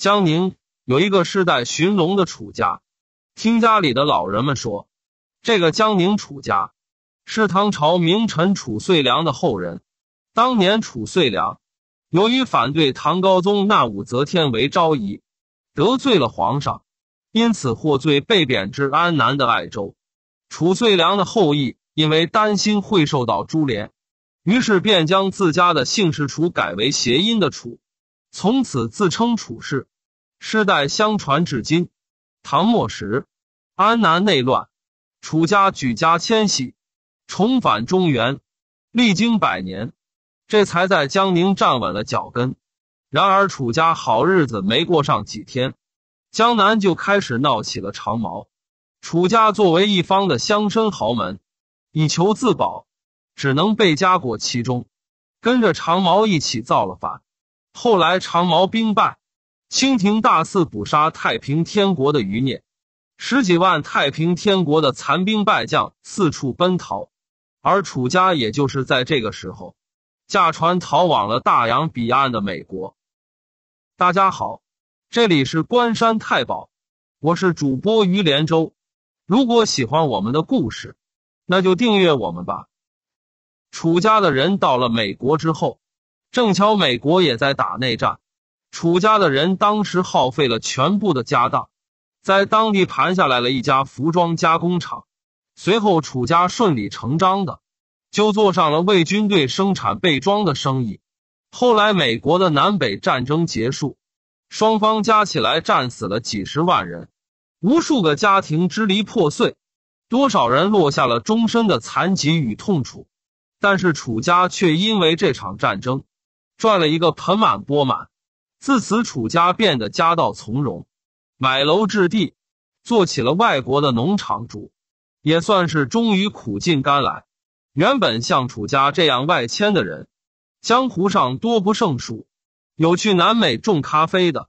江宁有一个世代寻龙的楚家，听家里的老人们说，这个江宁楚家是唐朝名臣楚遂良的后人。当年楚遂良由于反对唐高宗纳武则天为昭仪，得罪了皇上，因此获罪被贬至安南的爱州。楚遂良的后裔因为担心会受到株连，于是便将自家的姓氏楚改为谐音的楚，从此自称楚氏。世代相传至今。唐末时，安南内乱，楚家举家迁徙，重返中原，历经百年，这才在江宁站稳了脚跟。然而，楚家好日子没过上几天，江南就开始闹起了长毛。楚家作为一方的乡绅豪门，以求自保，只能被夹裹其中，跟着长毛一起造了反。后来，长毛兵败。清廷大肆捕杀太平天国的余孽，十几万太平天国的残兵败将四处奔逃，而楚家也就是在这个时候驾船逃往了大洋彼岸的美国。大家好，这里是关山太保，我是主播于连洲。如果喜欢我们的故事，那就订阅我们吧。楚家的人到了美国之后，正巧美国也在打内战。楚家的人当时耗费了全部的家当，在当地盘下来了一家服装加工厂。随后，楚家顺理成章的就做上了为军队生产被装的生意。后来，美国的南北战争结束，双方加起来战死了几十万人，无数个家庭支离破碎，多少人落下了终身的残疾与痛楚。但是，楚家却因为这场战争赚了一个盆满钵满。自此，楚家变得家道从容，买楼置地，做起了外国的农场主，也算是终于苦尽甘来。原本像楚家这样外迁的人，江湖上多不胜数，有去南美种咖啡的，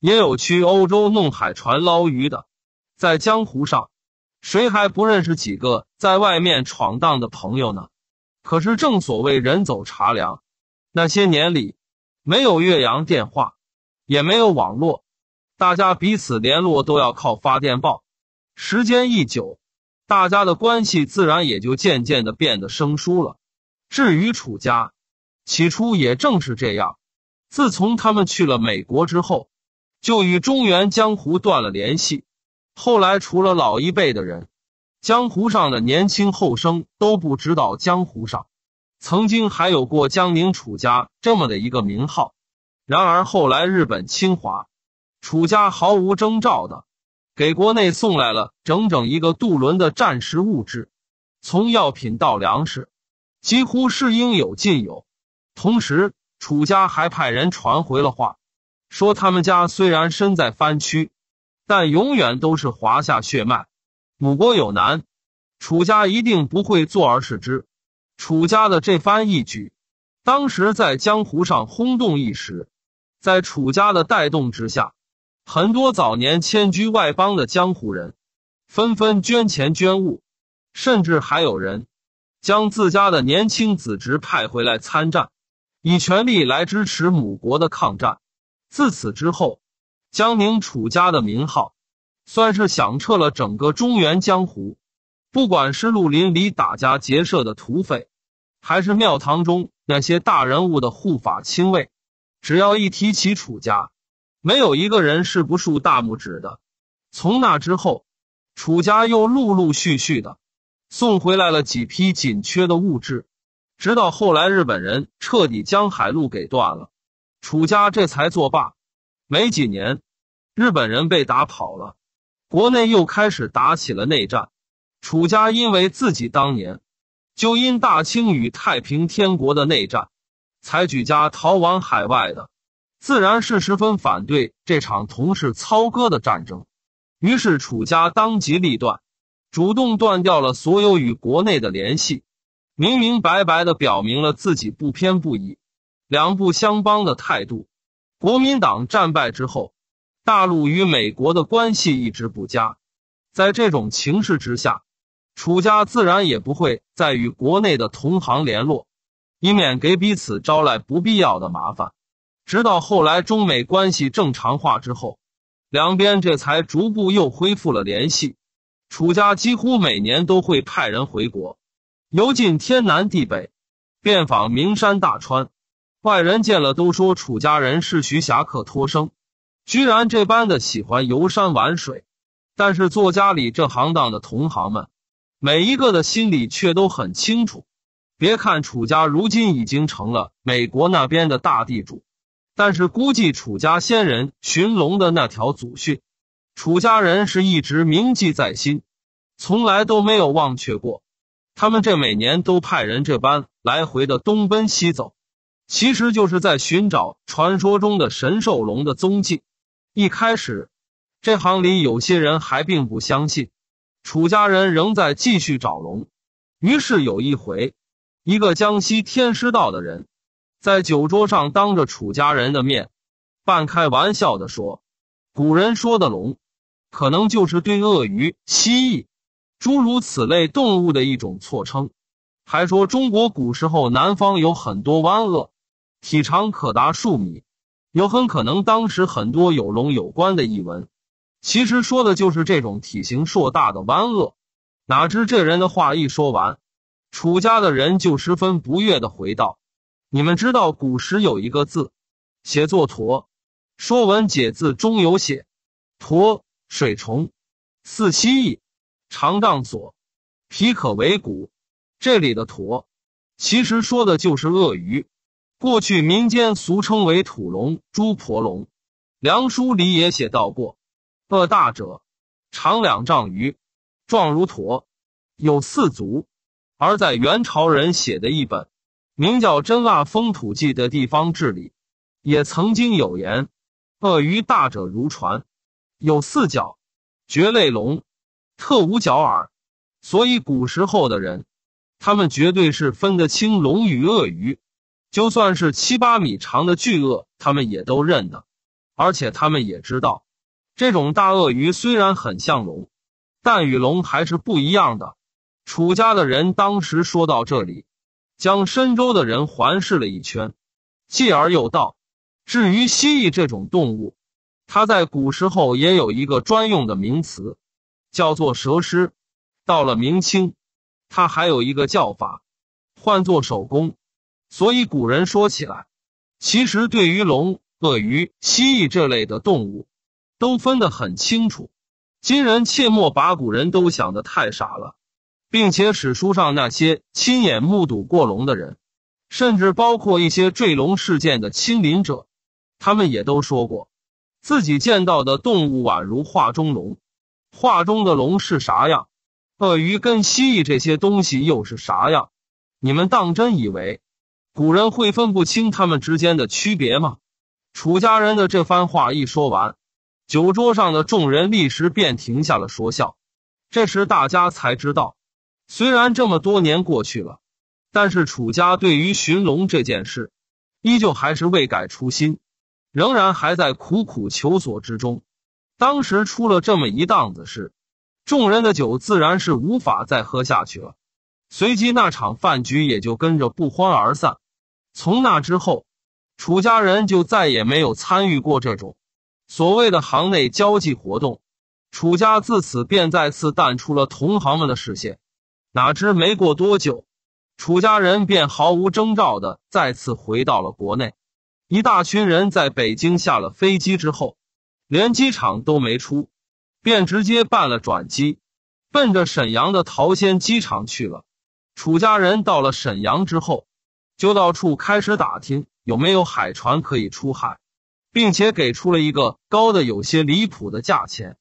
也有去欧洲弄海船捞鱼的，在江湖上，谁还不认识几个在外面闯荡的朋友呢？可是，正所谓人走茶凉，那些年里。没有岳阳电话，也没有网络，大家彼此联络都要靠发电报。时间一久，大家的关系自然也就渐渐的变得生疏了。至于楚家，起初也正是这样。自从他们去了美国之后，就与中原江湖断了联系。后来，除了老一辈的人，江湖上的年轻后生都不知道江湖上。曾经还有过江宁楚家这么的一个名号，然而后来日本侵华，楚家毫无征兆的给国内送来了整整一个渡轮的战时物质，从药品到粮食，几乎是应有尽有。同时，楚家还派人传回了话，说他们家虽然身在藩区，但永远都是华夏血脉，母国有难，楚家一定不会坐而视之。楚家的这番一举，当时在江湖上轰动一时。在楚家的带动之下，很多早年迁居外邦的江湖人，纷纷捐钱捐物，甚至还有人将自家的年轻子侄派回来参战，以全力来支持母国的抗战。自此之后，江宁楚家的名号算是响彻了整个中原江湖。不管是绿林里打家劫舍的土匪，还是庙堂中那些大人物的护法亲卫，只要一提起楚家，没有一个人是不竖大拇指的。从那之后，楚家又陆陆续续的送回来了几批紧缺的物质，直到后来日本人彻底将海路给断了，楚家这才作罢。没几年，日本人被打跑了，国内又开始打起了内战，楚家因为自己当年。就因大清与太平天国的内战，才举家逃往海外的，自然是十分反对这场同是操戈的战争。于是楚家当机立断，主动断掉了所有与国内的联系，明明白白的表明了自己不偏不倚、两不相帮的态度。国民党战败之后，大陆与美国的关系一直不佳，在这种情势之下。楚家自然也不会再与国内的同行联络，以免给彼此招来不必要的麻烦。直到后来中美关系正常化之后，两边这才逐步又恢复了联系。楚家几乎每年都会派人回国，游尽天南地北，遍访名山大川。外人见了都说楚家人是徐侠客托生，居然这般的喜欢游山玩水。但是做家里这行当的同行们。每一个的心里却都很清楚，别看楚家如今已经成了美国那边的大地主，但是估计楚家先人寻龙的那条祖训，楚家人是一直铭记在心，从来都没有忘却过。他们这每年都派人这般来回的东奔西走，其实就是在寻找传说中的神兽龙的踪迹。一开始，这行里有些人还并不相信。楚家人仍在继续找龙，于是有一回，一个江西天师道的人，在酒桌上当着楚家人的面，半开玩笑地说：“古人说的龙，可能就是对鳄鱼、蜥蜴，诸如此类动物的一种错称。”还说中国古时候南方有很多湾鳄，体长可达数米，有很可能当时很多有龙有关的译文。其实说的就是这种体型硕大的弯鳄。哪知这人的话一说完，楚家的人就十分不悦的回道：“你们知道古时有一个字，写作‘驼’，《说文解字》中有写‘驼，水虫，似蜥蜴，长丈所，皮可为骨。这里的‘驼’，其实说的就是鳄鱼。过去民间俗称为‘土龙’、‘猪婆龙’。梁书里也写到过。”恶大者长两丈余，状如驼，有四足；而在元朝人写的一本名叫《真腊风土记》的地方志里，也曾经有言：鳄鱼大者如船，有四角，绝类龙，特无角耳。所以古时候的人，他们绝对是分得清龙与鳄鱼。就算是七八米长的巨鳄，他们也都认得，而且他们也知道。这种大鳄鱼虽然很像龙，但与龙还是不一样的。楚家的人当时说到这里，将深州的人环视了一圈，继而又道：“至于蜥蜴这种动物，它在古时候也有一个专用的名词，叫做蛇狮。到了明清，它还有一个叫法，唤作手工。所以古人说起来，其实对于龙、鳄鱼、蜥蜴这类的动物。”都分得很清楚，今人切莫把古人都想得太傻了，并且史书上那些亲眼目睹过龙的人，甚至包括一些坠龙事件的亲临者，他们也都说过，自己见到的动物宛如画中龙，画中的龙是啥样，鳄鱼跟蜥蜴这些东西又是啥样？你们当真以为，古人会分不清他们之间的区别吗？楚家人的这番话一说完。酒桌上的众人立时便停下了说笑，这时大家才知道，虽然这么多年过去了，但是楚家对于寻龙这件事，依旧还是未改初心，仍然还在苦苦求索之中。当时出了这么一档子事，众人的酒自然是无法再喝下去了，随即那场饭局也就跟着不欢而散。从那之后，楚家人就再也没有参与过这种。所谓的行内交际活动，楚家自此便再次淡出了同行们的视线。哪知没过多久，楚家人便毫无征兆的再次回到了国内。一大群人在北京下了飞机之后，连机场都没出，便直接办了转机，奔着沈阳的桃仙机场去了。楚家人到了沈阳之后，就到处开始打听有没有海船可以出海。并且给出了一个高的有些离谱的价钱。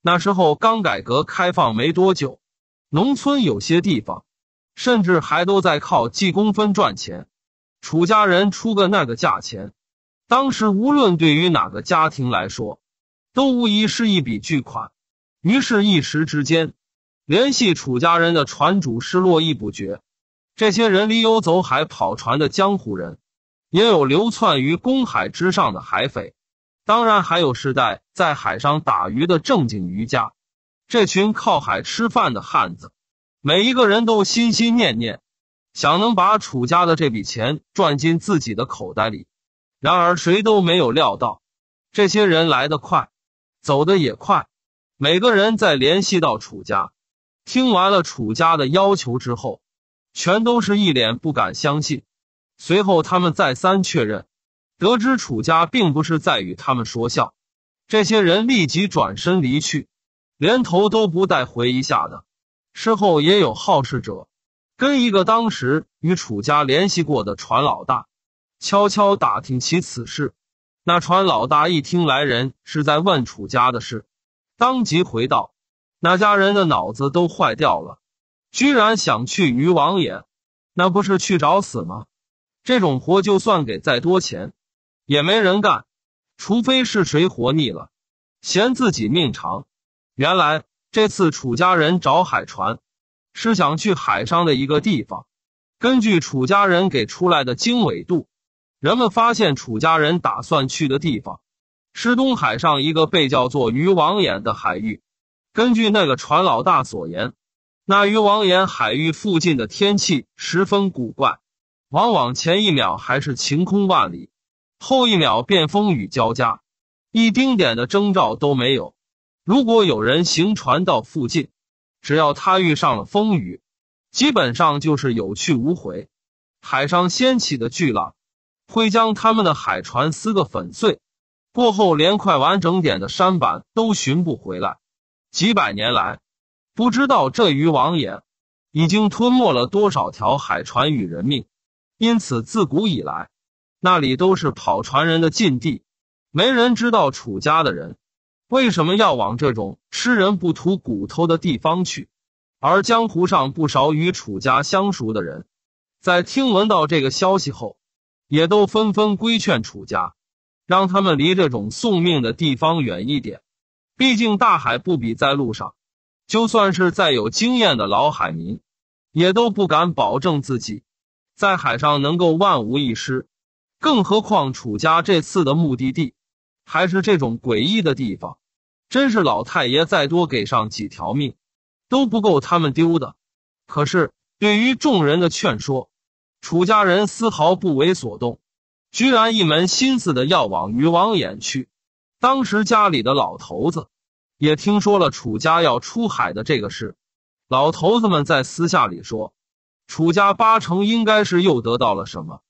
那时候刚改革开放没多久，农村有些地方甚至还都在靠计工分赚钱。楚家人出个那个价钱，当时无论对于哪个家庭来说，都无疑是一笔巨款。于是，一时之间，联系楚家人的船主是络绎不绝。这些人里有走海跑船的江湖人。也有流窜于公海之上的海匪，当然还有世代在海上打鱼的正经渔家。这群靠海吃饭的汉子，每一个人都心心念念，想能把楚家的这笔钱赚进自己的口袋里。然而谁都没有料到，这些人来得快，走的也快。每个人在联系到楚家，听完了楚家的要求之后，全都是一脸不敢相信。随后，他们再三确认，得知楚家并不是在与他们说笑，这些人立即转身离去，连头都不带回一下的。事后也有好事者，跟一个当时与楚家联系过的船老大，悄悄打听起此事。那船老大一听来人是在问楚家的事，当即回道：“那家人的脑子都坏掉了，居然想去渔王爷，那不是去找死吗？”这种活就算给再多钱，也没人干。除非是谁活腻了，嫌自己命长。原来这次楚家人找海船，是想去海上的一个地方。根据楚家人给出来的经纬度，人们发现楚家人打算去的地方，是东海上一个被叫做“渔王眼”的海域。根据那个船老大所言，那渔王眼海域附近的天气十分古怪。往往前一秒还是晴空万里，后一秒便风雨交加，一丁点的征兆都没有。如果有人行船到附近，只要他遇上了风雨，基本上就是有去无回。海上掀起的巨浪会将他们的海船撕个粉碎，过后连块完整点的山板都寻不回来。几百年来，不知道这渔网眼已经吞没了多少条海船与人命。因此，自古以来，那里都是跑船人的禁地。没人知道楚家的人为什么要往这种吃人不吐骨头的地方去。而江湖上不少与楚家相熟的人，在听闻到这个消息后，也都纷纷规劝楚家，让他们离这种送命的地方远一点。毕竟大海不比在路上，就算是再有经验的老海民，也都不敢保证自己。在海上能够万无一失，更何况楚家这次的目的地，还是这种诡异的地方，真是老太爷再多给上几条命，都不够他们丢的。可是对于众人的劝说，楚家人丝毫不为所动，居然一门心思的要往渔网眼去。当时家里的老头子，也听说了楚家要出海的这个事，老头子们在私下里说。楚家八成应该是又得到了什么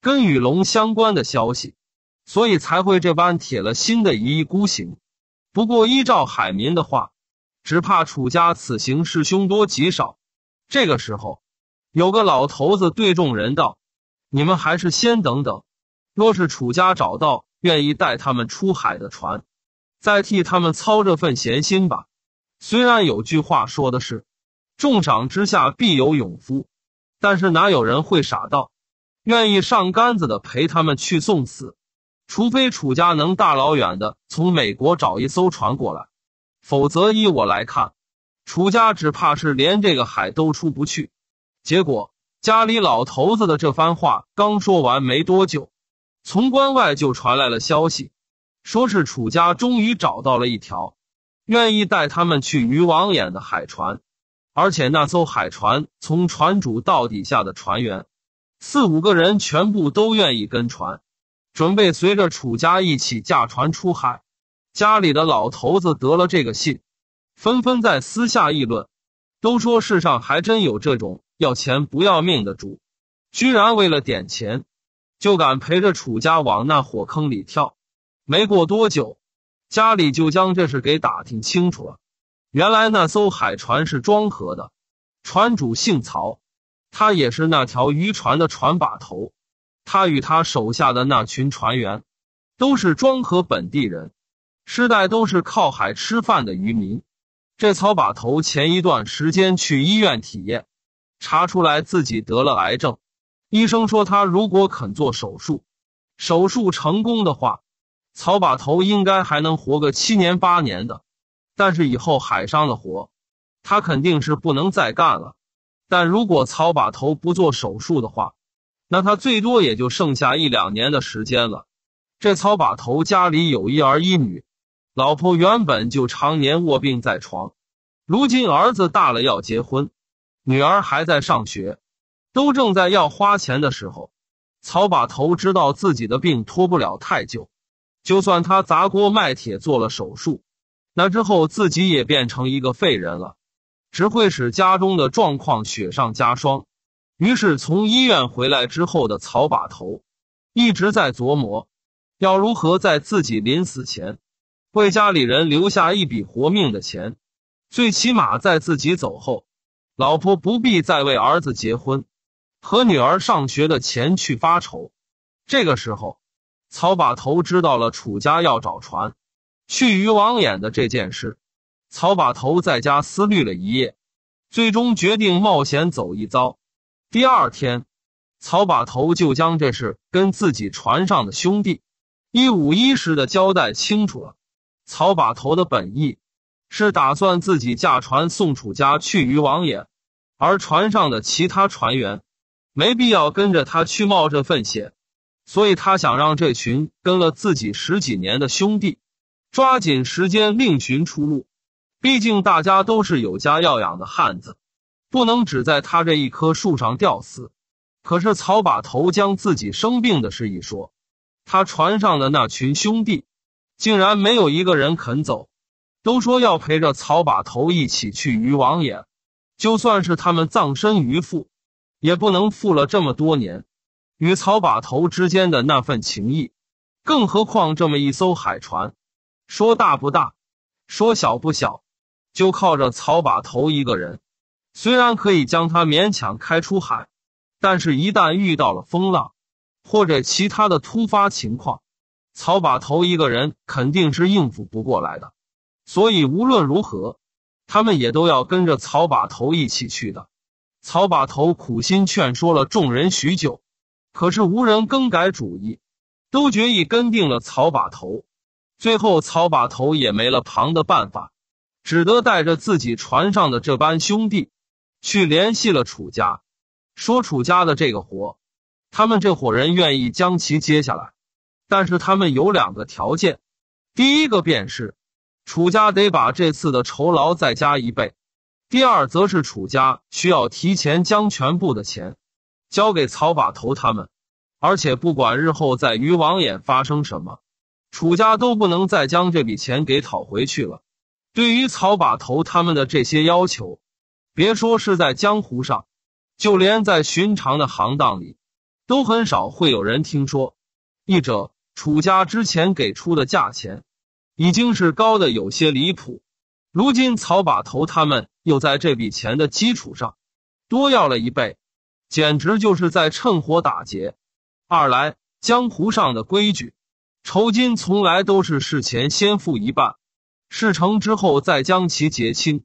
跟雨龙相关的消息，所以才会这般铁了心的一意孤行。不过依照海民的话，只怕楚家此行是凶多吉少。这个时候，有个老头子对众人道：“你们还是先等等，若是楚家找到愿意带他们出海的船，再替他们操这份闲心吧。虽然有句话说的是‘重赏之下必有勇夫’。”但是哪有人会傻到，愿意上杆子的陪他们去送死？除非楚家能大老远的从美国找一艘船过来，否则依我来看，楚家只怕是连这个海都出不去。结果家里老头子的这番话刚说完没多久，从关外就传来了消息，说是楚家终于找到了一条，愿意带他们去渔王眼的海船。而且那艘海船从船主到底下的船员，四五个人全部都愿意跟船，准备随着楚家一起驾船出海。家里的老头子得了这个信，纷纷在私下议论，都说世上还真有这种要钱不要命的主，居然为了点钱就敢陪着楚家往那火坑里跳。没过多久，家里就将这事给打听清楚了。原来那艘海船是庄河的，船主姓曹，他也是那条渔船的船把头，他与他手下的那群船员，都是庄河本地人，世代都是靠海吃饭的渔民。这曹把头前一段时间去医院体验，查出来自己得了癌症，医生说他如果肯做手术，手术成功的话，曹把头应该还能活个七年八年的。但是以后海上的活，他肯定是不能再干了。但如果曹把头不做手术的话，那他最多也就剩下一两年的时间了。这曹把头家里有一儿一女，老婆原本就常年卧病在床，如今儿子大了要结婚，女儿还在上学，都正在要花钱的时候。曹把头知道自己的病拖不了太久，就算他砸锅卖铁做了手术。那之后自己也变成一个废人了，只会使家中的状况雪上加霜。于是从医院回来之后的曹把头一直在琢磨，要如何在自己临死前为家里人留下一笔活命的钱，最起码在自己走后，老婆不必再为儿子结婚和女儿上学的钱去发愁。这个时候，曹把头知道了楚家要找船。去渔王眼的这件事，曹把头在家思虑了一夜，最终决定冒险走一遭。第二天，曹把头就将这事跟自己船上的兄弟一五一十的交代清楚了。曹把头的本意是打算自己驾船送楚家去渔王眼，而船上的其他船员没必要跟着他去冒这份险，所以他想让这群跟了自己十几年的兄弟。抓紧时间另寻出路，毕竟大家都是有家要养的汉子，不能只在他这一棵树上吊死。可是草把头将自己生病的事一说，他船上的那群兄弟竟然没有一个人肯走，都说要陪着草把头一起去渔王也。就算是他们葬身鱼腹，也不能负了这么多年与草把头之间的那份情谊。更何况这么一艘海船。说大不大，说小不小，就靠着草把头一个人。虽然可以将他勉强开出海，但是一旦遇到了风浪或者其他的突发情况，草把头一个人肯定是应付不过来的。所以无论如何，他们也都要跟着草把头一起去的。草把头苦心劝说了众人许久，可是无人更改主意，都决意跟定了草把头。最后，曹把头也没了旁的办法，只得带着自己船上的这班兄弟去联系了楚家，说楚家的这个活，他们这伙人愿意将其接下来。但是他们有两个条件：第一个便是楚家得把这次的酬劳再加一倍；第二则是楚家需要提前将全部的钱交给曹把头他们，而且不管日后在渔王眼发生什么。楚家都不能再将这笔钱给讨回去了。对于草把头他们的这些要求，别说是在江湖上，就连在寻常的行当里，都很少会有人听说。一者，楚家之前给出的价钱已经是高的有些离谱，如今草把头他们又在这笔钱的基础上多要了一倍，简直就是在趁火打劫。二来，江湖上的规矩。酬金从来都是事前先付一半，事成之后再将其结清，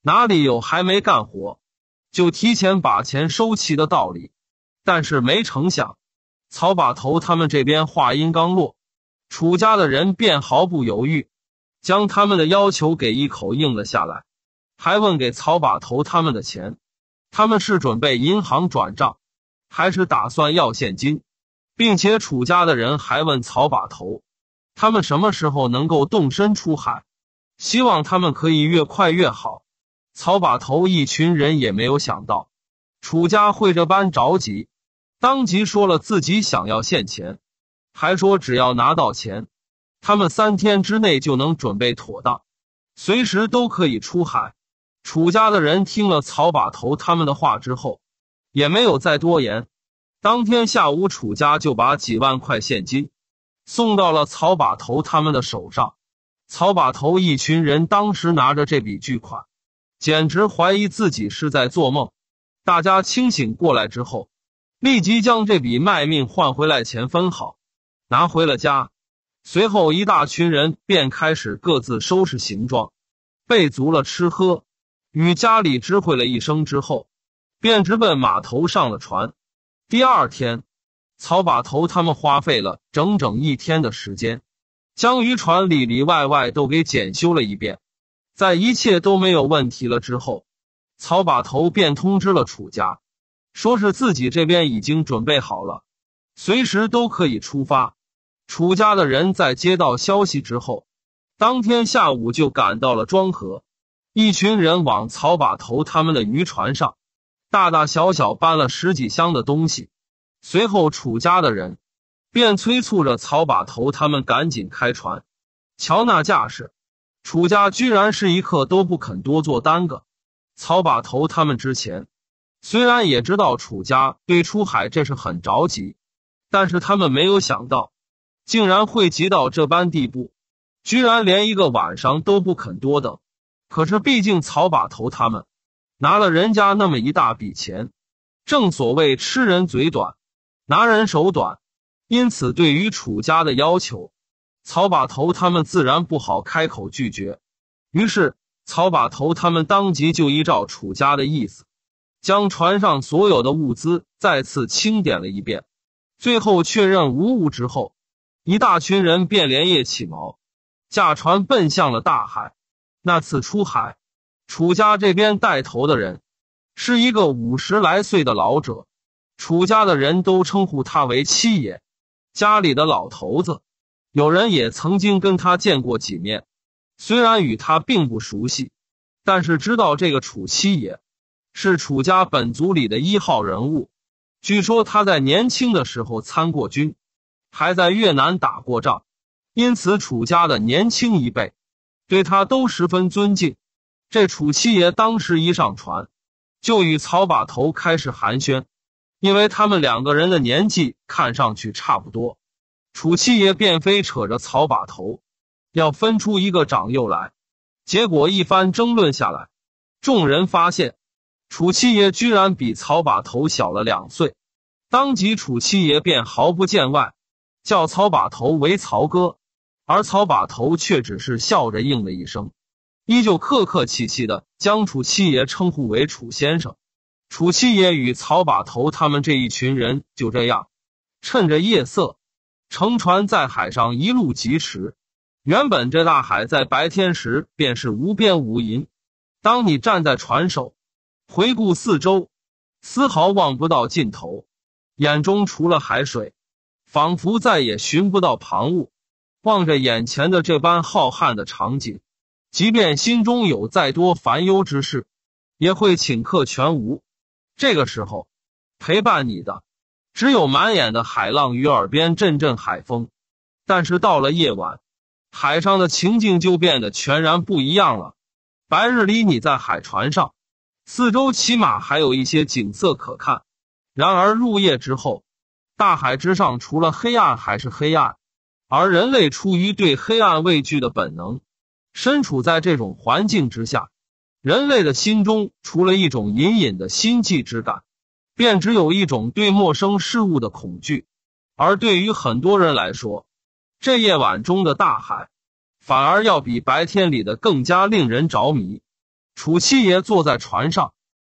哪里有还没干活就提前把钱收齐的道理？但是没成想，曹把头他们这边话音刚落，楚家的人便毫不犹豫将他们的要求给一口应了下来，还问给曹把头他们的钱，他们是准备银行转账，还是打算要现金？并且楚家的人还问曹把头，他们什么时候能够动身出海？希望他们可以越快越好。曹把头一群人也没有想到，楚家会这般着急，当即说了自己想要现钱，还说只要拿到钱，他们三天之内就能准备妥当，随时都可以出海。楚家的人听了曹把头他们的话之后，也没有再多言。当天下午，楚家就把几万块现金送到了曹把头他们的手上。曹把头一群人当时拿着这笔巨款，简直怀疑自己是在做梦。大家清醒过来之后，立即将这笔卖命换回来钱分好，拿回了家。随后，一大群人便开始各自收拾行装，备足了吃喝，与家里知会了一声之后，便直奔码头上了船。第二天，曹把头他们花费了整整一天的时间，将渔船里里外外都给检修了一遍。在一切都没有问题了之后，曹把头便通知了楚家，说是自己这边已经准备好了，随时都可以出发。楚家的人在接到消息之后，当天下午就赶到了庄河，一群人往曹把头他们的渔船上。大大小小搬了十几箱的东西，随后楚家的人便催促着曹把头他们赶紧开船。瞧那架势，楚家居然是一刻都不肯多做耽搁。曹把头他们之前虽然也知道楚家对出海这是很着急，但是他们没有想到，竟然会急到这般地步，居然连一个晚上都不肯多等。可是毕竟曹把头他们。拿了人家那么一大笔钱，正所谓吃人嘴短，拿人手短。因此，对于楚家的要求，曹把头他们自然不好开口拒绝。于是，曹把头他们当即就依照楚家的意思，将船上所有的物资再次清点了一遍，最后确认无误之后，一大群人便连夜起锚，驾船奔向了大海。那次出海。楚家这边带头的人，是一个五十来岁的老者，楚家的人都称呼他为七爷。家里的老头子，有人也曾经跟他见过几面，虽然与他并不熟悉，但是知道这个楚七爷是楚家本族里的一号人物。据说他在年轻的时候参过军，还在越南打过仗，因此楚家的年轻一辈对他都十分尊敬。这楚七爷当时一上船，就与曹把头开始寒暄，因为他们两个人的年纪看上去差不多。楚七爷便非扯着曹把头，要分出一个长幼来。结果一番争论下来，众人发现楚七爷居然比曹把头小了两岁。当即楚七爷便毫不见外，叫曹把头为曹哥，而曹把头却只是笑着应了一声。依旧客客气气的将楚七爷称呼为楚先生，楚七爷与曹把头他们这一群人就这样，趁着夜色，乘船在海上一路疾驰。原本这大海在白天时便是无边无垠，当你站在船首，回顾四周，丝毫望不到尽头，眼中除了海水，仿佛再也寻不到旁物。望着眼前的这般浩瀚的场景。即便心中有再多烦忧之事，也会顷刻全无。这个时候，陪伴你的只有满眼的海浪与耳边阵阵海风。但是到了夜晚，海上的情景就变得全然不一样了。白日里你在海船上，四周起码还有一些景色可看；然而入夜之后，大海之上除了黑暗还是黑暗。而人类出于对黑暗畏惧的本能。身处在这种环境之下，人类的心中除了一种隐隐的心悸之感，便只有一种对陌生事物的恐惧。而对于很多人来说，这夜晚中的大海，反而要比白天里的更加令人着迷。楚七爷坐在船上，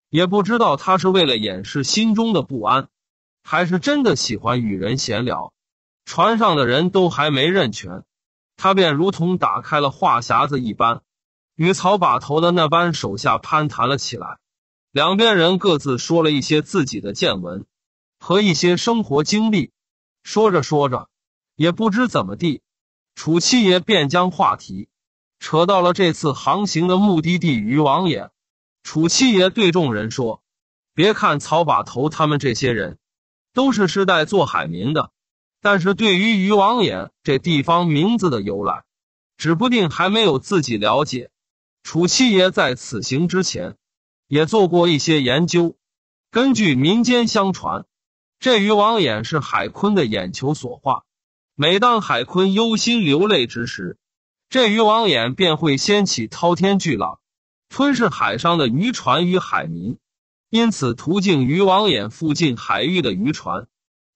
也不知道他是为了掩饰心中的不安，还是真的喜欢与人闲聊。船上的人都还没认全。他便如同打开了话匣子一般，与曹把头的那班手下攀谈了起来。两边人各自说了一些自己的见闻和一些生活经历。说着说着，也不知怎么地，楚七爷便将话题扯到了这次航行的目的地——渔王岩，楚七爷对众人说：“别看曹把头他们这些人，都是世代做海民的。”但是对于渔王眼这地方名字的由来，指不定还没有自己了解。楚七爷在此行之前，也做过一些研究。根据民间相传，这渔王眼是海鲲的眼球所化。每当海鲲忧心流泪之时，这渔王眼便会掀起滔天巨浪，吞噬海上的渔船与海民。因此，途径渔王眼附近海域的渔船。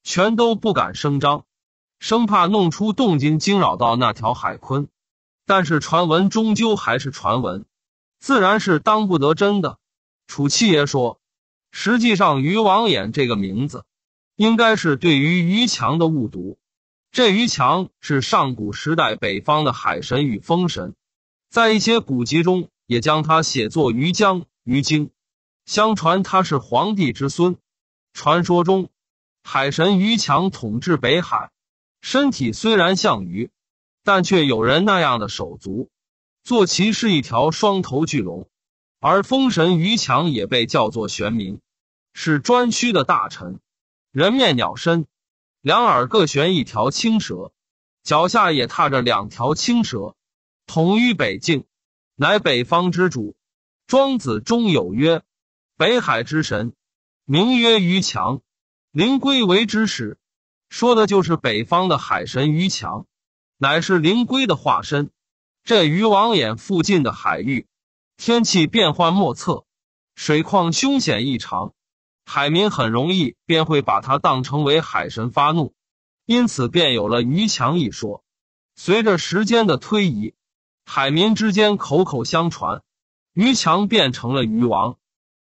全都不敢声张，生怕弄出动静惊扰到那条海鲲。但是传闻终究还是传闻，自然是当不得真的。楚七爷说：“实际上，鱼王眼这个名字，应该是对于鱼强的误读。这鱼强是上古时代北方的海神与风神，在一些古籍中也将他写作鱼江、鱼京。相传他是黄帝之孙，传说中。”海神鱼强统治北海，身体虽然像鱼，但却有人那样的手足。坐骑是一条双头巨龙，而风神鱼强也被叫做玄冥，是颛顼的大臣。人面鸟身，两耳各悬一条青蛇，脚下也踏着两条青蛇，统于北境，乃北方之主。庄子中有曰：“北海之神，名曰鱼强。”灵龟为之时，说的就是北方的海神鱼强，乃是灵龟的化身。这鱼王眼附近的海域，天气变幻莫测，水况凶险异常，海民很容易便会把它当成为海神发怒，因此便有了鱼强一说。随着时间的推移，海民之间口口相传，鱼强变成了鱼王，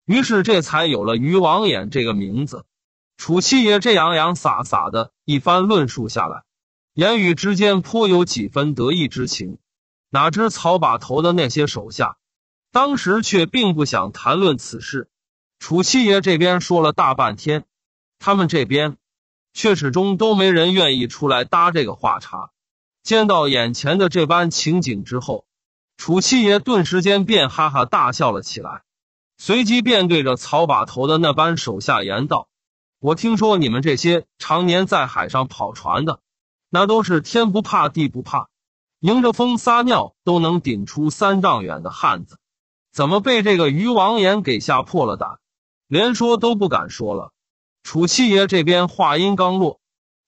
于是这才有了鱼王眼这个名字。楚七爷这洋洋洒洒的一番论述下来，言语之间颇有几分得意之情。哪知曹把头的那些手下，当时却并不想谈论此事。楚七爷这边说了大半天，他们这边却始终都没人愿意出来搭这个话茬。见到眼前的这般情景之后，楚七爷顿时间便哈哈大笑了起来，随即便对着曹把头的那班手下言道。我听说你们这些常年在海上跑船的，那都是天不怕地不怕，迎着风撒尿都能顶出三丈远的汉子，怎么被这个渔王爷给吓破了胆，连说都不敢说了？楚七爷这边话音刚落，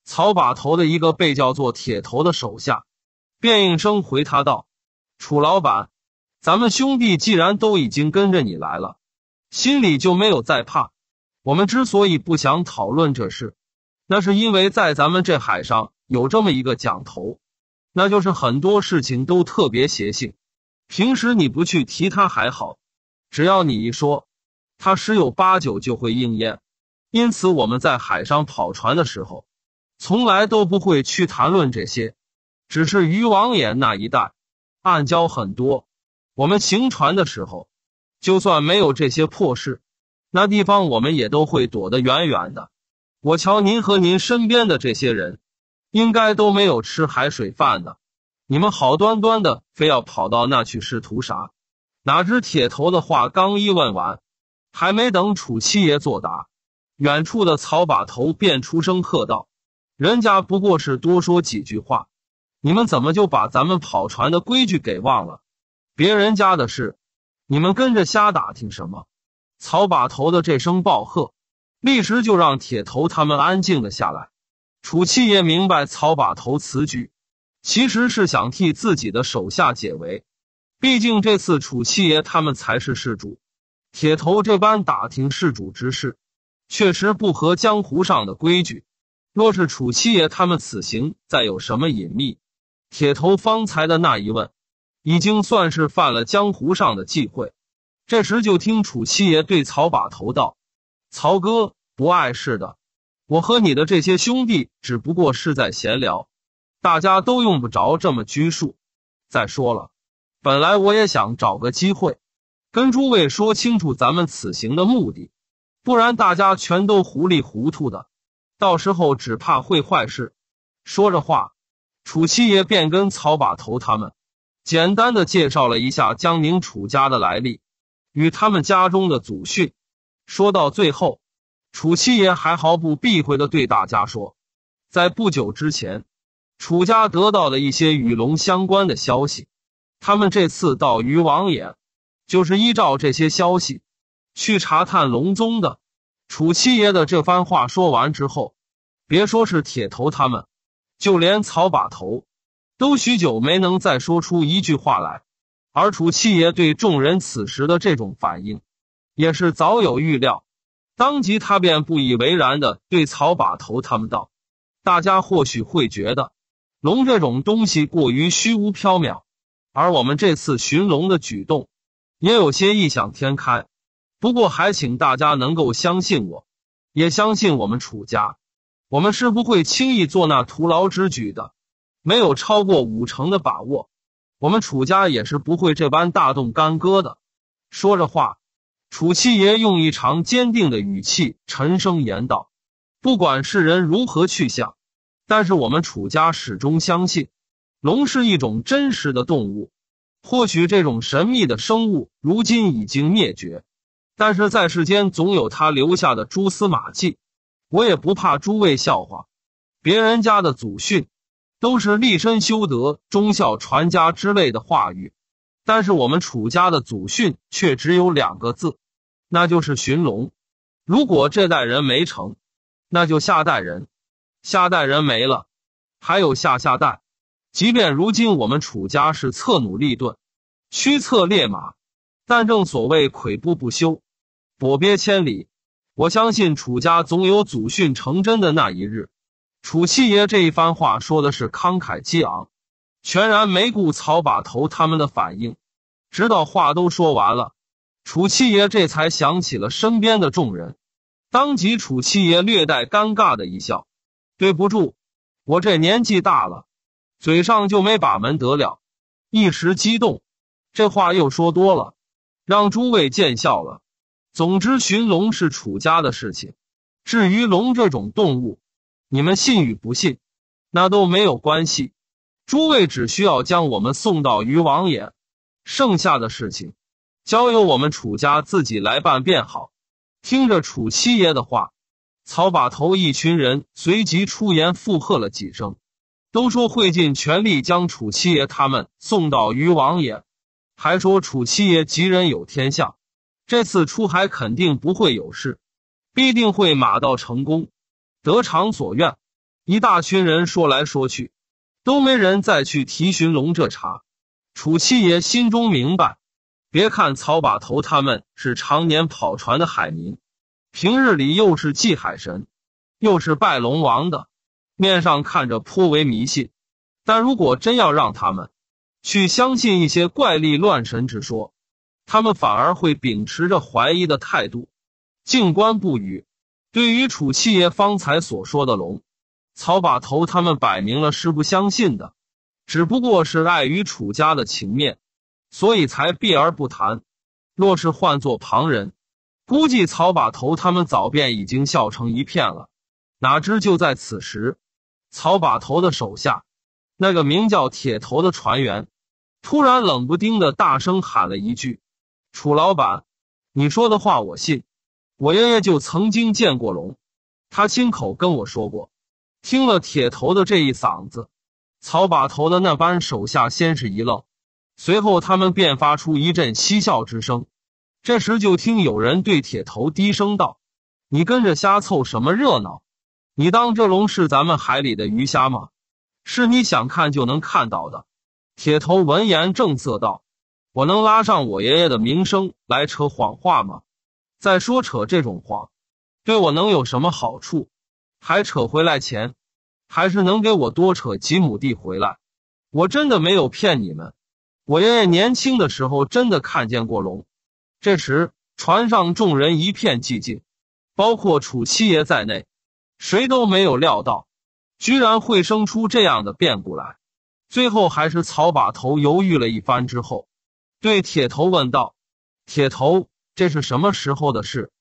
曹把头的一个被叫做铁头的手下，便应声回他道：“楚老板，咱们兄弟既然都已经跟着你来了，心里就没有再怕。”我们之所以不想讨论这事，那是因为在咱们这海上有这么一个讲头，那就是很多事情都特别邪性。平时你不去提它还好，只要你一说，它十有八九就会应验。因此，我们在海上跑船的时候，从来都不会去谈论这些。只是渔王眼那一带，暗礁很多。我们行船的时候，就算没有这些破事。那地方我们也都会躲得远远的。我瞧您和您身边的这些人，应该都没有吃海水饭的。你们好端端的非要跑到那去是图啥？哪知铁头的话刚一问完，还没等楚七爷作答，远处的曹把头便出声喝道：“人家不过是多说几句话，你们怎么就把咱们跑船的规矩给忘了？别人家的事，你们跟着瞎打听什么？”曹把头的这声暴喝，立时就让铁头他们安静了下来。楚七爷明白，曹把头此举其实是想替自己的手下解围。毕竟这次楚七爷他们才是事主，铁头这般打听事主之事，确实不合江湖上的规矩。若是楚七爷他们此行再有什么隐秘，铁头方才的那一问，已经算是犯了江湖上的忌讳。这时，就听楚七爷对曹把头道：“曹哥，不碍事的。我和你的这些兄弟，只不过是在闲聊，大家都用不着这么拘束。再说了，本来我也想找个机会，跟诸位说清楚咱们此行的目的，不然大家全都糊里糊涂的，到时候只怕会坏事。”说着话，楚七爷便跟曹把头他们简单的介绍了一下江宁楚家的来历。与他们家中的祖训，说到最后，楚七爷还毫不避讳的对大家说，在不久之前，楚家得到了一些与龙相关的消息，他们这次到渔王岩就是依照这些消息，去查探龙宗的。楚七爷的这番话说完之后，别说是铁头他们，就连草把头，都许久没能再说出一句话来。而楚七爷对众人此时的这种反应，也是早有预料，当即他便不以为然的对草把头他们道：“大家或许会觉得，龙这种东西过于虚无缥缈，而我们这次寻龙的举动，也有些异想天开。不过，还请大家能够相信我，也相信我们楚家，我们是不会轻易做那徒劳之举的，没有超过五成的把握。”我们楚家也是不会这般大动干戈的。说着话，楚七爷用一常坚定的语气沉声言道：“不管世人如何去想，但是我们楚家始终相信，龙是一种真实的动物。或许这种神秘的生物如今已经灭绝，但是在世间总有它留下的蛛丝马迹。我也不怕诸位笑话，别人家的祖训。”都是立身修德、忠孝传家之类的话语，但是我们楚家的祖训却只有两个字，那就是寻龙。如果这代人没成，那就下代人；下代人没了，还有下下代。即便如今我们楚家是策弩立盾、驱策烈马，但正所谓跬步不休，跛鳖千里。我相信楚家总有祖训成真的那一日。楚七爷这一番话说的是慷慨激昂，全然没顾草把头他们的反应。直到话都说完了，楚七爷这才想起了身边的众人，当即楚七爷略带尴尬的一笑：“对不住，我这年纪大了，嘴上就没把门得了，一时激动，这话又说多了，让诸位见笑了。总之，寻龙是楚家的事情，至于龙这种动物。”你们信与不信，那都没有关系。诸位只需要将我们送到禹王爷，剩下的事情交由我们楚家自己来办便好。听着楚七爷的话，草把头一群人随即出言附和了几声，都说会尽全力将楚七爷他们送到禹王爷，还说楚七爷吉人有天相，这次出海肯定不会有事，必定会马到成功。得偿所愿，一大群人说来说去，都没人再去提寻龙这茬。楚七爷心中明白，别看曹把头他们是常年跑船的海民，平日里又是祭海神，又是拜龙王的，面上看着颇为迷信，但如果真要让他们去相信一些怪力乱神之说，他们反而会秉持着怀疑的态度，静观不语。对于楚七爷方才所说的龙，曹把头他们摆明了是不相信的，只不过是碍于楚家的情面，所以才避而不谈。若是换做旁人，估计曹把头他们早便已经笑成一片了。哪知就在此时，曹把头的手下，那个名叫铁头的船员，突然冷不丁的大声喊了一句：“楚老板，你说的话我信。”我爷爷就曾经见过龙，他亲口跟我说过。听了铁头的这一嗓子，曹把头的那班手下先是一愣，随后他们便发出一阵嬉笑之声。这时就听有人对铁头低声道：“你跟着瞎凑什么热闹？你当这龙是咱们海里的鱼虾吗？是你想看就能看到的？”铁头闻言正色道：“我能拉上我爷爷的名声来扯谎话吗？”再说扯这种话，对我能有什么好处？还扯回来钱，还是能给我多扯几亩地回来？我真的没有骗你们，我爷爷年轻的时候真的看见过龙。这时，船上众人一片寂静，包括楚七爷在内，谁都没有料到，居然会生出这样的变故来。最后，还是曹把头犹豫了一番之后，对铁头问道：“铁头。”这是什么时候的事？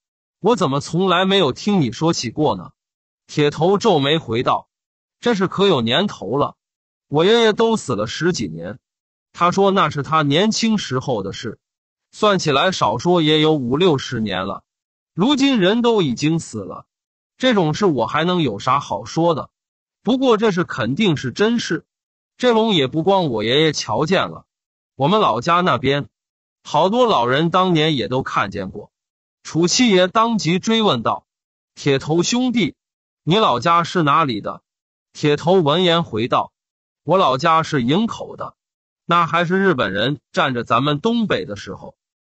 我怎么从来没有听你说起过呢？铁头皱眉回道：“这是可有年头了，我爷爷都死了十几年。他说那是他年轻时候的事，算起来少说也有五六十年了。如今人都已经死了，这种事我还能有啥好说的？不过这事肯定是真事，这龙也不光我爷爷瞧见了，我们老家那边。”好多老人当年也都看见过，楚七爷当即追问道：“铁头兄弟，你老家是哪里的？”铁头闻言回道：“我老家是营口的，那还是日本人占着咱们东北的时候。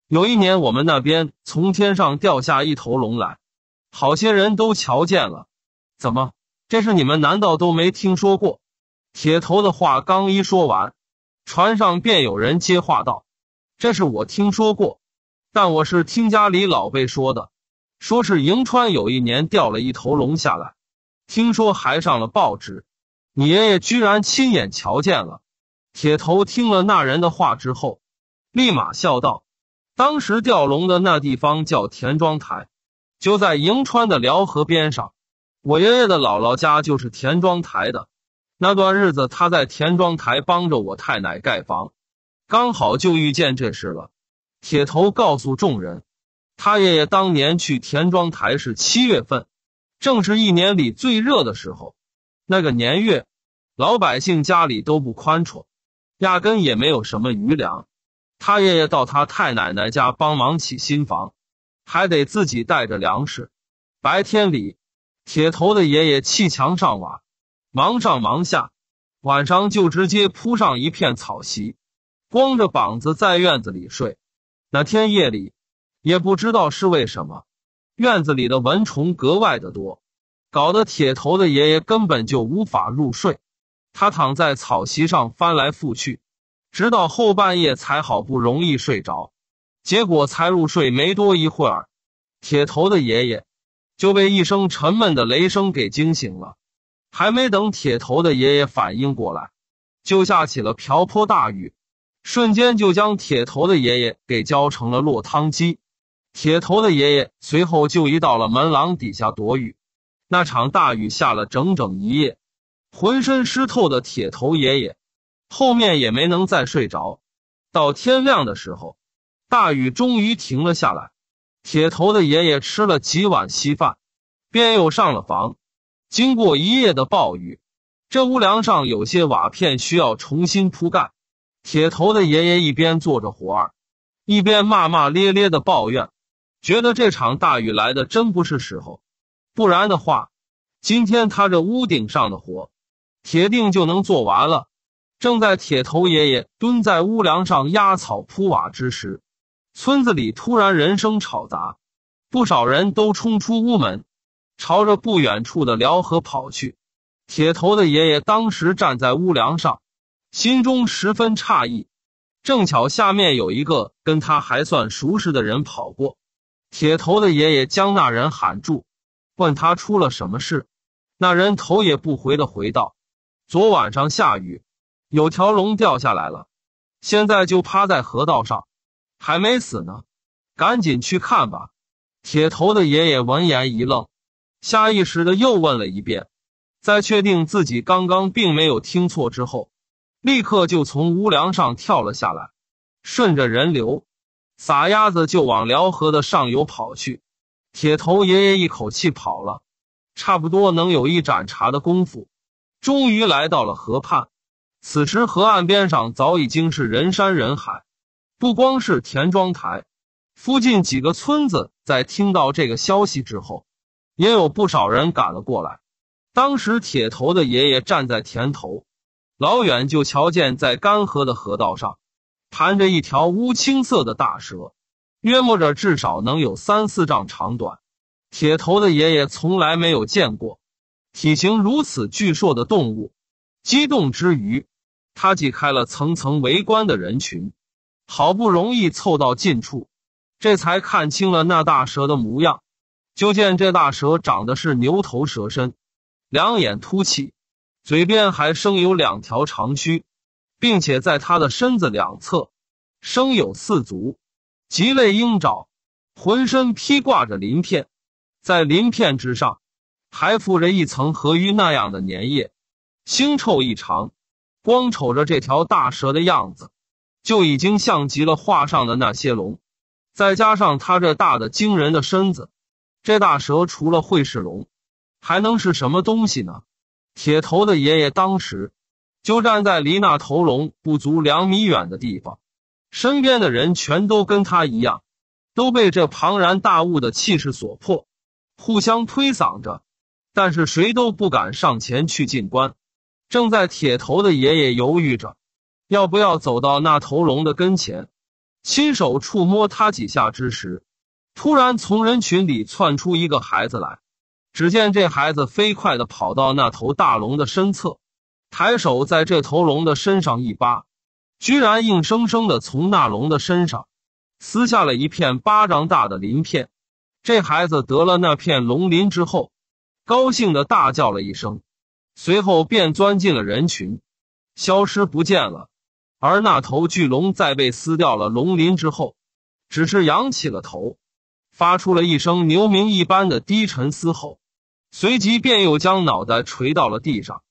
有一年，我们那边从天上掉下一头龙来，好些人都瞧见了。怎么，这是你们难道都没听说过？”铁头的话刚一说完，船上便有人接话道。这是我听说过，但我是听家里老辈说的，说是银川有一年掉了一头龙下来，听说还上了报纸。你爷爷居然亲眼瞧见了。铁头听了那人的话之后，立马笑道：“当时吊龙的那地方叫田庄台，就在银川的辽河边上。我爷爷的姥姥家就是田庄台的，那段日子他在田庄台帮着我太奶盖房。”刚好就遇见这事了。铁头告诉众人，他爷爷当年去田庄台是七月份，正是一年里最热的时候。那个年月，老百姓家里都不宽绰，压根也没有什么余粮。他爷爷到他太奶奶家帮忙起新房，还得自己带着粮食。白天里，铁头的爷爷砌墙上瓦，忙上忙下；晚上就直接铺上一片草席。光着膀子在院子里睡，那天夜里也不知道是为什么，院子里的蚊虫格外的多，搞得铁头的爷爷根本就无法入睡。他躺在草席上翻来覆去，直到后半夜才好不容易睡着。结果才入睡没多一会儿，铁头的爷爷就被一声沉闷的雷声给惊醒了。还没等铁头的爷爷反应过来，就下起了瓢泼大雨。瞬间就将铁头的爷爷给浇成了落汤鸡。铁头的爷爷随后就移到了门廊底下躲雨。那场大雨下了整整一夜，浑身湿透的铁头爷爷，后面也没能再睡着。到天亮的时候，大雨终于停了下来。铁头的爷爷吃了几碗稀饭，便又上了房。经过一夜的暴雨，这屋梁上有些瓦片需要重新铺盖。铁头的爷爷一边做着活儿，一边骂骂咧咧的抱怨，觉得这场大雨来的真不是时候，不然的话，今天他这屋顶上的活，铁定就能做完了。正在铁头爷爷蹲在屋梁上压草铺瓦之时，村子里突然人声吵杂，不少人都冲出屋门，朝着不远处的辽河跑去。铁头的爷爷当时站在屋梁上。心中十分诧异，正巧下面有一个跟他还算熟识的人跑过，铁头的爷爷将那人喊住，问他出了什么事。那人头也不回的回道：“昨晚上下雨，有条龙掉下来了，现在就趴在河道上，还没死呢，赶紧去看吧。”铁头的爷爷闻言一愣，下意识的又问了一遍，在确定自己刚刚并没有听错之后。立刻就从屋梁上跳了下来，顺着人流，撒丫子就往辽河的上游跑去。铁头爷爷一口气跑了，差不多能有一盏茶的功夫，终于来到了河畔。此时河岸边上早已经是人山人海，不光是田庄台，附近几个村子在听到这个消息之后，也有不少人赶了过来。当时铁头的爷爷站在田头。老远就瞧见，在干涸的河道上，盘着一条乌青色的大蛇，约摸着至少能有三四丈长短。铁头的爷爷从来没有见过体型如此巨硕的动物，激动之余，他挤开了层层围观的人群，好不容易凑到近处，这才看清了那大蛇的模样。就见这大蛇长得是牛头蛇身，两眼凸起。嘴边还生有两条长须，并且在它的身子两侧生有四足，极类鹰爪，浑身披挂着鳞片，在鳞片之上还附着一层河鱼那样的粘液，腥臭异常。光瞅着这条大蛇的样子，就已经像极了画上的那些龙，再加上它这大的惊人的身子，这大蛇除了会是龙，还能是什么东西呢？铁头的爷爷当时就站在离那头龙不足两米远的地方，身边的人全都跟他一样，都被这庞然大物的气势所迫，互相推搡着，但是谁都不敢上前去进关。正在铁头的爷爷犹豫着要不要走到那头龙的跟前，亲手触摸它几下之时，突然从人群里窜出一个孩子来。只见这孩子飞快的跑到那头大龙的身侧，抬手在这头龙的身上一扒，居然硬生生的从那龙的身上撕下了一片巴掌大的鳞片。这孩子得了那片龙鳞之后，高兴的大叫了一声，随后便钻进了人群，消失不见了。而那头巨龙在被撕掉了龙鳞之后，只是扬起了头。发出了一声牛鸣一般的低沉嘶吼，随即便又将脑袋垂到了地上，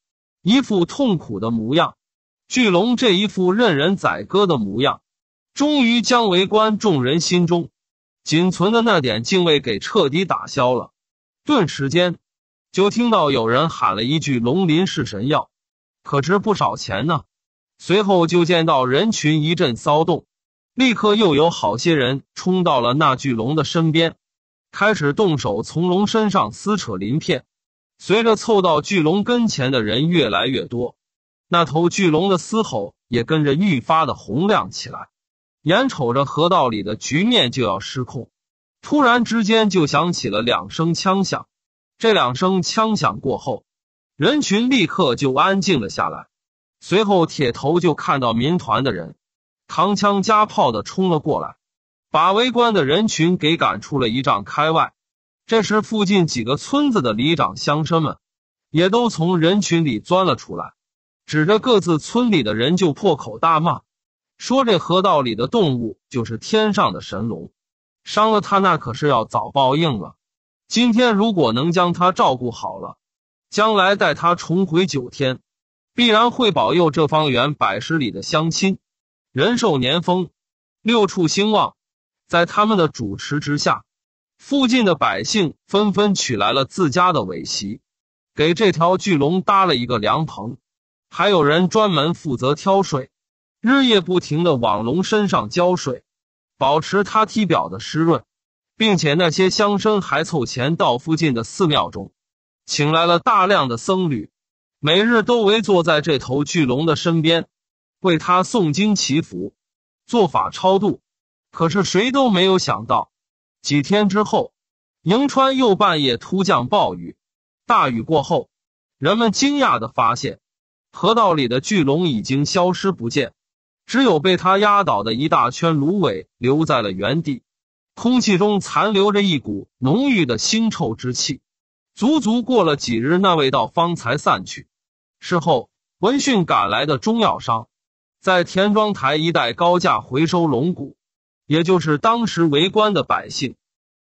一副痛苦的模样。巨龙这一副任人宰割的模样，终于将围观众人心中仅存的那点敬畏给彻底打消了。顿时间，就听到有人喊了一句：“龙鳞是神药，可值不少钱呢。”随后就见到人群一阵骚动。立刻又有好些人冲到了那巨龙的身边，开始动手从龙身上撕扯鳞片。随着凑到巨龙跟前的人越来越多，那头巨龙的嘶吼也跟着愈发的洪亮起来。眼瞅着河道里的局面就要失控，突然之间就响起了两声枪响。这两声枪响过后，人群立刻就安静了下来。随后，铁头就看到民团的人。扛枪加炮的冲了过来，把围观的人群给赶出了一丈开外。这时，附近几个村子的里长乡绅们也都从人群里钻了出来，指着各自村里的人就破口大骂，说这河道里的动物就是天上的神龙，伤了他那可是要早报应了。今天如果能将他照顾好了，将来待他重回九天，必然会保佑这方圆百十里的乡亲。人寿年丰，六畜兴旺，在他们的主持之下，附近的百姓纷纷取来了自家的苇席，给这条巨龙搭了一个凉棚。还有人专门负责挑水，日夜不停的往龙身上浇水，保持它体表的湿润。并且那些乡绅还凑钱到附近的寺庙中，请来了大量的僧侣，每日都围坐在这头巨龙的身边。为他诵经祈福，做法超度。可是谁都没有想到，几天之后，银川又半夜突降暴雨。大雨过后，人们惊讶的发现，河道里的巨龙已经消失不见，只有被他压倒的一大圈芦苇留在了原地。空气中残留着一股浓郁的腥臭之气，足足过了几日，那味道方才散去。事后闻讯赶来的中药商。在田庄台一带高价回收龙骨，也就是当时围观的百姓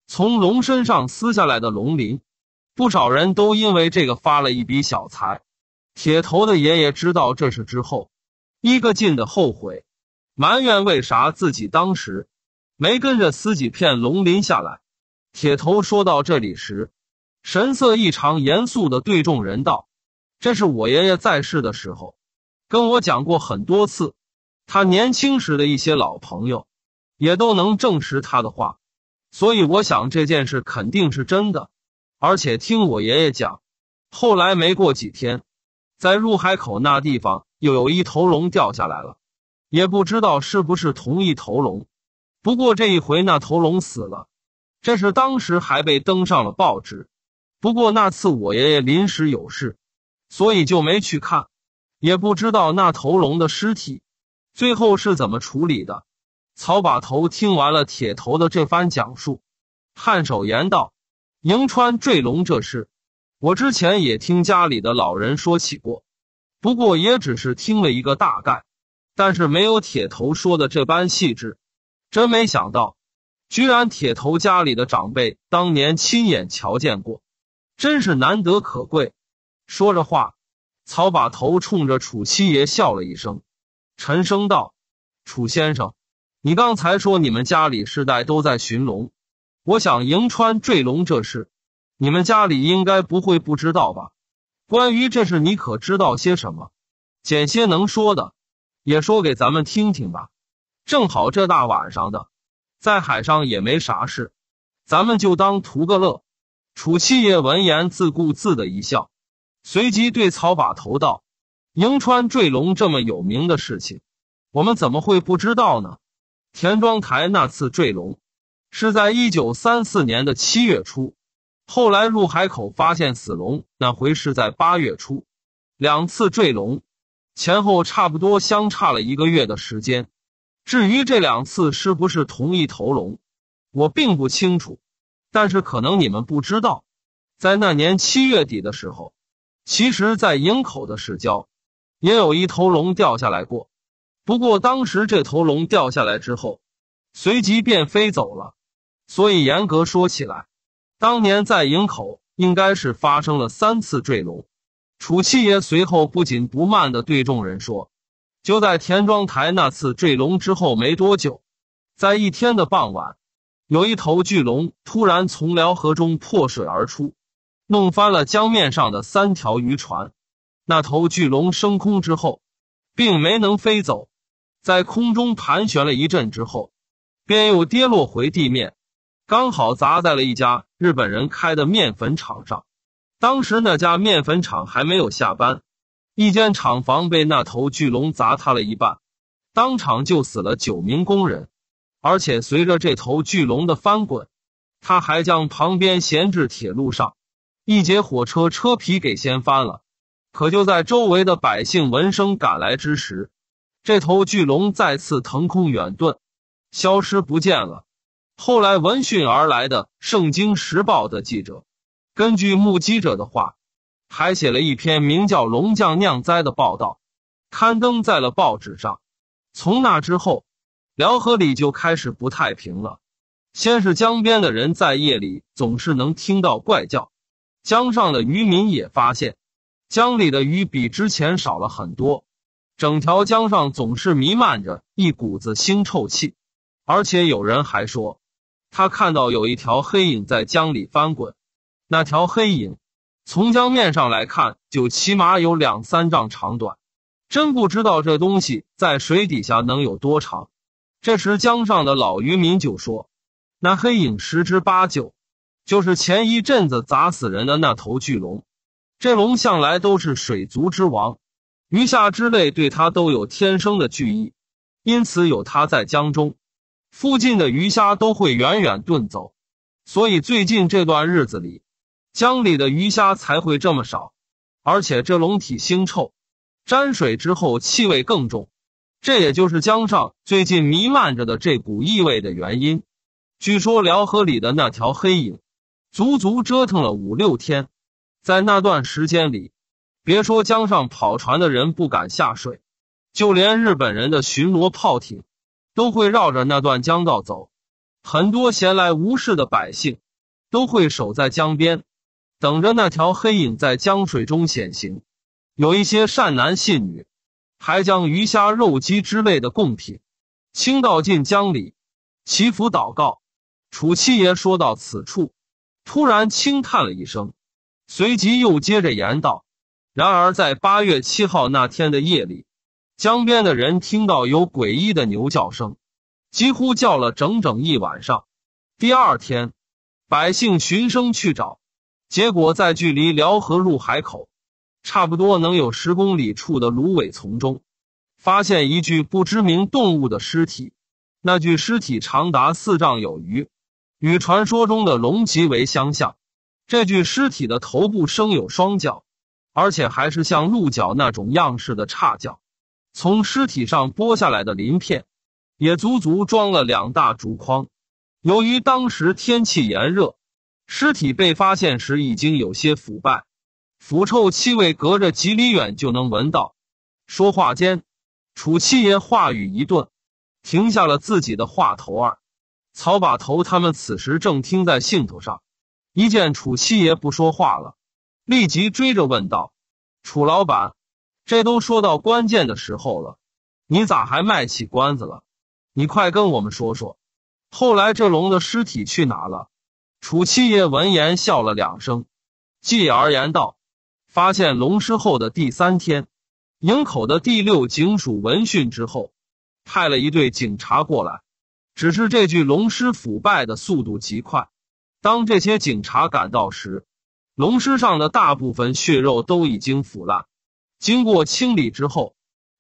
从龙身上撕下来的龙鳞，不少人都因为这个发了一笔小财。铁头的爷爷知道这事之后，一个劲的后悔，埋怨为啥自己当时没跟着撕几片龙鳞下来。铁头说到这里时，神色异常严肃的对众人道：“这是我爷爷在世的时候。”跟我讲过很多次，他年轻时的一些老朋友也都能证实他的话，所以我想这件事肯定是真的。而且听我爷爷讲，后来没过几天，在入海口那地方又有一头龙掉下来了，也不知道是不是同一头龙。不过这一回那头龙死了，这是当时还被登上了报纸。不过那次我爷爷临时有事，所以就没去看。也不知道那头龙的尸体最后是怎么处理的。草把头听完了铁头的这番讲述，颔首言道：“银川坠龙这事，我之前也听家里的老人说起过，不过也只是听了一个大概，但是没有铁头说的这般细致。真没想到，居然铁头家里的长辈当年亲眼瞧见过，真是难得可贵。”说着话。曹把头冲着楚七爷笑了一声，沉声道：“楚先生，你刚才说你们家里世代都在寻龙，我想银川坠龙这事，你们家里应该不会不知道吧？关于这事，你可知道些什么？捡些能说的，也说给咱们听听吧。正好这大晚上的，在海上也没啥事，咱们就当图个乐。”楚七爷闻言，自顾自的一笑。随即对曹把头道：“银川坠龙这么有名的事情，我们怎么会不知道呢？田庄台那次坠龙，是在一九三四年的七月初，后来入海口发现死龙那回是在八月初，两次坠龙前后差不多相差了一个月的时间。至于这两次是不是同一头龙，我并不清楚。但是可能你们不知道，在那年七月底的时候。”其实，在营口的市郊，也有一头龙掉下来过。不过，当时这头龙掉下来之后，随即便飞走了。所以，严格说起来，当年在营口应该是发生了三次坠龙。楚七爷随后不紧不慢地对众人说：“就在田庄台那次坠龙之后没多久，在一天的傍晚，有一头巨龙突然从辽河中破水而出。”弄翻了江面上的三条渔船，那头巨龙升空之后，并没能飞走，在空中盘旋了一阵之后，便又跌落回地面，刚好砸在了一家日本人开的面粉厂上。当时那家面粉厂还没有下班，一间厂房被那头巨龙砸塌了一半，当场就死了九名工人。而且随着这头巨龙的翻滚，他还将旁边闲置铁路上。一节火车车皮给掀翻了，可就在周围的百姓闻声赶来之时，这头巨龙再次腾空远遁，消失不见了。后来闻讯而来的《圣经时报》的记者，根据目击者的话，还写了一篇名叫《龙将酿灾》的报道，刊登在了报纸上。从那之后，辽河里就开始不太平了。先是江边的人在夜里总是能听到怪叫。江上的渔民也发现，江里的鱼比之前少了很多，整条江上总是弥漫着一股子腥臭气，而且有人还说，他看到有一条黑影在江里翻滚，那条黑影从江面上来看就起码有两三丈长短，真不知道这东西在水底下能有多长。这时江上的老渔民就说，那黑影十之八九。就是前一阵子砸死人的那头巨龙，这龙向来都是水族之王，鱼虾之类对它都有天生的惧意，因此有它在江中，附近的鱼虾都会远远遁走，所以最近这段日子里，江里的鱼虾才会这么少。而且这龙体腥臭，沾水之后气味更重，这也就是江上最近弥漫着的这股异味的原因。据说辽河里的那条黑影。足足折腾了五六天，在那段时间里，别说江上跑船的人不敢下水，就连日本人的巡逻炮艇都会绕着那段江道走。很多闲来无事的百姓都会守在江边，等着那条黑影在江水中显形。有一些善男信女还将鱼虾、肉鸡之类的贡品倾倒进江里，祈福祷告。楚七爷说到此处。突然轻叹了一声，随即又接着言道：“然而在八月七号那天的夜里，江边的人听到有诡异的牛叫声，几乎叫了整整一晚上。第二天，百姓寻声去找，结果在距离辽河入海口差不多能有十公里处的芦苇丛中，发现一具不知名动物的尸体。那具尸体长达四丈有余。”与传说中的龙极为相像，这具尸体的头部生有双角，而且还是像鹿角那种样式的叉角。从尸体上剥下来的鳞片，也足足装了两大竹筐。由于当时天气炎热，尸体被发现时已经有些腐败，腐臭气味隔着几里远就能闻到。说话间，楚七爷话语一顿，停下了自己的话头儿。曹把头他们此时正听在兴头上，一见楚七爷不说话了，立即追着问道：“楚老板，这都说到关键的时候了，你咋还卖起关子了？你快跟我们说说，后来这龙的尸体去哪了？”楚七爷闻言笑了两声，继而言道：“发现龙尸后的第三天，营口的第六警署闻讯之后，派了一队警察过来。”只是这具龙尸腐败的速度极快，当这些警察赶到时，龙尸上的大部分血肉都已经腐烂。经过清理之后，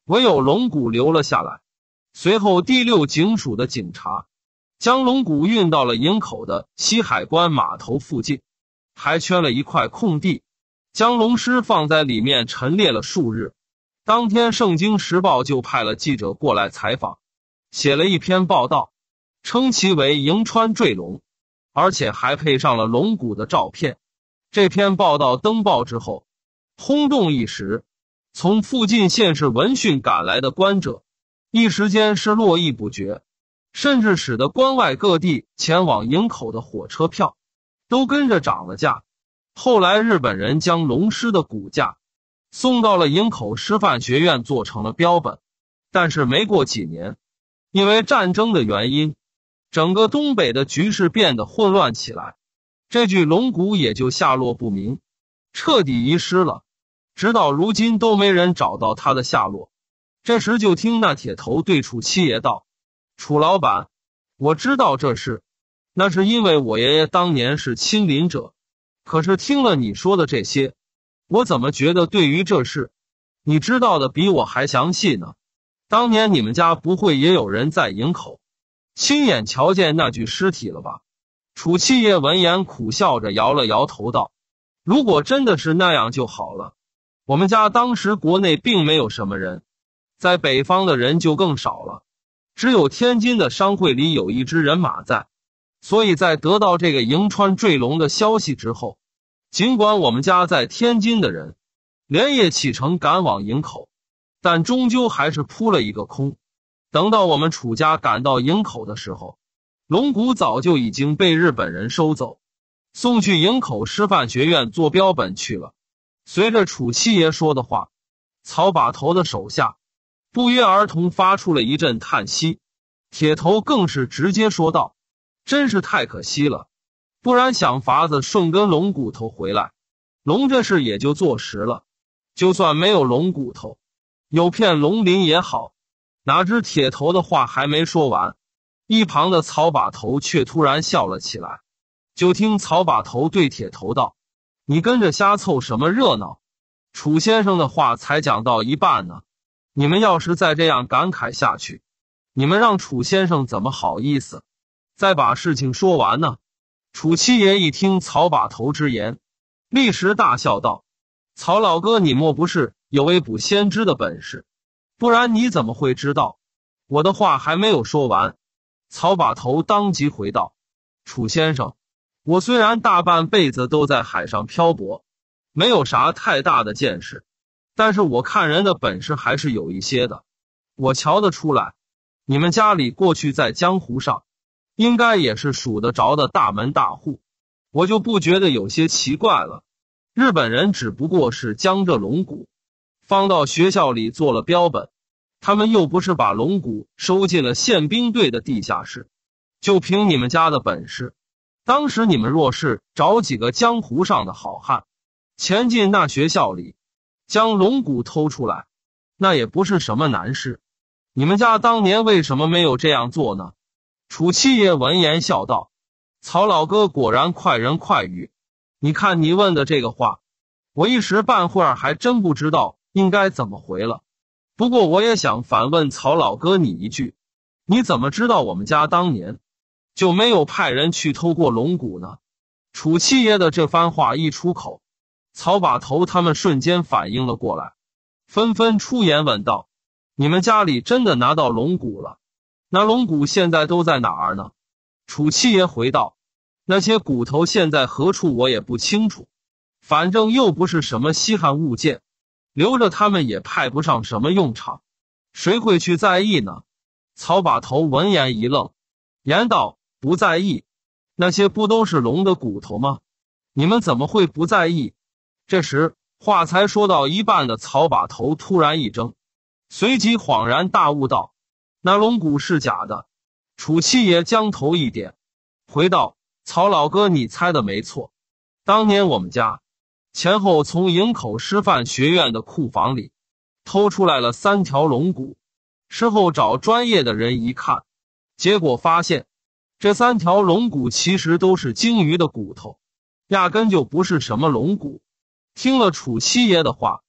唯有龙骨留了下来。随后，第六警署的警察将龙骨运到了营口的西海关码头附近，还圈了一块空地，将龙尸放在里面陈列了数日。当天，《圣经时报》就派了记者过来采访，写了一篇报道。称其为银川坠龙，而且还配上了龙骨的照片。这篇报道登报之后，轰动一时。从附近县市闻讯赶来的观者，一时间是络绎不绝，甚至使得关外各地前往营口的火车票都跟着涨了价。后来，日本人将龙狮的骨架送到了营口师范学院，做成了标本。但是，没过几年，因为战争的原因。整个东北的局势变得混乱起来，这具龙骨也就下落不明，彻底遗失了，直到如今都没人找到他的下落。这时就听那铁头对楚七爷道：“楚老板，我知道这事，那是因为我爷爷当年是亲临者。可是听了你说的这些，我怎么觉得对于这事，你知道的比我还详细呢？当年你们家不会也有人在营口？”亲眼瞧见那具尸体了吧？楚七爷闻言苦笑着摇了摇头，道：“如果真的是那样就好了。我们家当时国内并没有什么人，在北方的人就更少了，只有天津的商会里有一支人马在。所以在得到这个银川坠龙的消息之后，尽管我们家在天津的人连夜启程赶往营口，但终究还是扑了一个空。”等到我们楚家赶到营口的时候，龙骨早就已经被日本人收走，送去营口师范学院做标本去了。随着楚七爷说的话，曹把头的手下不约而同发出了一阵叹息。铁头更是直接说道：“真是太可惜了，不然想法子顺根龙骨头回来，龙这事也就坐实了。就算没有龙骨头，有片龙鳞也好。”哪知铁头的话还没说完，一旁的曹把头却突然笑了起来。就听曹把头对铁头道：“你跟着瞎凑什么热闹？楚先生的话才讲到一半呢，你们要是再这样感慨下去，你们让楚先生怎么好意思再把事情说完呢？”楚七爷一听曹把头之言，立时大笑道：“曹老哥，你莫不是有未卜先知的本事？”不然你怎么会知道？我的话还没有说完，曹把头当即回道：“楚先生，我虽然大半辈子都在海上漂泊，没有啥太大的见识，但是我看人的本事还是有一些的。我瞧得出来，你们家里过去在江湖上应该也是数得着的大门大户，我就不觉得有些奇怪了。日本人只不过是江浙龙骨。”放到学校里做了标本，他们又不是把龙骨收进了宪兵队的地下室。就凭你们家的本事，当时你们若是找几个江湖上的好汉，潜进那学校里，将龙骨偷出来，那也不是什么难事。你们家当年为什么没有这样做呢？楚七爷闻言笑道：“曹老哥果然快人快语。你看你问的这个话，我一时半会儿还真不知道。”应该怎么回了？不过我也想反问曹老哥你一句：你怎么知道我们家当年就没有派人去偷过龙骨呢？楚七爷的这番话一出口，曹把头他们瞬间反应了过来，纷纷出言问道：“你们家里真的拿到龙骨了？那龙骨现在都在哪儿呢？”楚七爷回道：“那些骨头现在何处我也不清楚，反正又不是什么稀罕物件。”留着他们也派不上什么用场，谁会去在意呢？曹把头闻言一愣，言道：“不在意，那些不都是龙的骨头吗？你们怎么会不在意？”这时话才说到一半的曹把头突然一怔，随即恍然大悟道：“那龙骨是假的。”楚七爷将头一点，回道：“曹老哥，你猜的没错，当年我们家。”前后从营口师范学院的库房里偷出来了三条龙骨，事后找专业的人一看，结果发现这三条龙骨其实都是鲸鱼的骨头，压根就不是什么龙骨。听了楚七爷的话，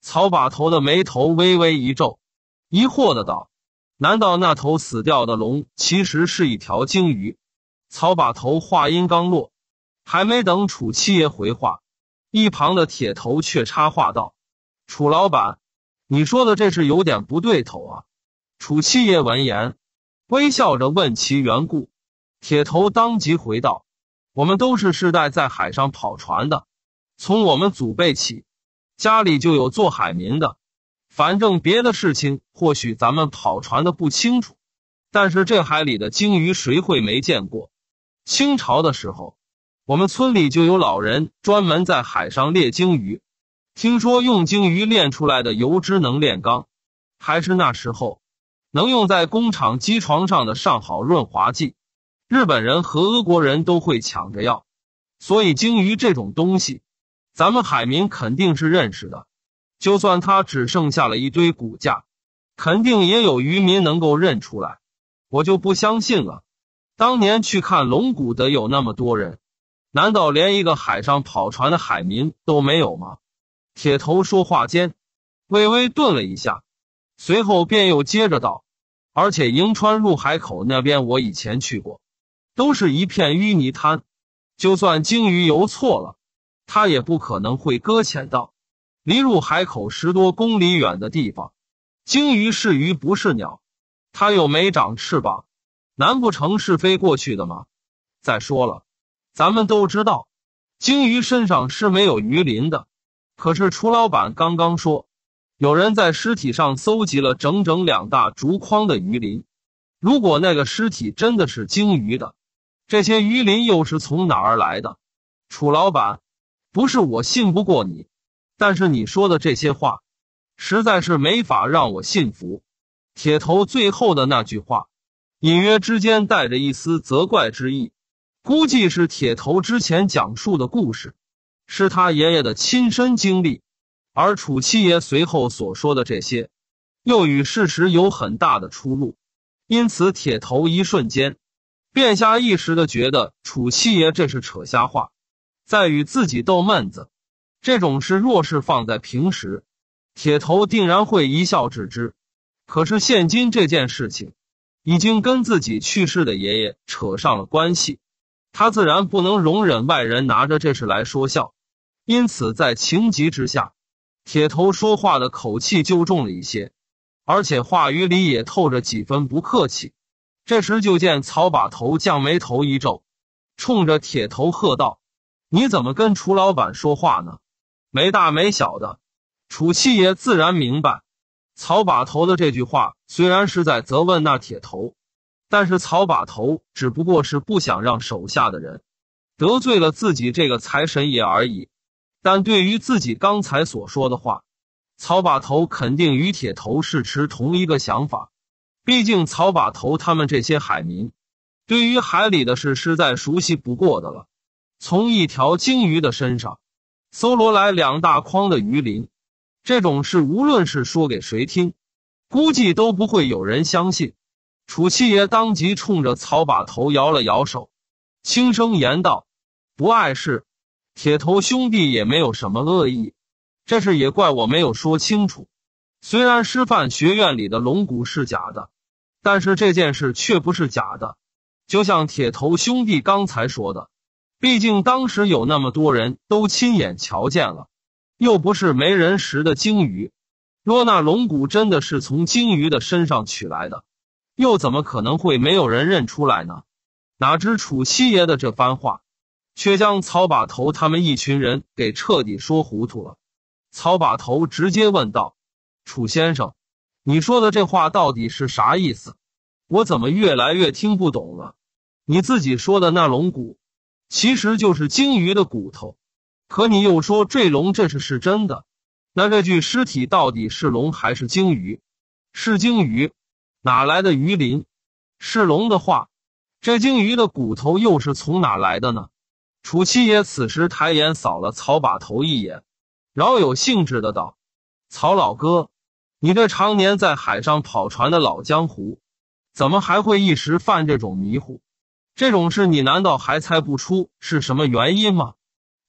曹把头的眉头微微一皱，疑惑的道：“难道那头死掉的龙其实是一条鲸鱼？”曹把头话音刚落，还没等楚七爷回话。一旁的铁头却插话道：“楚老板，你说的这是有点不对头啊。”楚七爷闻言，微笑着问其缘故。铁头当即回道：“我们都是世代在海上跑船的，从我们祖辈起，家里就有做海民的。反正别的事情或许咱们跑船的不清楚，但是这海里的鲸鱼谁会没见过？清朝的时候。”我们村里就有老人专门在海上猎鲸鱼，听说用鲸鱼炼出来的油脂能炼钢，还是那时候能用在工厂机床上的上好润滑剂。日本人和俄国人都会抢着要，所以鲸鱼这种东西，咱们海民肯定是认识的。就算它只剩下了一堆骨架，肯定也有渔民能够认出来。我就不相信了，当年去看龙骨的有那么多人。难道连一个海上跑船的海民都没有吗？铁头说话间微微顿了一下，随后便又接着道：“而且银川入海口那边我以前去过，都是一片淤泥滩。就算鲸鱼游错了，它也不可能会搁浅到离入海口十多公里远的地方。鲸鱼是鱼不是鸟，它又没长翅膀，难不成是飞过去的吗？再说了。”咱们都知道，鲸鱼身上是没有鱼鳞的。可是楚老板刚刚说，有人在尸体上搜集了整整两大竹筐的鱼鳞。如果那个尸体真的是鲸鱼的，这些鱼鳞又是从哪儿来的？楚老板，不是我信不过你，但是你说的这些话，实在是没法让我信服。铁头最后的那句话，隐约之间带着一丝责怪之意。估计是铁头之前讲述的故事，是他爷爷的亲身经历，而楚七爷随后所说的这些，又与事实有很大的出入，因此铁头一瞬间，便下意识的觉得楚七爷这是扯瞎话，在与自己逗闷子。这种事若是放在平时，铁头定然会一笑置之，可是现今这件事情，已经跟自己去世的爷爷扯上了关系。他自然不能容忍外人拿着这事来说笑，因此在情急之下，铁头说话的口气就重了一些，而且话语里也透着几分不客气。这时就见曹把头将眉头一皱，冲着铁头喝道：“你怎么跟楚老板说话呢？没大没小的！”楚七爷自然明白，曹把头的这句话虽然是在责问那铁头。但是，曹把头只不过是不想让手下的人得罪了自己这个财神爷而已。但对于自己刚才所说的话，曹把头肯定与铁头是持同一个想法。毕竟，曹把头他们这些海民，对于海里的事实在熟悉不过的了。从一条鲸鱼的身上搜罗来两大筐的鱼鳞，这种事无论是说给谁听，估计都不会有人相信。楚七爷当即冲着草把头摇了摇手，轻声言道：“不碍事，铁头兄弟也没有什么恶意。这事也怪我没有说清楚。虽然师范学院里的龙骨是假的，但是这件事却不是假的。就像铁头兄弟刚才说的，毕竟当时有那么多人都亲眼瞧见了，又不是没人识的鲸鱼。若那龙骨真的是从鲸鱼的身上取来的。”又怎么可能会没有人认出来呢？哪知楚七爷的这番话，却将曹把头他们一群人给彻底说糊涂了。曹把头直接问道：“楚先生，你说的这话到底是啥意思？我怎么越来越听不懂了？你自己说的那龙骨，其实就是鲸鱼的骨头，可你又说坠龙这事是真的，那这具尸体到底是龙还是鲸鱼？是鲸鱼。”哪来的鱼鳞？是龙的话，这鲸鱼的骨头又是从哪来的呢？楚七爷此时抬眼扫了曹把头一眼，饶有兴致的道：“曹老哥，你这常年在海上跑船的老江湖，怎么还会一时犯这种迷糊？这种事你难道还猜不出是什么原因吗？”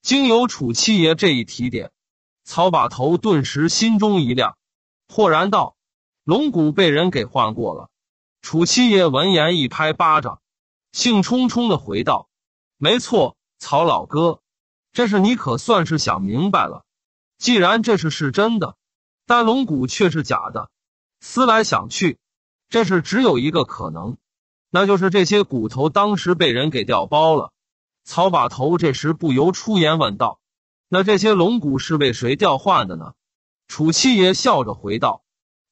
经由楚七爷这一提点，曹把头顿时心中一亮，豁然道。龙骨被人给换过了，楚七爷闻言一拍巴掌，兴冲冲的回道：“没错，曹老哥，这事你可算是想明白了。既然这事是真的，但龙骨却是假的，思来想去，这事只有一个可能，那就是这些骨头当时被人给调包了。”曹把头这时不由出言问道：“那这些龙骨是被谁调换的呢？”楚七爷笑着回道。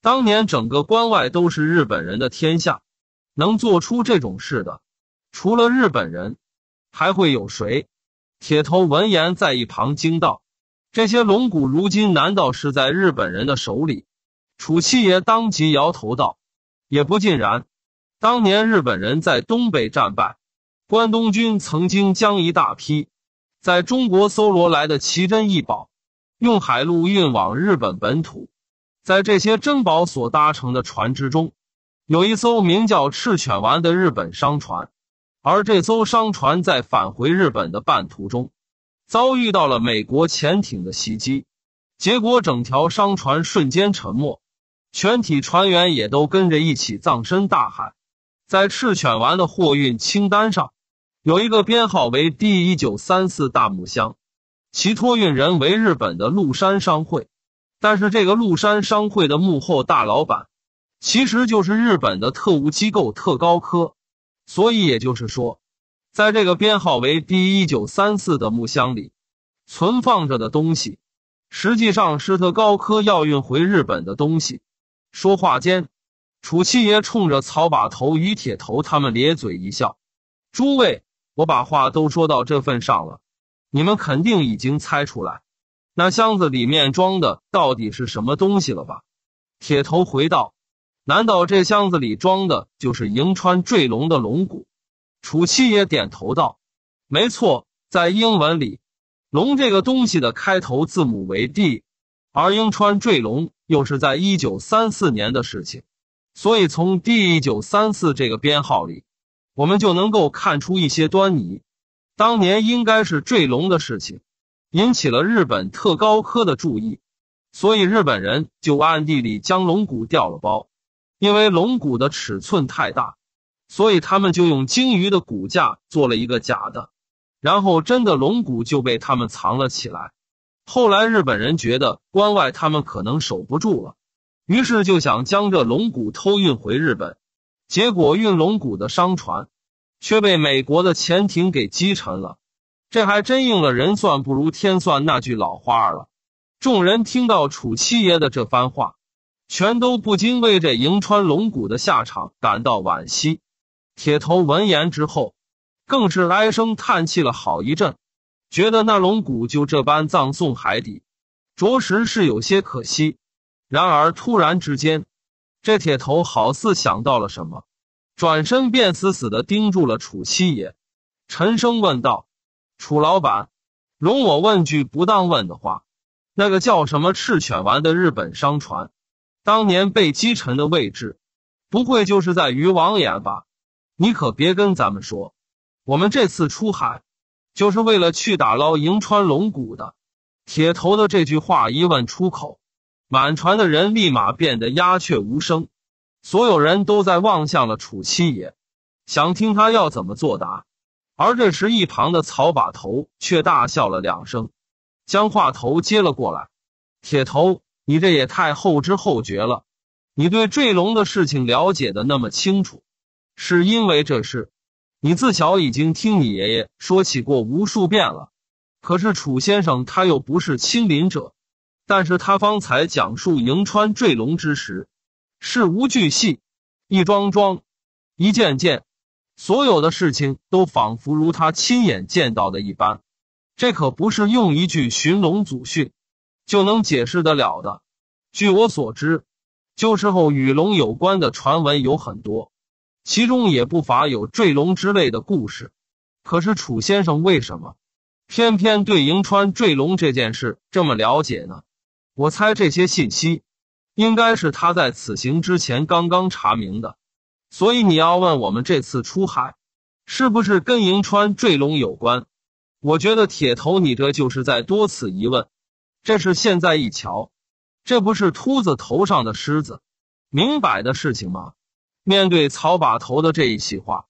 当年整个关外都是日本人的天下，能做出这种事的，除了日本人，还会有谁？铁头闻言在一旁惊道：“这些龙骨如今难道是在日本人的手里？”楚七爷当即摇头道：“也不尽然。当年日本人在东北战败，关东军曾经将一大批在中国搜罗来的奇珍异宝，用海路运往日本本土。”在这些珍宝所搭乘的船只中，有一艘名叫“赤犬丸”的日本商船，而这艘商船在返回日本的半途中，遭遇到了美国潜艇的袭击，结果整条商船瞬间沉没，全体船员也都跟着一起葬身大海。在“赤犬丸”的货运清单上，有一个编号为 D 一九三四大木箱，其托运人为日本的陆山商会。但是这个陆山商会的幕后大老板，其实就是日本的特务机构特高科，所以也就是说，在这个编号为 B 一九三四的木箱里，存放着的东西，实际上是特高科要运回日本的东西。说话间，楚七爷冲着草把头、于铁头他们咧嘴一笑：“诸位，我把话都说到这份上了，你们肯定已经猜出来。”那箱子里面装的到底是什么东西了吧？铁头回道：“难道这箱子里装的就是银川坠龙的龙骨？”楚七爷点头道：“没错，在英文里，龙这个东西的开头字母为 D，而银川坠龙又是在一九三四年的事情，所以从 D 一九三四这个编号里，我们就能够看出一些端倪。当年应该是坠龙的事情。”引起了日本特高科的注意，所以日本人就暗地里将龙骨掉了包。因为龙骨的尺寸太大，所以他们就用鲸鱼的骨架做了一个假的，然后真的龙骨就被他们藏了起来。后来日本人觉得关外他们可能守不住了，于是就想将这龙骨偷运回日本。结果运龙骨的商船却被美国的潜艇给击沉了。这还真应了“人算不如天算”那句老话了。众人听到楚七爷的这番话，全都不禁为这银川龙骨的下场感到惋惜。铁头闻言之后，更是唉声叹气了好一阵，觉得那龙骨就这般葬送海底，着实是有些可惜。然而突然之间，这铁头好似想到了什么，转身便死死的盯住了楚七爷，沉声问道。楚老板，容我问句不当问的话，那个叫什么赤犬丸的日本商船，当年被击沉的位置，不会就是在渔王岩吧？你可别跟咱们说，我们这次出海，就是为了去打捞银川龙骨的。铁头的这句话一问出口，满船的人立马变得鸦雀无声，所有人都在望向了楚七爷，想听他要怎么作答。而这时，一旁的曹把头却大笑了两声，将话头接了过来：“铁头，你这也太后知后觉了。你对坠龙的事情了解的那么清楚，是因为这事，你自小已经听你爷爷说起过无数遍了。可是楚先生他又不是亲临者，但是他方才讲述银川坠龙之时，事无巨细，一桩桩，一件件。”所有的事情都仿佛如他亲眼见到的一般，这可不是用一句寻龙祖训就能解释得了的。据我所知，旧时候与龙有关的传闻有很多，其中也不乏有坠龙之类的故事。可是楚先生为什么偏偏对银川坠龙这件事这么了解呢？我猜这些信息应该是他在此行之前刚刚查明的。所以你要问我们这次出海是不是跟银川坠龙有关？我觉得铁头，你这就是在多此一问。这是现在一瞧，这不是秃子头上的虱子，明摆的事情吗？面对曹把头的这一席话，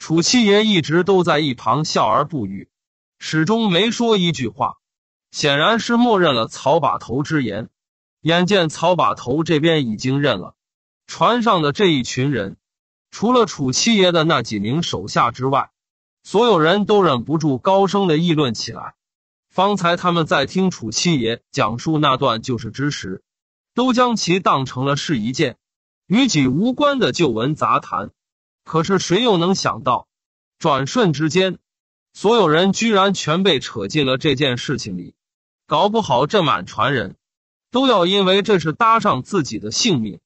楚七爷一直都在一旁笑而不语，始终没说一句话，显然是默认了曹把头之言。眼见曹把头这边已经认了，船上的这一群人。除了楚七爷的那几名手下之外，所有人都忍不住高声的议论起来。方才他们在听楚七爷讲述那段旧事之时，都将其当成了是一件与己无关的旧闻杂谈。可是谁又能想到，转瞬之间，所有人居然全被扯进了这件事情里，搞不好这满船人都要因为这是搭上自己的性命。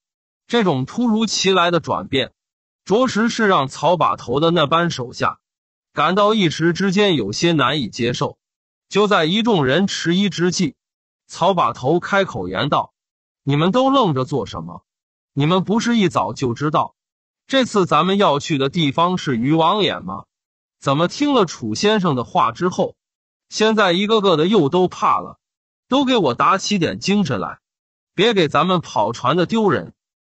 这种突如其来的转变。着实是让曹把头的那班手下感到一时之间有些难以接受。就在一众人迟疑之际，曹把头开口言道：“你们都愣着做什么？你们不是一早就知道这次咱们要去的地方是渔王眼吗？怎么听了楚先生的话之后，现在一个个的又都怕了？都给我打起点精神来，别给咱们跑船的丢人！”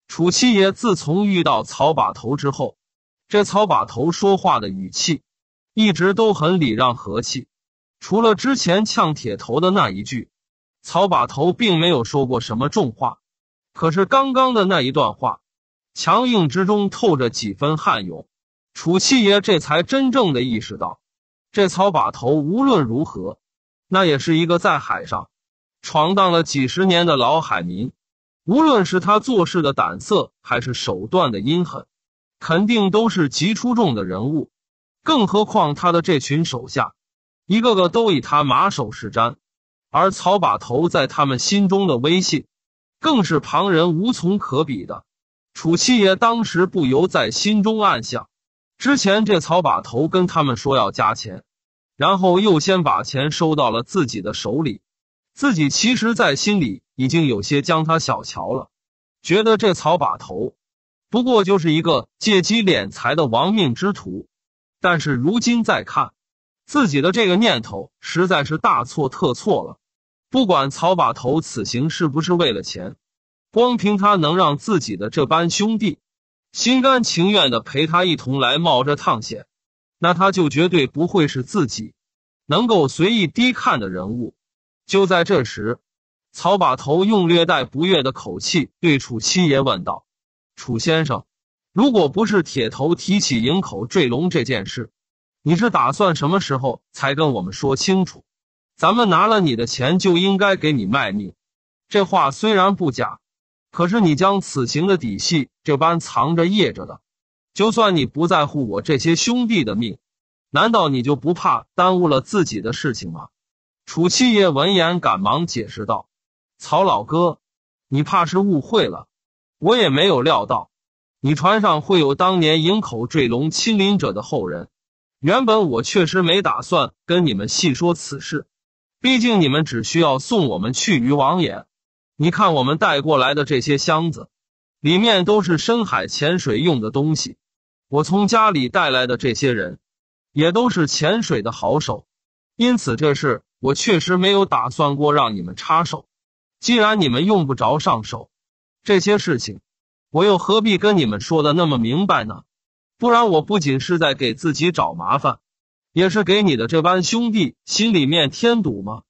楚七爷自从遇到曹把头之后，这曹把头说话的语气一直都很礼让和气，除了之前呛铁头的那一句，曹把头并没有说过什么重话。可是刚刚的那一段话，强硬之中透着几分悍勇，楚七爷这才真正的意识到，这曹把头无论如何，那也是一个在海上闯荡了几十年的老海民。无论是他做事的胆色，还是手段的阴狠，肯定都是极出众的人物。更何况他的这群手下，一个个都以他马首是瞻，而曹把头在他们心中的威信，更是旁人无从可比的。楚七爷当时不由在心中暗想：之前这曹把头跟他们说要加钱，然后又先把钱收到了自己的手里。自己其实，在心里已经有些将他小瞧了，觉得这草把头不过就是一个借机敛财的亡命之徒。但是如今再看，自己的这个念头实在是大错特错了。不管草把头此行是不是为了钱，光凭他能让自己的这般兄弟心甘情愿的陪他一同来冒着烫险，那他就绝对不会是自己能够随意低看的人物。就在这时，曹把头用略带不悦的口气对楚七爷问道：“楚先生，如果不是铁头提起营口坠龙这件事，你是打算什么时候才跟我们说清楚？咱们拿了你的钱，就应该给你卖命。这话虽然不假，可是你将此行的底细这般藏着掖着的，就算你不在乎我这些兄弟的命，难道你就不怕耽误了自己的事情吗？”楚七爷闻言，赶忙解释道：“曹老哥，你怕是误会了。我也没有料到，你船上会有当年营口坠龙亲临者的后人。原本我确实没打算跟你们细说此事，毕竟你们只需要送我们去渔王眼。你看，我们带过来的这些箱子，里面都是深海潜水用的东西。我从家里带来的这些人，也都是潜水的好手。因此，这事……”我确实没有打算过让你们插手，既然你们用不着上手，这些事情，我又何必跟你们说的那么明白呢？不然我不仅是在给自己找麻烦，也是给你的这班兄弟心里面添堵吗？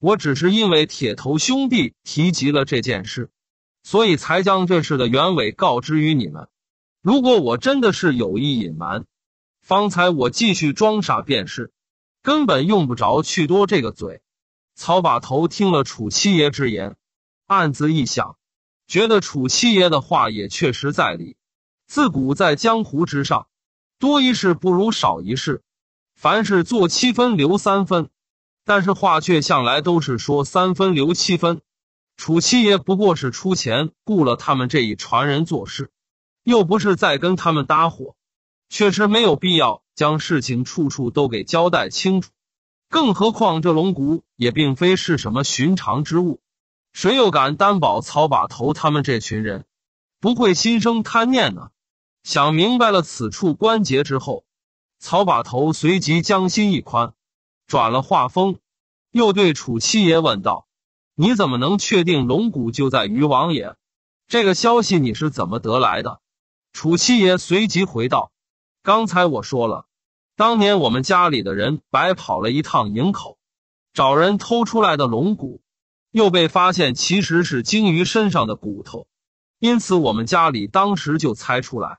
我只是因为铁头兄弟提及了这件事，所以才将这事的原委告知于你们。如果我真的是有意隐瞒，方才我继续装傻便是。根本用不着去多这个嘴。曹把头听了楚七爷之言，暗自一想，觉得楚七爷的话也确实在理。自古在江湖之上，多一事不如少一事，凡事做七分留三分。但是话却向来都是说三分留七分。楚七爷不过是出钱雇了他们这一船人做事，又不是在跟他们搭伙。确实没有必要将事情处处都给交代清楚，更何况这龙骨也并非是什么寻常之物，谁又敢担保曹把头他们这群人不会心生贪念呢？想明白了此处关节之后，曹把头随即将心一宽，转了话锋，又对楚七爷问道：“你怎么能确定龙骨就在余王爷？这个消息你是怎么得来的？”楚七爷随即回道。刚才我说了，当年我们家里的人白跑了一趟营口，找人偷出来的龙骨，又被发现其实是鲸鱼身上的骨头，因此我们家里当时就猜出来，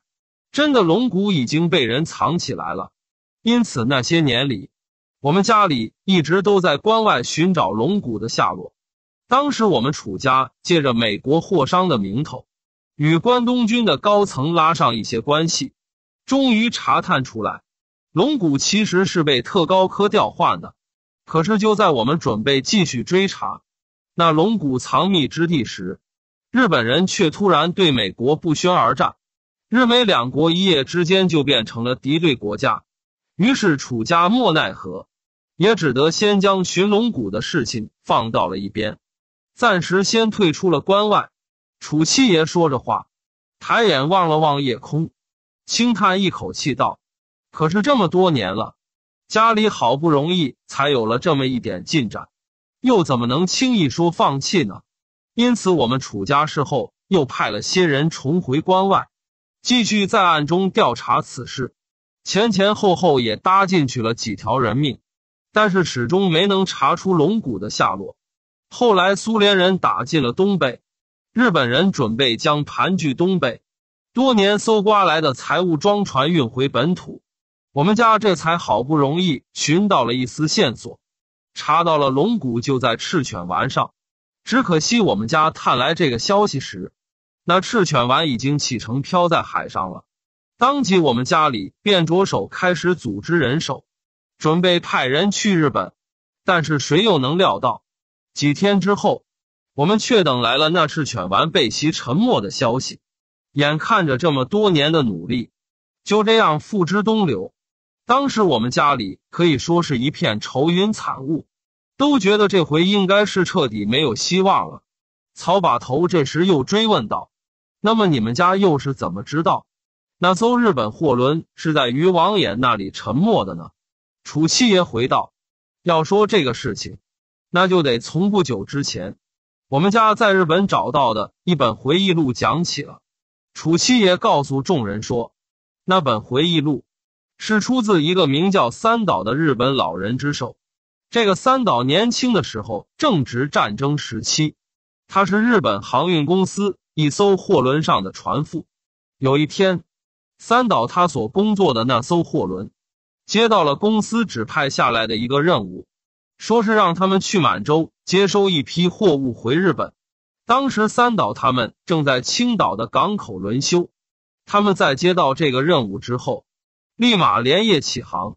真的龙骨已经被人藏起来了。因此那些年里，我们家里一直都在关外寻找龙骨的下落。当时我们楚家借着美国货商的名头，与关东军的高层拉上一些关系。终于查探出来，龙骨其实是被特高科调换的。可是就在我们准备继续追查那龙骨藏匿之地时，日本人却突然对美国不宣而战，日美两国一夜之间就变成了敌对国家。于是楚家莫奈何，也只得先将寻龙骨的事情放到了一边，暂时先退出了关外。楚七爷说着话，抬眼望了望夜空。轻叹一口气道：“可是这么多年了，家里好不容易才有了这么一点进展，又怎么能轻易说放弃呢？因此，我们楚家事后又派了些人重回关外，继续在暗中调查此事。前前后后也搭进去了几条人命，但是始终没能查出龙骨的下落。后来苏联人打进了东北，日本人准备将盘踞东北。”多年搜刮来的财物装船运回本土，我们家这才好不容易寻到了一丝线索，查到了龙骨就在赤犬丸上。只可惜我们家探来这个消息时，那赤犬丸已经启程飘在海上了。当即我们家里便着手开始组织人手，准备派人去日本。但是谁又能料到，几天之后，我们却等来了那赤犬丸被袭沉没的消息。眼看着这么多年的努力就这样付之东流，当时我们家里可以说是一片愁云惨雾，都觉得这回应该是彻底没有希望了。曹把头这时又追问道：“那么你们家又是怎么知道那艘日本货轮是在于王爷那里沉没的呢？”楚七爷回道：“要说这个事情，那就得从不久之前我们家在日本找到的一本回忆录讲起了。”楚七爷告诉众人说：“那本回忆录是出自一个名叫三岛的日本老人之手。这个三岛年轻的时候正值战争时期，他是日本航运公司一艘货轮上的船夫。有一天，三岛他所工作的那艘货轮接到了公司指派下来的一个任务，说是让他们去满洲接收一批货物回日本。”当时三岛他们正在青岛的港口轮休，他们在接到这个任务之后，立马连夜起航，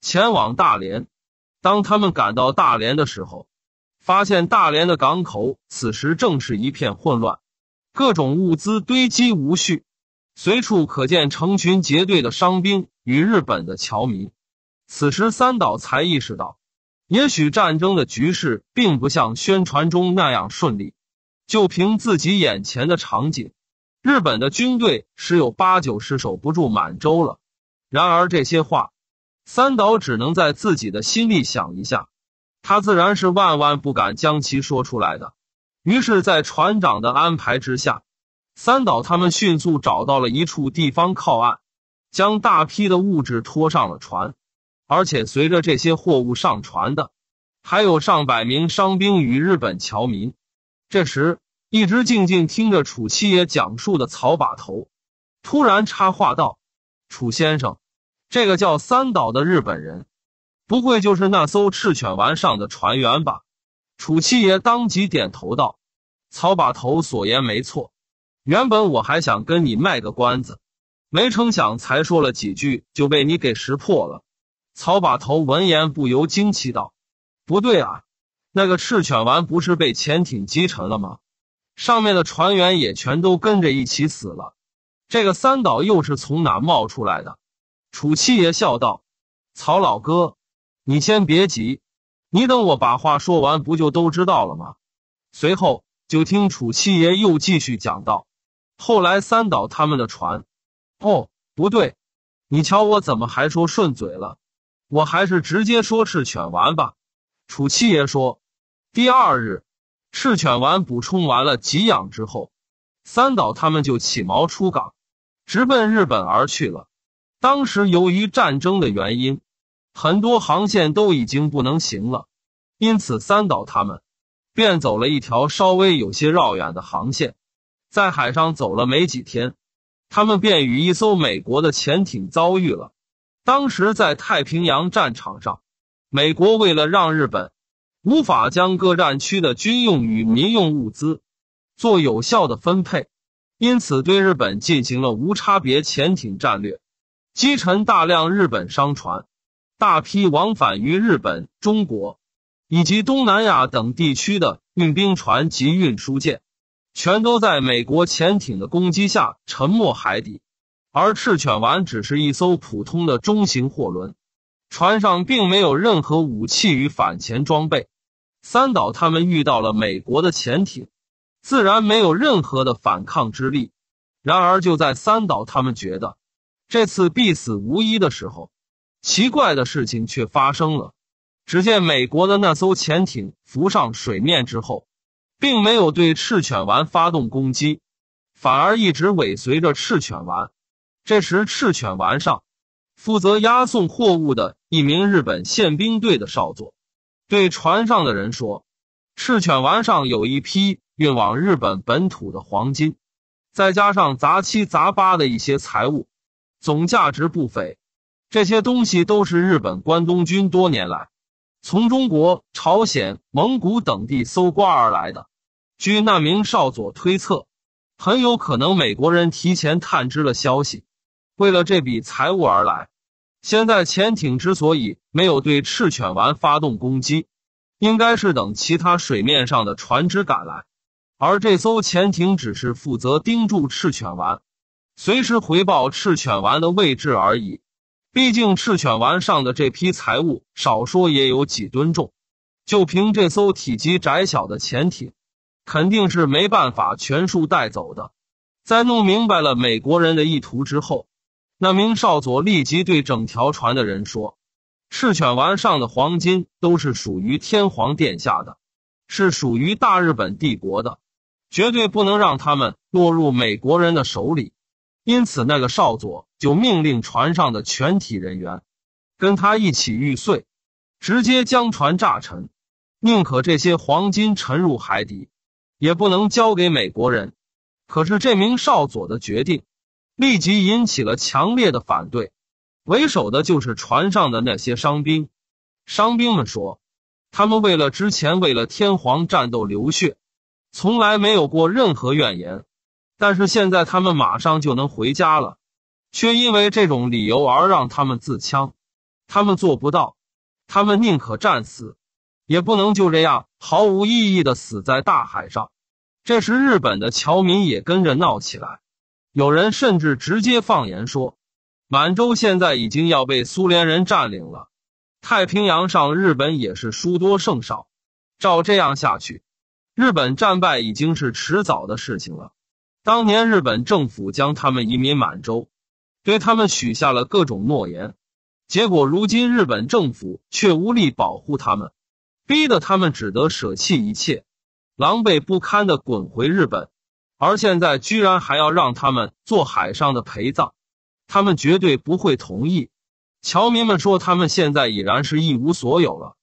前往大连。当他们赶到大连的时候，发现大连的港口此时正是一片混乱，各种物资堆积无序，随处可见成群结队的伤兵与日本的侨民。此时三岛才意识到，也许战争的局势并不像宣传中那样顺利。就凭自己眼前的场景，日本的军队十有八九是守不住满洲了。然而这些话，三岛只能在自己的心里想一下，他自然是万万不敢将其说出来的。于是，在船长的安排之下，三岛他们迅速找到了一处地方靠岸，将大批的物质拖上了船，而且随着这些货物上船的，还有上百名伤兵与日本侨民。这时，一直静静听着楚七爷讲述的草把头突然插话道：“楚先生，这个叫三岛的日本人，不会就是那艘赤犬丸上的船员吧？”楚七爷当即点头道：“草把头所言没错。原本我还想跟你卖个关子，没成想才说了几句就被你给识破了。”草把头闻言不由惊奇道：“不对啊。”那个赤犬丸不是被潜艇击沉了吗？上面的船员也全都跟着一起死了。这个三岛又是从哪冒出来的？楚七爷笑道：“曹老哥，你先别急，你等我把话说完，不就都知道了吗？”随后就听楚七爷又继续讲道：“后来三岛他们的船……哦，不对，你瞧我怎么还说顺嘴了？我还是直接说赤犬丸吧。”楚七爷说：“第二日，赤犬丸补充完了给养之后，三岛他们就起锚出港，直奔日本而去了。当时由于战争的原因，很多航线都已经不能行了，因此三岛他们便走了一条稍微有些绕远的航线。在海上走了没几天，他们便与一艘美国的潜艇遭遇了。当时在太平洋战场上。”美国为了让日本无法将各战区的军用与民用物资做有效的分配，因此对日本进行了无差别潜艇战略，击沉大量日本商船，大批往返于日本、中国以及东南亚等地区的运兵船及运输舰，全都在美国潜艇的攻击下沉没海底。而赤犬丸只是一艘普通的中型货轮。船上并没有任何武器与反潜装备，三岛他们遇到了美国的潜艇，自然没有任何的反抗之力。然而就在三岛他们觉得这次必死无疑的时候，奇怪的事情却发生了。只见美国的那艘潜艇浮上水面之后，并没有对赤犬丸发动攻击，反而一直尾随着赤犬丸。这时，赤犬丸上。负责押送货物的一名日本宪兵队的少佐，对船上的人说：“赤犬丸上有一批运往日本本土的黄金，再加上杂七杂八的一些财物，总价值不菲。这些东西都是日本关东军多年来从中国、朝鲜、蒙古等地搜刮而来的。据那名少佐推测，很有可能美国人提前探知了消息，为了这笔财物而来。”现在潜艇之所以没有对赤犬丸发动攻击，应该是等其他水面上的船只赶来，而这艘潜艇只是负责盯住赤犬丸，随时回报赤犬丸的位置而已。毕竟赤犬丸上的这批财物少说也有几吨重，就凭这艘体积窄小的潜艇，肯定是没办法全数带走的。在弄明白了美国人的意图之后。那名少佐立即对整条船的人说：“赤犬丸上的黄金都是属于天皇殿下的，是属于大日本帝国的，绝对不能让他们落入美国人的手里。因此，那个少佐就命令船上的全体人员跟他一起玉碎，直接将船炸沉，宁可这些黄金沉入海底，也不能交给美国人。”可是，这名少佐的决定。立即引起了强烈的反对，为首的就是船上的那些伤兵。伤兵们说，他们为了之前为了天皇战斗流血，从来没有过任何怨言。但是现在他们马上就能回家了，却因为这种理由而让他们自戕，他们做不到，他们宁可战死，也不能就这样毫无意义的死在大海上。这时，日本的侨民也跟着闹起来。有人甚至直接放言说：“满洲现在已经要被苏联人占领了，太平洋上日本也是输多胜少，照这样下去，日本战败已经是迟早的事情了。”当年日本政府将他们移民满洲，对他们许下了各种诺言，结果如今日本政府却无力保护他们，逼得他们只得舍弃一切，狼狈不堪的滚回日本。而现在居然还要让他们做海上的陪葬，他们绝对不会同意。侨民们说，他们现在已然是一无所有了，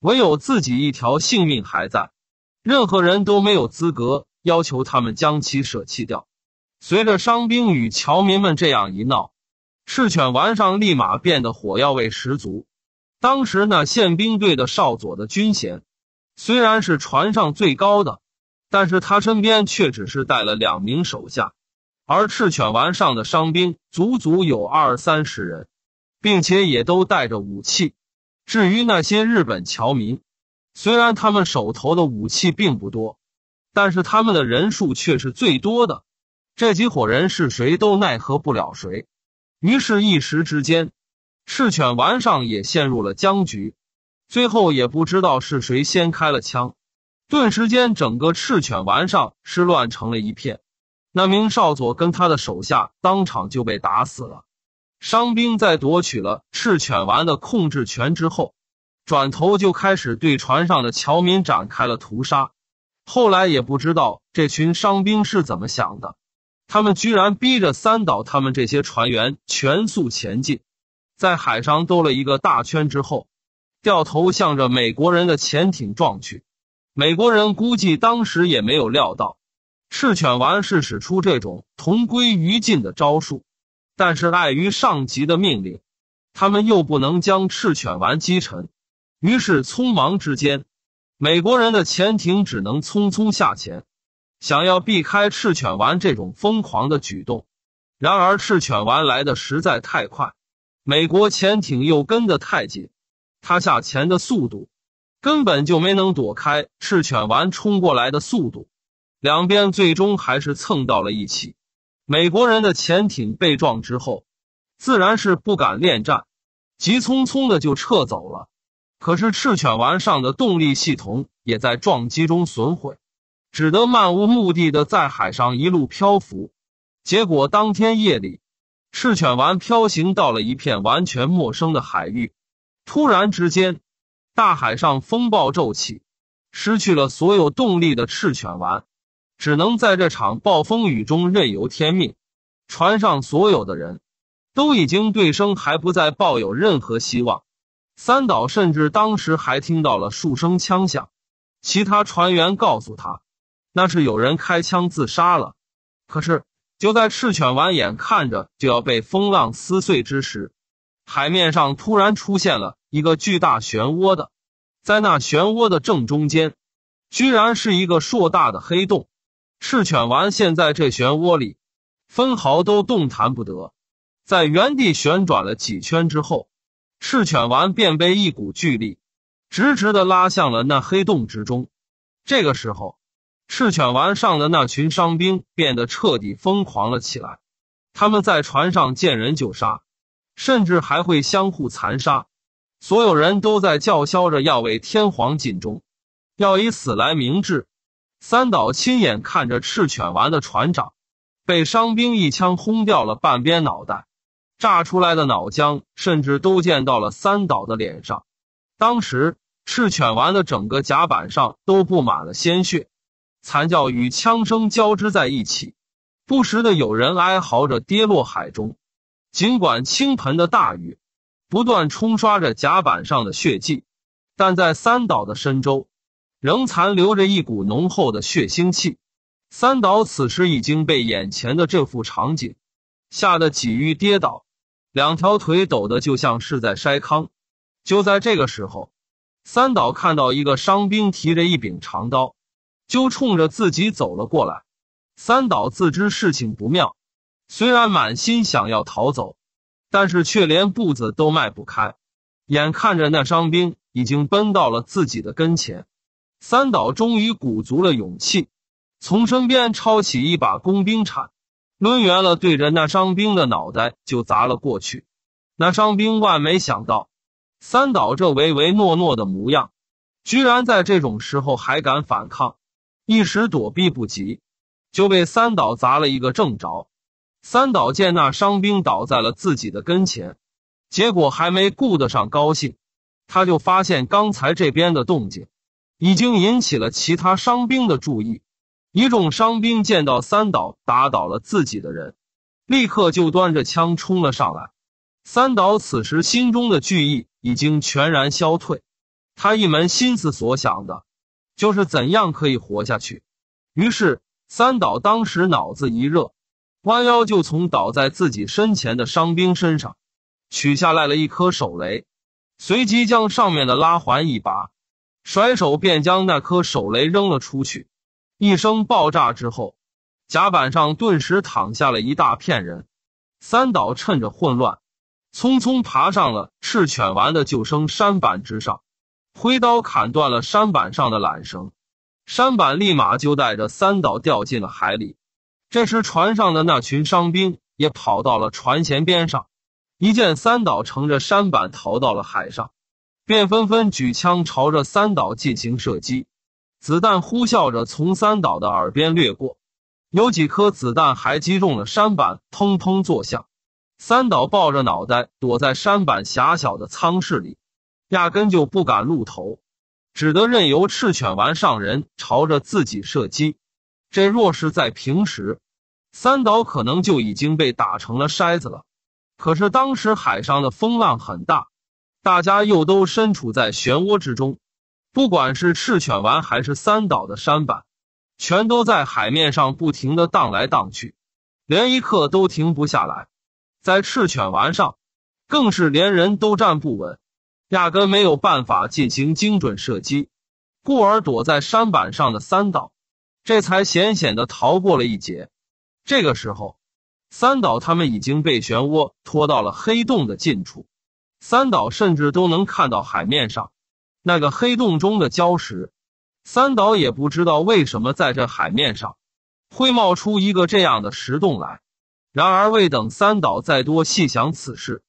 唯有自己一条性命还在，任何人都没有资格要求他们将其舍弃掉。随着伤兵与侨民们这样一闹，赤犬丸上立马变得火药味十足。当时那宪兵队的少佐的军衔，虽然是船上最高的。但是他身边却只是带了两名手下，而赤犬丸上的伤兵足足有二三十人，并且也都带着武器。至于那些日本侨民，虽然他们手头的武器并不多，但是他们的人数却是最多的。这几伙人是谁都奈何不了谁，于是一时之间，赤犬丸上也陷入了僵局。最后也不知道是谁先开了枪。顿时间，整个赤犬丸上是乱成了一片。那名少佐跟他的手下当场就被打死了。伤兵在夺取了赤犬丸的控制权之后，转头就开始对船上的侨民展开了屠杀。后来也不知道这群伤兵是怎么想的，他们居然逼着三岛他们这些船员全速前进，在海上兜了一个大圈之后，掉头向着美国人的潜艇撞去。美国人估计当时也没有料到，赤犬丸是使出这种同归于尽的招数，但是碍于上级的命令，他们又不能将赤犬丸击沉，于是匆忙之间，美国人的潜艇只能匆匆下潜，想要避开赤犬丸这种疯狂的举动。然而赤犬丸来的实在太快，美国潜艇又跟得太紧，它下潜的速度。根本就没能躲开赤犬丸冲过来的速度，两边最终还是蹭到了一起。美国人的潜艇被撞之后，自然是不敢恋战，急匆匆的就撤走了。可是赤犬丸上的动力系统也在撞击中损毁，只得漫无目的的在海上一路漂浮。结果当天夜里，赤犬丸漂行到了一片完全陌生的海域，突然之间。大海上风暴骤起，失去了所有动力的赤犬丸，只能在这场暴风雨中任由天命。船上所有的人都已经对生还不再抱有任何希望。三岛甚至当时还听到了数声枪响，其他船员告诉他，那是有人开枪自杀了。可是就在赤犬丸眼看着就要被风浪撕碎之时，海面上突然出现了。一个巨大漩涡的，在那漩涡的正中间，居然是一个硕大的黑洞。赤犬丸现在这漩涡里，分毫都动弹不得，在原地旋转了几圈之后，赤犬丸便被一股巨力直直的拉向了那黑洞之中。这个时候，赤犬丸上的那群伤兵变得彻底疯狂了起来，他们在船上见人就杀，甚至还会相互残杀。所有人都在叫嚣着要为天皇尽忠，要以死来明志。三岛亲眼看着赤犬丸的船长被伤兵一枪轰掉了半边脑袋，炸出来的脑浆甚至都溅到了三岛的脸上。当时赤犬丸的整个甲板上都布满了鲜血，惨叫与枪声交织在一起，不时的有人哀嚎着跌落海中。尽管倾盆的大雨。不断冲刷着甲板上的血迹，但在三岛的深州，仍残留着一股浓厚的血腥气。三岛此时已经被眼前的这幅场景吓得几欲跌倒，两条腿抖得就像是在筛糠。就在这个时候，三岛看到一个伤兵提着一柄长刀，就冲着自己走了过来。三岛自知事情不妙，虽然满心想要逃走。但是却连步子都迈不开，眼看着那伤兵已经奔到了自己的跟前，三岛终于鼓足了勇气，从身边抄起一把工兵铲，抡圆了对着那伤兵的脑袋就砸了过去。那伤兵万没想到，三岛这唯唯诺诺的模样，居然在这种时候还敢反抗，一时躲避不及，就被三岛砸了一个正着。三岛见那伤兵倒在了自己的跟前，结果还没顾得上高兴，他就发现刚才这边的动静已经引起了其他伤兵的注意。一众伤兵见到三岛打倒了自己的人，立刻就端着枪冲了上来。三岛此时心中的惧意已经全然消退，他一门心思所想的，就是怎样可以活下去。于是，三岛当时脑子一热。弯腰就从倒在自己身前的伤兵身上，取下来了一颗手雷，随即将上面的拉环一拔，甩手便将那颗手雷扔了出去。一声爆炸之后，甲板上顿时躺下了一大片人。三岛趁着混乱，匆匆爬上了赤犬丸的救生山板之上，挥刀砍断了山板上的缆绳，山板立马就带着三岛掉进了海里。这时，船上的那群伤兵也跑到了船舷边上，一见三岛乘着山板逃到了海上，便纷纷举枪朝着三岛进行射击，子弹呼啸着从三岛的耳边掠过，有几颗子弹还击中了山板，砰砰作响。三岛抱着脑袋躲在山板狭小的舱室里，压根就不敢露头，只得任由赤犬丸上人朝着自己射击。这若是在平时，三岛可能就已经被打成了筛子了。可是当时海上的风浪很大，大家又都身处在漩涡之中，不管是赤犬丸还是三岛的山板，全都在海面上不停的荡来荡去，连一刻都停不下来。在赤犬丸上，更是连人都站不稳，压根没有办法进行精准射击，故而躲在山板上的三岛。这才险险的逃过了一劫。这个时候，三岛他们已经被漩涡拖到了黑洞的近处。三岛甚至都能看到海面上那个黑洞中的礁石。三岛也不知道为什么在这海面上会冒出一个这样的石洞来。然而，未等三岛再多细想此事，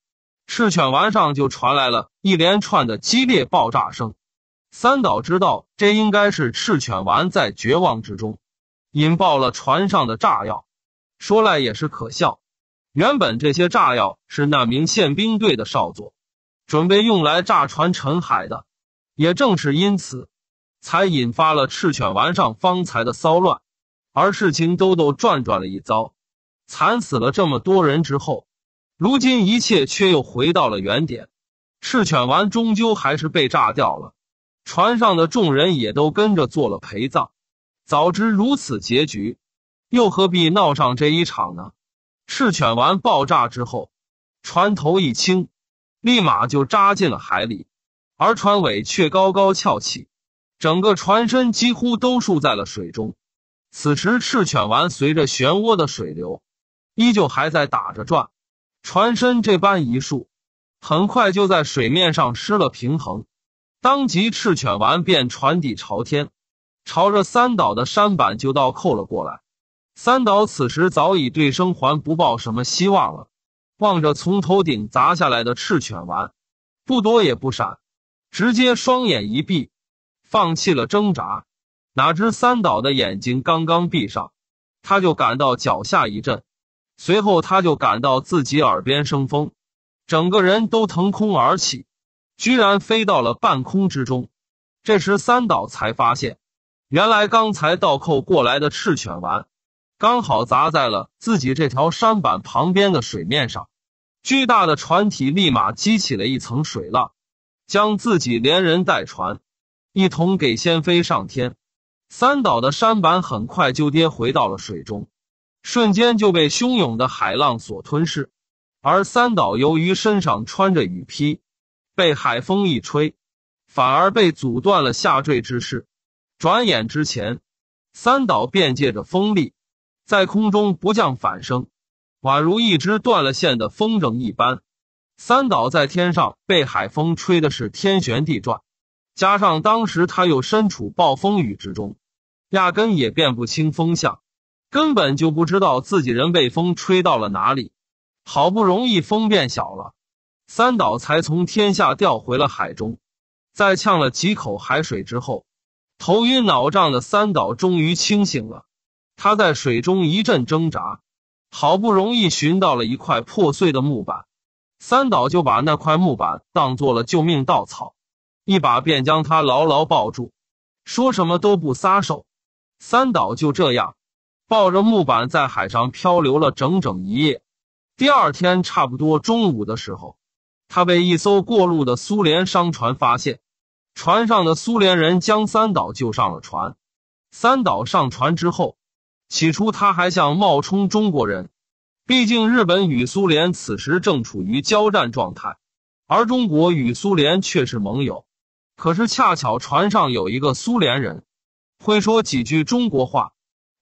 赤犬丸上就传来了一连串的激烈爆炸声。三岛知道，这应该是赤犬丸在绝望之中引爆了船上的炸药。说来也是可笑，原本这些炸药是那名宪兵队的少佐准备用来炸船沉海的，也正是因此才引发了赤犬丸上方才的骚乱。而事情兜兜转转了一遭，惨死了这么多人之后，如今一切却又回到了原点。赤犬丸终究还是被炸掉了。船上的众人也都跟着做了陪葬。早知如此结局，又何必闹上这一场呢？赤犬丸爆炸之后，船头一倾，立马就扎进了海里，而船尾却高高翘起，整个船身几乎都竖在了水中。此时，赤犬丸随着漩涡的水流，依旧还在打着转。船身这般一竖，很快就在水面上失了平衡。当即，赤犬丸便传底朝天，朝着三岛的山板就倒扣了过来。三岛此时早已对生还不抱什么希望了，望着从头顶砸下来的赤犬丸，不多也不闪，直接双眼一闭，放弃了挣扎。哪知三岛的眼睛刚刚闭上，他就感到脚下一震，随后他就感到自己耳边生风，整个人都腾空而起。居然飞到了半空之中。这时三岛才发现，原来刚才倒扣过来的赤犬丸，刚好砸在了自己这条山板旁边的水面上。巨大的船体立马激起了一层水浪，将自己连人带船一同给掀飞上天。三岛的山板很快就跌回到了水中，瞬间就被汹涌的海浪所吞噬。而三岛由于身上穿着雨披。被海风一吹，反而被阻断了下坠之势。转眼之前，三岛便借着风力，在空中不降反升，宛如一只断了线的风筝一般。三岛在天上被海风吹的是天旋地转，加上当时他又身处暴风雨之中，压根也辨不清风向，根本就不知道自己人被风吹到了哪里。好不容易风变小了。三岛才从天下掉回了海中，在呛了几口海水之后，头晕脑胀的三岛终于清醒了。他在水中一阵挣扎，好不容易寻到了一块破碎的木板，三岛就把那块木板当做了救命稻草，一把便将它牢牢抱住，说什么都不撒手。三岛就这样抱着木板在海上漂流了整整一夜。第二天差不多中午的时候。他被一艘过路的苏联商船发现，船上的苏联人将三岛救上了船。三岛上船之后，起初他还想冒充中国人，毕竟日本与苏联此时正处于交战状态，而中国与苏联却是盟友。可是恰巧船上有一个苏联人，会说几句中国话，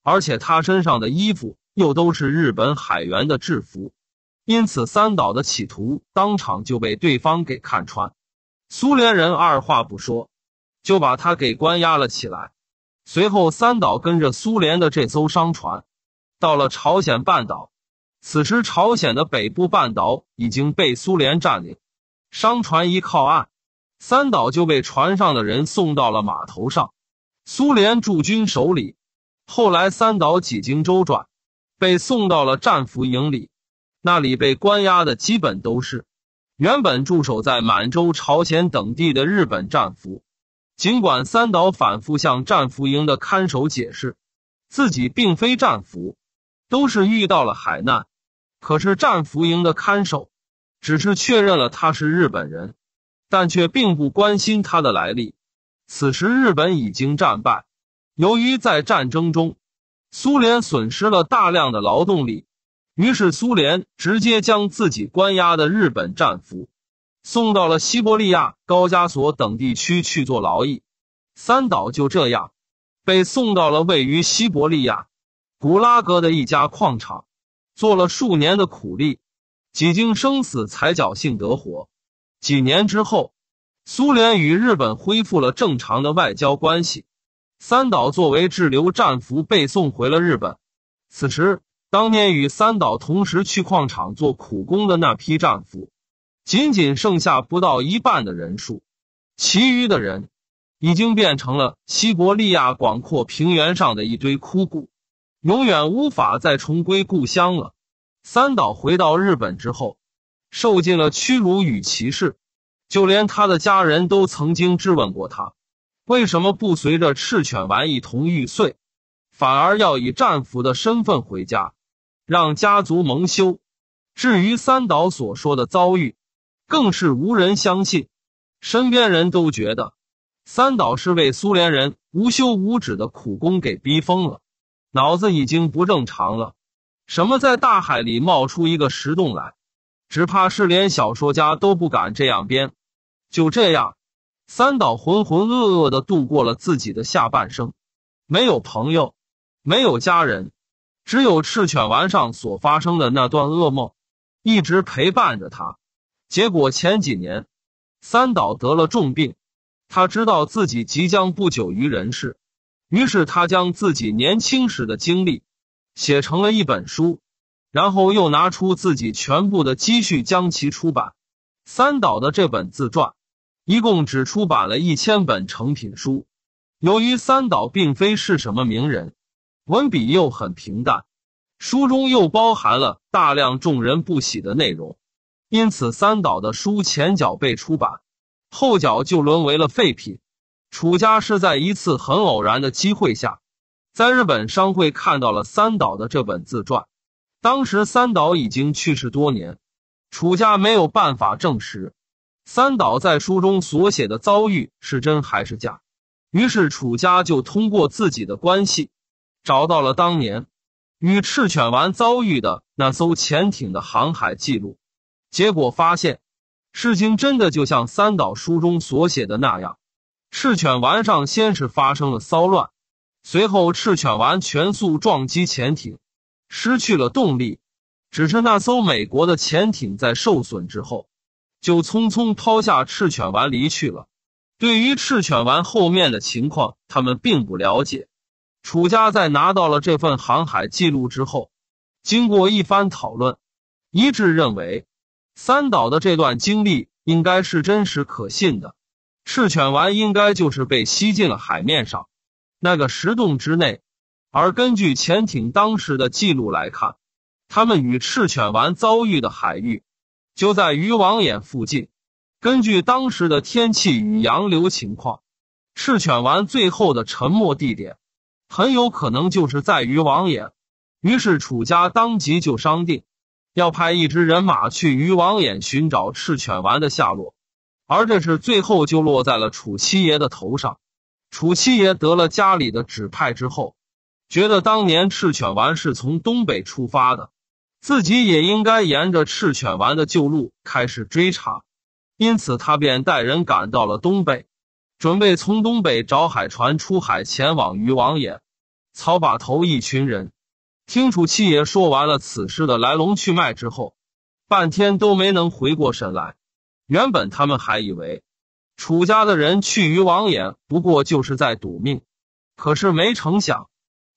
而且他身上的衣服又都是日本海员的制服。因此，三岛的企图当场就被对方给看穿，苏联人二话不说就把他给关押了起来。随后，三岛跟着苏联的这艘商船到了朝鲜半岛。此时，朝鲜的北部半岛已经被苏联占领。商船一靠岸，三岛就被船上的人送到了码头上，苏联驻军手里。后来，三岛几经周转，被送到了战俘营里。那里被关押的基本都是原本驻守在满洲、朝鲜等地的日本战俘。尽管三岛反复向战俘营的看守解释，自己并非战俘，都是遇到了海难，可是战俘营的看守只是确认了他是日本人，但却并不关心他的来历。此时日本已经战败，由于在战争中，苏联损失了大量的劳动力。于是，苏联直接将自己关押的日本战俘送到了西伯利亚、高加索等地区去做劳役。三岛就这样被送到了位于西伯利亚古拉格的一家矿场，做了数年的苦力，几经生死才侥幸得活。几年之后，苏联与日本恢复了正常的外交关系，三岛作为滞留战俘被送回了日本。此时。当年与三岛同时去矿场做苦工的那批战俘，仅仅剩下不到一半的人数，其余的人已经变成了西伯利亚广阔平原上的一堆枯骨，永远无法再重归故乡了。三岛回到日本之后，受尽了屈辱与歧视，就连他的家人都曾经质问过他，为什么不随着赤犬丸一同玉碎，反而要以战俘的身份回家。让家族蒙羞，至于三岛所说的遭遇，更是无人相信。身边人都觉得，三岛是被苏联人无休无止的苦工给逼疯了，脑子已经不正常了。什么在大海里冒出一个石洞来，只怕是连小说家都不敢这样编。就这样，三岛浑浑噩噩的度过了自己的下半生，没有朋友，没有家人。只有赤犬丸上所发生的那段噩梦，一直陪伴着他。结果前几年，三岛得了重病，他知道自己即将不久于人世，于是他将自己年轻时的经历写成了一本书，然后又拿出自己全部的积蓄将其出版。三岛的这本自传，一共只出版了一千本成品书。由于三岛并非是什么名人。文笔又很平淡，书中又包含了大量众人不喜的内容，因此三岛的书前脚被出版，后脚就沦为了废品。楚家是在一次很偶然的机会下，在日本商会看到了三岛的这本自传，当时三岛已经去世多年，楚家没有办法证实三岛在书中所写的遭遇是真还是假，于是楚家就通过自己的关系。找到了当年与赤犬丸遭遇的那艘潜艇的航海记录，结果发现事情真的就像三岛书中所写的那样：赤犬丸上先是发生了骚乱，随后赤犬丸全速撞击潜艇，失去了动力。只是那艘美国的潜艇在受损之后，就匆匆抛下赤犬丸离去了。对于赤犬丸后面的情况，他们并不了解。楚家在拿到了这份航海记录之后，经过一番讨论，一致认为三岛的这段经历应该是真实可信的。赤犬丸应该就是被吸进了海面上那个石洞之内，而根据潜艇当时的记录来看，他们与赤犬丸遭遇的海域就在渔网眼附近。根据当时的天气与洋流情况，赤犬丸最后的沉没地点。很有可能就是在渔王眼，于是楚家当即就商定，要派一支人马去渔王眼寻找赤犬丸的下落，而这事最后就落在了楚七爷的头上。楚七爷得了家里的指派之后，觉得当年赤犬丸是从东北出发的，自己也应该沿着赤犬丸的旧路开始追查，因此他便带人赶到了东北。准备从东北找海船出海前往渔王眼，草把头一群人，听楚七爷说完了此事的来龙去脉之后，半天都没能回过神来。原本他们还以为楚家的人去渔王眼不过就是在赌命，可是没成想，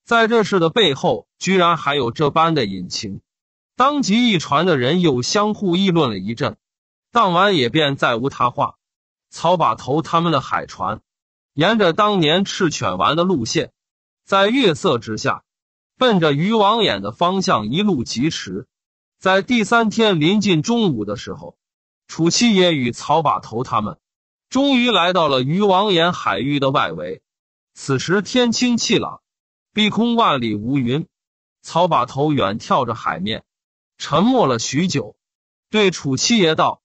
在这事的背后居然还有这般的隐情。当即一船的人又相互议论了一阵，当晚也便再无他话。曹把头他们的海船，沿着当年赤犬玩的路线，在月色之下，奔着渔王眼的方向一路疾驰。在第三天临近中午的时候，楚七爷与曹把头他们，终于来到了渔王眼海域的外围。此时天清气朗，碧空万里无云。曹把头远眺着海面，沉默了许久，对楚七爷道：“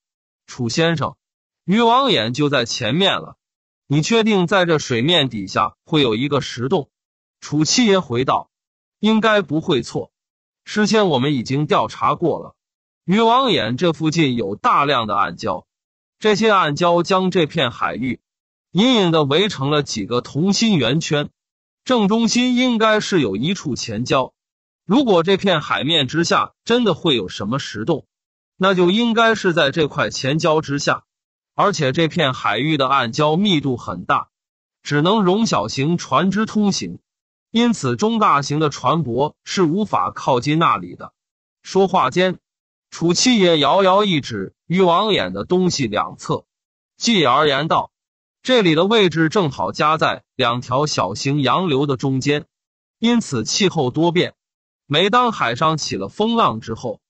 楚先生。”鱼王眼就在前面了，你确定在这水面底下会有一个石洞？楚七爷回道：“应该不会错。事先我们已经调查过了，鱼王眼这附近有大量的暗礁，这些暗礁将这片海域隐隐的围成了几个同心圆圈，正中心应该是有一处前礁。如果这片海面之下真的会有什么石洞，那就应该是在这块前礁之下。”而且这片海域的暗礁密度很大，只能容小型船只通行，因此中大型的船舶是无法靠近那里的。说话间，楚七爷遥遥一指渔网眼的东西两侧，继而言道：“这里的位置正好夹在两条小型洋流的中间，因此气候多变。每当海上起了风浪之后，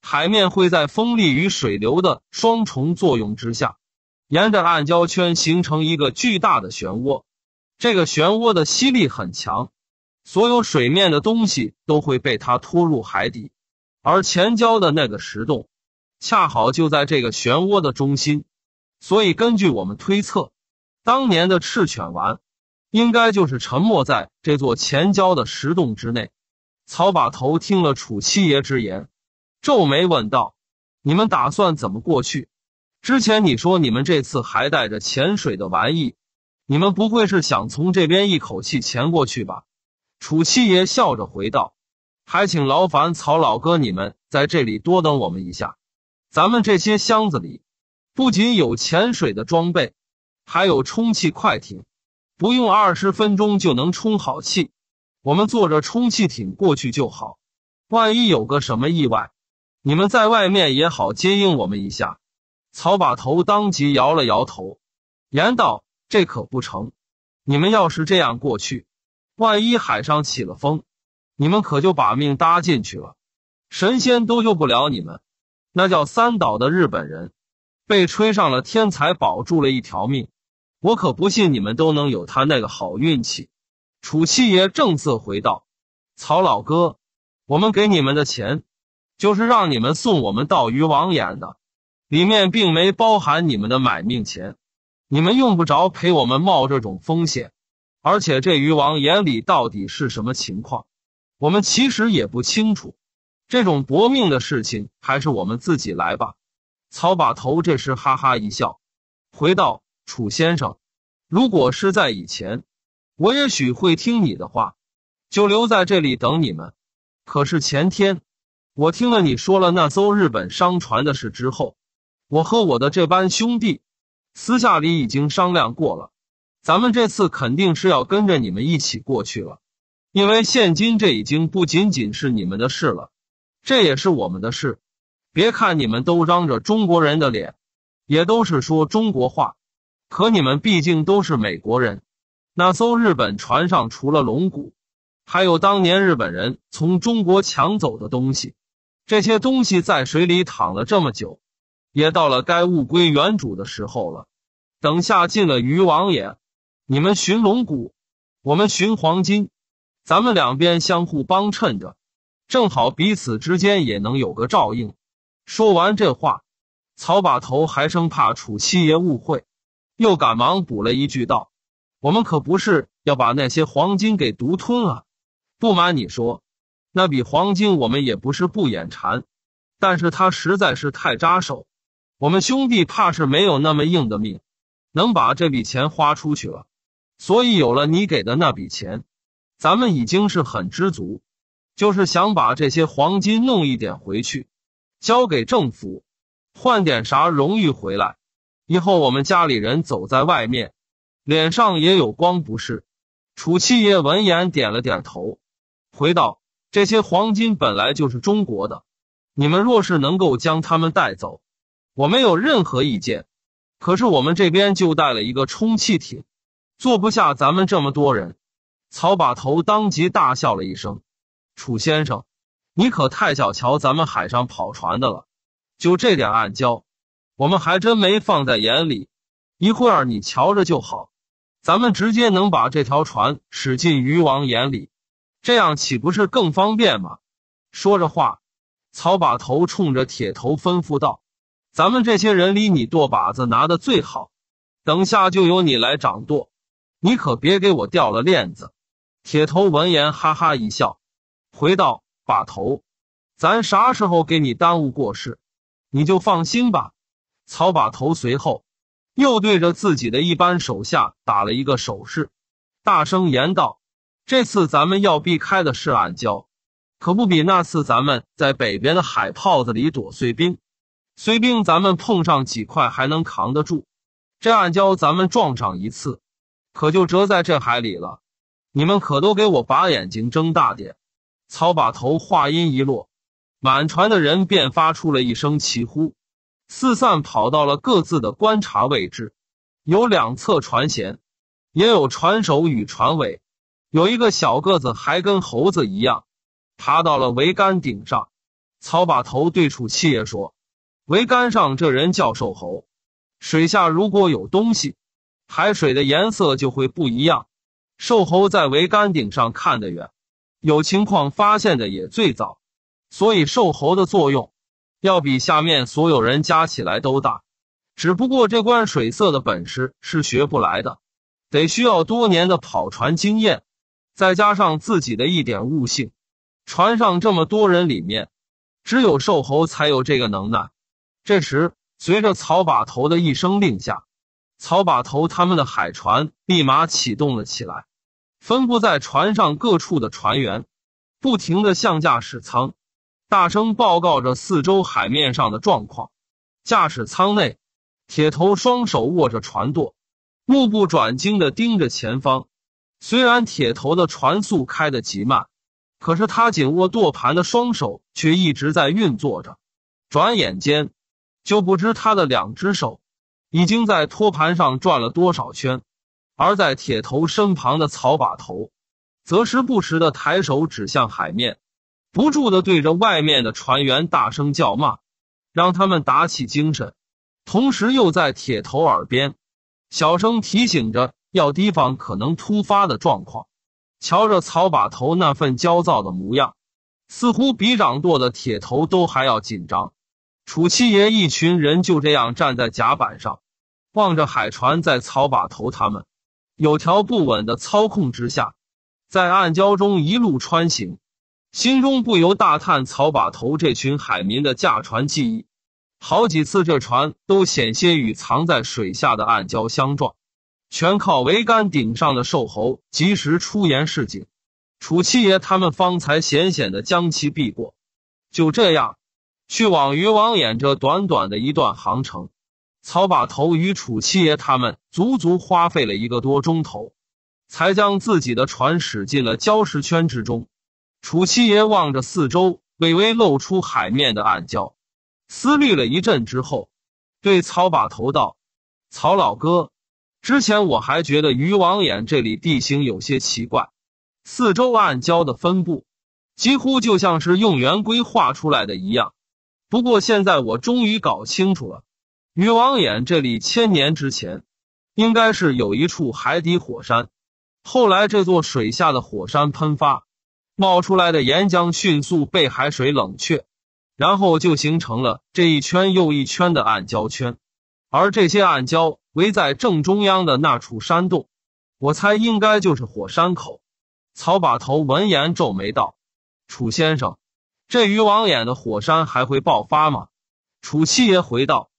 海面会在风力与水流的双重作用之下。”沿着暗礁圈形成一个巨大的漩涡，这个漩涡的吸力很强，所有水面的东西都会被它拖入海底。而前礁的那个石洞，恰好就在这个漩涡的中心，所以根据我们推测，当年的赤犬丸，应该就是沉没在这座前礁的石洞之内。曹把头听了楚七爷之言，皱眉问道：“你们打算怎么过去？”之前你说你们这次还带着潜水的玩意，你们不会是想从这边一口气潜过去吧？楚七爷笑着回道：“还请劳烦曹老哥你们在这里多等我们一下。咱们这些箱子里不仅有潜水的装备，还有充气快艇，不用二十分钟就能充好气。我们坐着充气艇过去就好。万一有个什么意外，你们在外面也好接应我们一下。”曹把头当即摇了摇头，言道：“这可不成！你们要是这样过去，万一海上起了风，你们可就把命搭进去了。神仙都救不了你们。那叫三岛的日本人，被吹上了天，才保住了一条命。我可不信你们都能有他那个好运气。”楚七爷正色回道：“曹老哥，我们给你们的钱，就是让你们送我们到渔王眼的。”里面并没包含你们的买命钱，你们用不着陪我们冒这种风险。而且这渔王眼里到底是什么情况，我们其实也不清楚。这种搏命的事情，还是我们自己来吧。曹把头这时哈哈一笑，回道：“楚先生，如果是在以前，我也许会听你的话，就留在这里等你们。可是前天，我听了你说了那艘日本商船的事之后。”我和我的这班兄弟，私下里已经商量过了，咱们这次肯定是要跟着你们一起过去了，因为现今这已经不仅仅是你们的事了，这也是我们的事。别看你们都嚷着中国人的脸，也都是说中国话，可你们毕竟都是美国人。那艘日本船上除了龙骨，还有当年日本人从中国抢走的东西，这些东西在水里躺了这么久。也到了该物归原主的时候了，等下进了渔王爷，你们寻龙骨，我们寻黄金，咱们两边相互帮衬着，正好彼此之间也能有个照应。说完这话，曹把头还生怕楚七爷误会，又赶忙补了一句道：“我们可不是要把那些黄金给独吞啊！不瞒你说，那笔黄金我们也不是不眼馋，但是他实在是太扎手。”我们兄弟怕是没有那么硬的命，能把这笔钱花出去了。所以有了你给的那笔钱，咱们已经是很知足，就是想把这些黄金弄一点回去，交给政府，换点啥荣誉回来。以后我们家里人走在外面，脸上也有光，不是？楚七爷闻言点了点头，回道：“这些黄金本来就是中国的，你们若是能够将他们带走。”我没有任何意见，可是我们这边就带了一个充气艇，坐不下咱们这么多人。曹把头当即大笑了一声：“楚先生，你可太小瞧咱们海上跑船的了！就这点暗礁，我们还真没放在眼里。一会儿你瞧着就好，咱们直接能把这条船驶进渔王眼里，这样岂不是更方便吗？”说着话，曹把头冲着铁头吩咐道。咱们这些人里，你舵把子拿的最好，等下就由你来掌舵，你可别给我掉了链子。铁头闻言哈哈一笑，回道：“把头，咱啥时候给你耽误过事？你就放心吧。”曹把头随后又对着自己的一班手下打了一个手势，大声言道：“这次咱们要避开的是暗礁，可不比那次咱们在北边的海泡子里躲碎冰。”随兵咱们碰上几块还能扛得住；这暗礁，咱们撞上一次，可就折在这海里了。你们可都给我把眼睛睁大点！曹把头话音一落，满船的人便发出了一声齐呼，四散跑到了各自的观察位置。有两侧船舷，也有船首与船尾，有一个小个子还跟猴子一样，爬到了桅杆顶上。曹把头对楚七爷说。桅杆上这人叫瘦猴，水下如果有东西，海水的颜色就会不一样。瘦猴在桅杆顶上看得远，有情况发现的也最早，所以瘦猴的作用要比下面所有人加起来都大。只不过这关水色的本事是学不来的，得需要多年的跑船经验，再加上自己的一点悟性。船上这么多人里面，只有瘦猴才有这个能耐。这时，随着草把头的一声令下，草把头他们的海船立马启动了起来。分布在船上各处的船员，不停的向驾驶舱大声报告着四周海面上的状况。驾驶舱内，铁头双手握着船舵，目不转睛的盯着前方。虽然铁头的船速开的极慢，可是他紧握舵盘的双手却一直在运作着。转眼间。就不知他的两只手已经在托盘上转了多少圈，而在铁头身旁的草把头，则时不时的抬手指向海面，不住的对着外面的船员大声叫骂，让他们打起精神，同时又在铁头耳边小声提醒着要提防可能突发的状况。瞧着草把头那份焦躁的模样，似乎比掌舵的铁头都还要紧张。楚七爷一群人就这样站在甲板上，望着海船在草把头他们有条不紊的操控之下，在暗礁中一路穿行，心中不由大叹：草把头这群海民的驾船技艺，好几次这船都险些与藏在水下的暗礁相撞，全靠桅杆顶上的瘦猴及时出言示警，楚七爷他们方才险险的将其避过。就这样。去往渔王眼这短短的一段航程，曹把头与楚七爷他们足足花费了一个多钟头，才将自己的船驶进了礁石圈之中。楚七爷望着四周微微露出海面的暗礁，思虑了一阵之后，对曹把头道：“曹老哥，之前我还觉得渔王眼这里地形有些奇怪，四周暗礁的分布几乎就像是用圆规画出来的一样。”不过现在我终于搞清楚了，禹王眼这里千年之前，应该是有一处海底火山。后来这座水下的火山喷发，冒出来的岩浆迅速被海水冷却，然后就形成了这一圈又一圈的暗礁圈。而这些暗礁围在正中央的那处山洞，我猜应该就是火山口。曹把头闻言皱眉道：“楚先生。”这渔王眼的火山还会爆发吗？楚七爷回道：“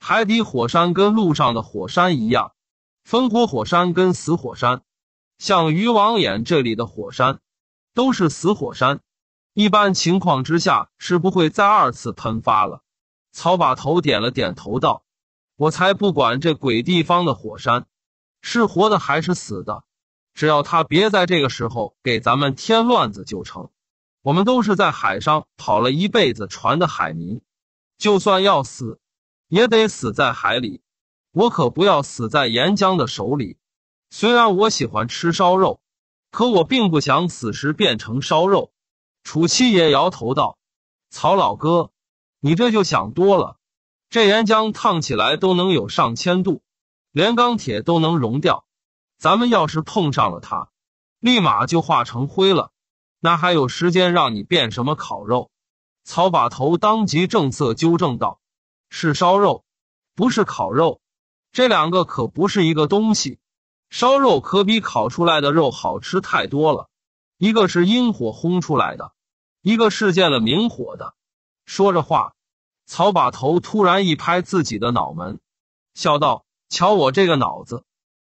海底火山跟陆上的火山一样，烽火火山跟死火山。像渔王眼这里的火山都是死火山，一般情况之下是不会再二次喷发了。”曹把头点了点头道：“我才不管这鬼地方的火山是活的还是死的，只要他别在这个时候给咱们添乱子就成。”我们都是在海上跑了一辈子船的海民，就算要死，也得死在海里。我可不要死在岩浆的手里。虽然我喜欢吃烧肉，可我并不想死时变成烧肉。楚七爷摇头道：“曹老哥，你这就想多了。这岩浆烫起来都能有上千度，连钢铁都能熔掉。咱们要是碰上了它，立马就化成灰了。”哪还有时间让你变什么烤肉？曹把头当即正色纠正道：“是烧肉，不是烤肉。这两个可不是一个东西。烧肉可比烤出来的肉好吃太多了。一个是阴火烘出来的，一个是见了明火的。”说着话，曹把头突然一拍自己的脑门，笑道：“瞧我这个脑子，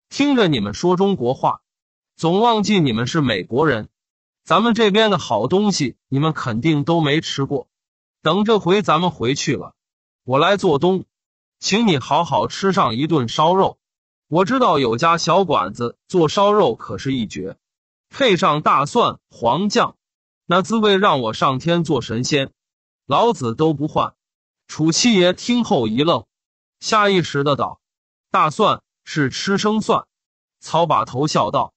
听着你们说中国话，总忘记你们是美国人。”咱们这边的好东西，你们肯定都没吃过。等这回咱们回去了，我来做东，请你好好吃上一顿烧肉。我知道有家小馆子做烧肉，可是一绝，配上大蒜黄酱，那滋味让我上天做神仙，老子都不换。楚七爷听后一愣，下意识的道：“大蒜是吃生蒜？”曹把头笑道：“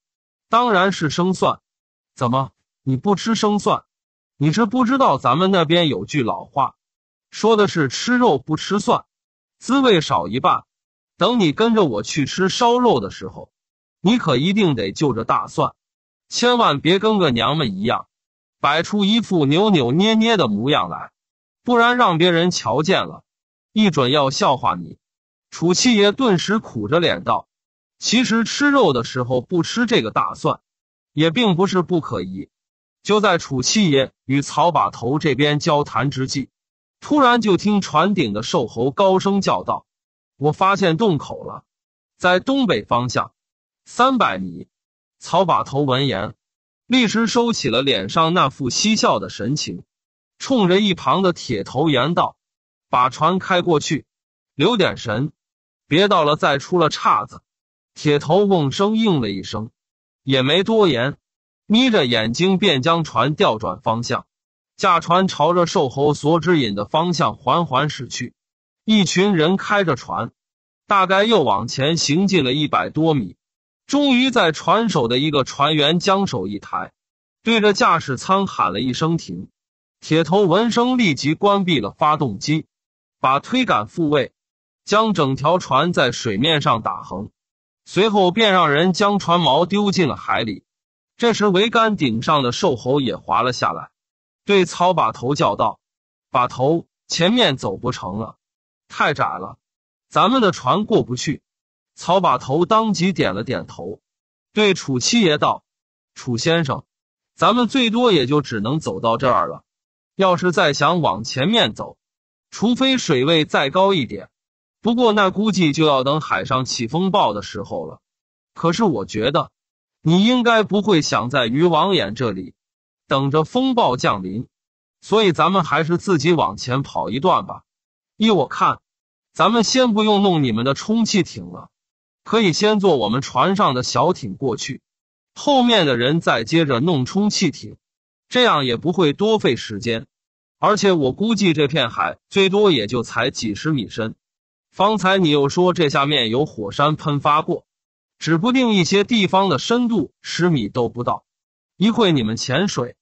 当然是生蒜，怎么？”你不吃生蒜，你知不知道咱们那边有句老话，说的是吃肉不吃蒜，滋味少一半。等你跟着我去吃烧肉的时候，你可一定得就着大蒜，千万别跟个娘们一样，摆出一副扭扭捏捏的模样来，不然让别人瞧见了，一准要笑话你。楚七爷顿时苦着脸道：“其实吃肉的时候不吃这个大蒜，也并不是不可以。”就在楚七爷与草把头这边交谈之际，突然就听船顶的瘦猴高声叫道：“我发现洞口了，在东北方向三百米。”草把头闻言，立时收起了脸上那副嬉笑的神情，冲着一旁的铁头言道：“把船开过去，留点神，别到了再出了岔子。”铁头瓮声应了一声，也没多言。眯着眼睛，便将船调转方向，驾船朝着瘦猴所指引的方向缓缓驶去。一群人开着船，大概又往前行进了一百多米，终于在船首的一个船员将手一抬，对着驾驶舱喊了一声“停”。铁头闻声立即关闭了发动机，把推杆复位，将整条船在水面上打横，随后便让人将船锚丢进了海里。这时，桅杆顶上的瘦猴也滑了下来，对草把头叫道：“把头，前面走不成了，太窄了，咱们的船过不去。”草把头当即点了点头，对楚七爷道：“楚先生，咱们最多也就只能走到这儿了。要是再想往前面走，除非水位再高一点。不过那估计就要等海上起风暴的时候了。可是我觉得。”你应该不会想在渔网眼这里等着风暴降临，所以咱们还是自己往前跑一段吧。依我看，咱们先不用弄你们的充气艇了，可以先坐我们船上的小艇过去，后面的人再接着弄充气艇，这样也不会多费时间。而且我估计这片海最多也就才几十米深。方才你又说这下面有火山喷发过。指不定一些地方的深度十米都不到，一会你们潜水，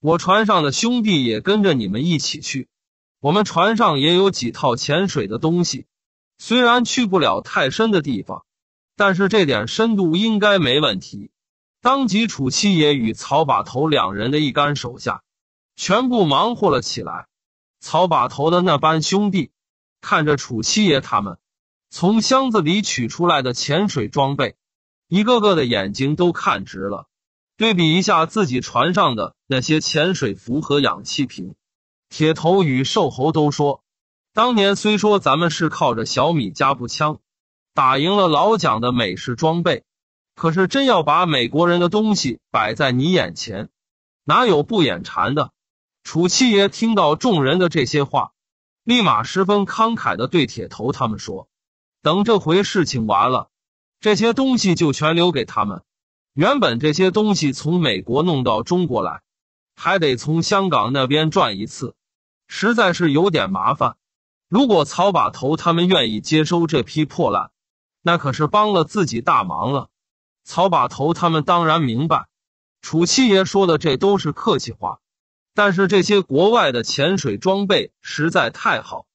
我船上的兄弟也跟着你们一起去。我们船上也有几套潜水的东西，虽然去不了太深的地方，但是这点深度应该没问题。当即，楚七爷与曹把头两人的一干手下，全部忙活了起来。曹把头的那班兄弟看着楚七爷他们从箱子里取出来的潜水装备。一个个的眼睛都看直了，对比一下自己船上的那些潜水服和氧气瓶，铁头与瘦猴都说：“当年虽说咱们是靠着小米加步枪打赢了老蒋的美式装备，可是真要把美国人的东西摆在你眼前，哪有不眼馋的？”楚七爷听到众人的这些话，立马十分慷慨地对铁头他们说：“等这回事情完了。”这些东西就全留给他们。原本这些东西从美国弄到中国来，还得从香港那边转一次，实在是有点麻烦。如果曹把头他们愿意接收这批破烂，那可是帮了自己大忙了。曹把头他们当然明白，楚七爷说的这都是客气话。但是这些国外的潜水装备实在太好，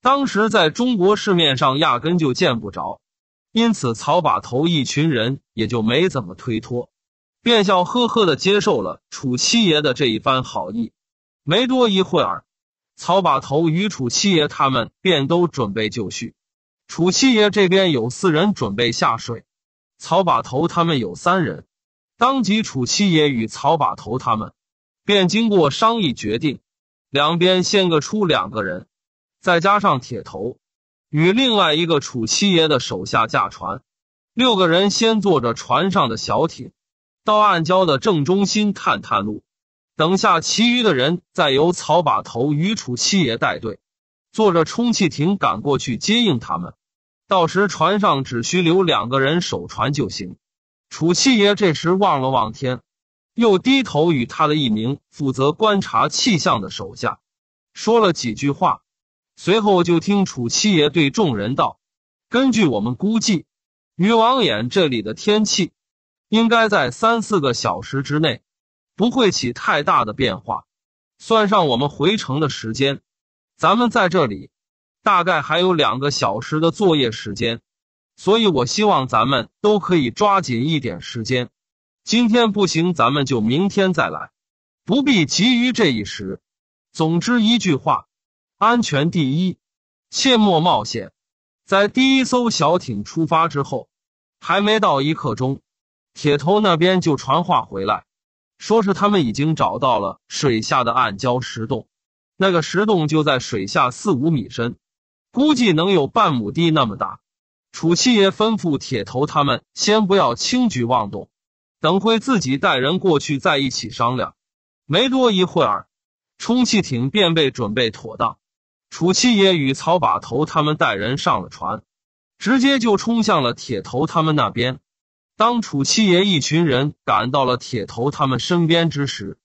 当时在中国市面上压根就见不着。因此，曹把头一群人也就没怎么推脱，便笑呵呵的接受了楚七爷的这一番好意。没多一会儿，曹把头与楚七爷他们便都准备就绪。楚七爷这边有四人准备下水，曹把头他们有三人。当即，楚七爷与曹把头他们便经过商议，决定两边先各出两个人，再加上铁头。与另外一个楚七爷的手下驾船，六个人先坐着船上的小艇，到暗礁的正中心探探路。等下，其余的人再由草把头与楚七爷带队，坐着充气艇赶过去接应他们。到时，船上只需留两个人守船就行。楚七爷这时望了望天，又低头与他的一名负责观察气象的手下说了几句话。随后就听楚七爷对众人道：“根据我们估计，禹王眼这里的天气，应该在三四个小时之内不会起太大的变化。算上我们回城的时间，咱们在这里大概还有两个小时的作业时间。所以我希望咱们都可以抓紧一点时间。今天不行，咱们就明天再来，不必急于这一时。总之一句话。”安全第一，切莫冒险。在第一艘小艇出发之后，还没到一刻钟，铁头那边就传话回来，说是他们已经找到了水下的暗礁石洞。那个石洞就在水下四五米深，估计能有半亩地那么大。楚七爷吩咐铁头他们先不要轻举妄动，等会自己带人过去再一起商量。没多一会儿，充气艇便被准备妥当。楚七爷与曹把头他们带人上了船，直接就冲向了铁头他们那边。当楚七爷一群人赶到了铁头他们身边之时，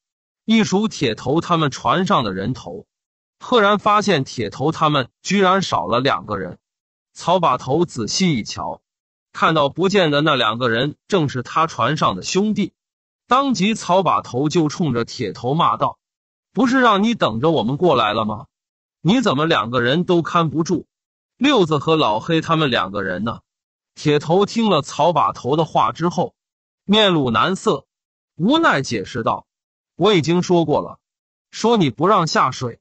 一数铁头他们船上的人头，赫然发现铁头他们居然少了两个人。曹把头仔细一瞧，看到不见的那两个人正是他船上的兄弟，当即曹把头就冲着铁头骂道：“不是让你等着我们过来了吗？”你怎么两个人都看不住？六子和老黑他们两个人呢？铁头听了曹把头的话之后，面露难色，无奈解释道：“我已经说过了，说你不让下水，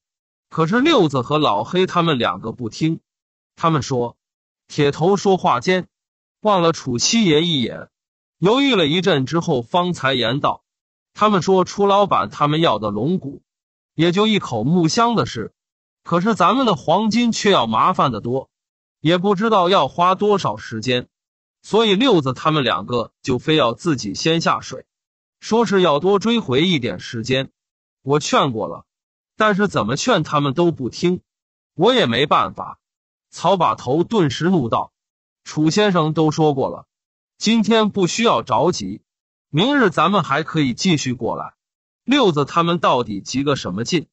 可是六子和老黑他们两个不听。他们说。”铁头说话间，望了楚七爷一眼，犹豫了一阵之后，方才言道：“他们说楚老板他们要的龙骨，也就一口木箱的事。”可是咱们的黄金却要麻烦的多，也不知道要花多少时间，所以六子他们两个就非要自己先下水，说是要多追回一点时间。我劝过了，但是怎么劝他们都不听，我也没办法。曹把头顿时怒道：“楚先生都说过了，今天不需要着急，明日咱们还可以继续过来。六子他们到底急个什么劲？”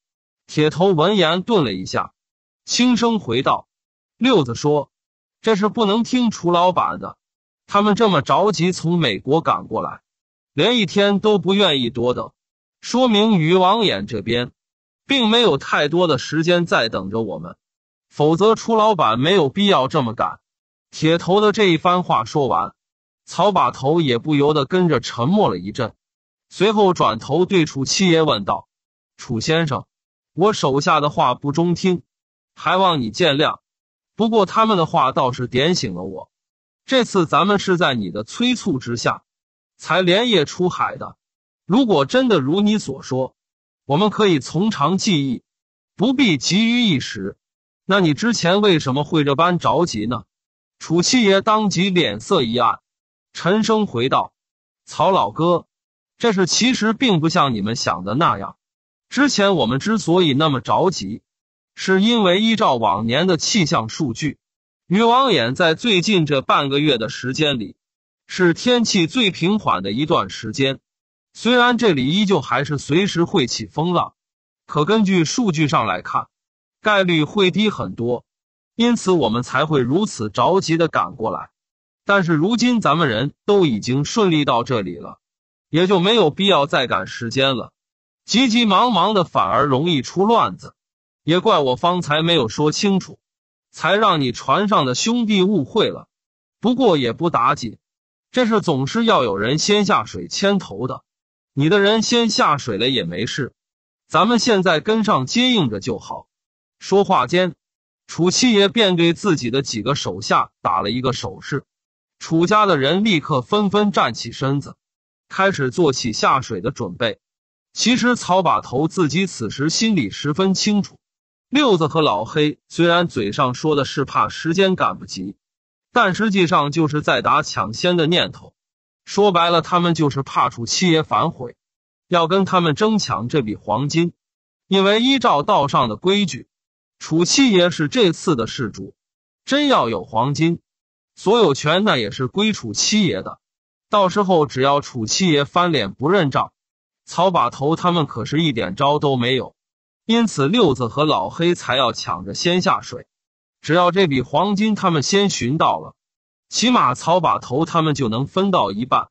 铁头闻言顿了一下，轻声回道：“六子说，这是不能听楚老板的。他们这么着急从美国赶过来，连一天都不愿意多等，说明禹王衍这边并没有太多的时间在等着我们。否则，楚老板没有必要这么赶。”铁头的这一番话说完，曹把头也不由得跟着沉默了一阵，随后转头对楚七爷问道：“楚先生。”我手下的话不中听，还望你见谅。不过他们的话倒是点醒了我。这次咱们是在你的催促之下，才连夜出海的。如果真的如你所说，我们可以从长计议，不必急于一时。那你之前为什么会这般着急呢？楚七爷当即脸色一暗，沉声回道：“曹老哥，这事其实并不像你们想的那样。”之前我们之所以那么着急，是因为依照往年的气象数据，女王眼在最近这半个月的时间里，是天气最平缓的一段时间。虽然这里依旧还是随时会起风浪，可根据数据上来看，概率会低很多。因此我们才会如此着急的赶过来。但是如今咱们人都已经顺利到这里了，也就没有必要再赶时间了。急急忙忙的反而容易出乱子，也怪我方才没有说清楚，才让你船上的兄弟误会了。不过也不打紧，这事总是要有人先下水牵头的，你的人先下水了也没事。咱们现在跟上接应着就好。说话间，楚七爷便对自己的几个手下打了一个手势，楚家的人立刻纷纷站起身子，开始做起下水的准备。其实，草把头自己此时心里十分清楚，六子和老黑虽然嘴上说的是怕时间赶不及，但实际上就是在打抢先的念头。说白了，他们就是怕楚七爷反悔，要跟他们争抢这笔黄金。因为依照道上的规矩，楚七爷是这次的事主，真要有黄金，所有权那也是归楚七爷的。到时候，只要楚七爷翻脸不认账。草把头他们可是一点招都没有，因此六子和老黑才要抢着先下水。只要这笔黄金他们先寻到了，起码草把头他们就能分到一半。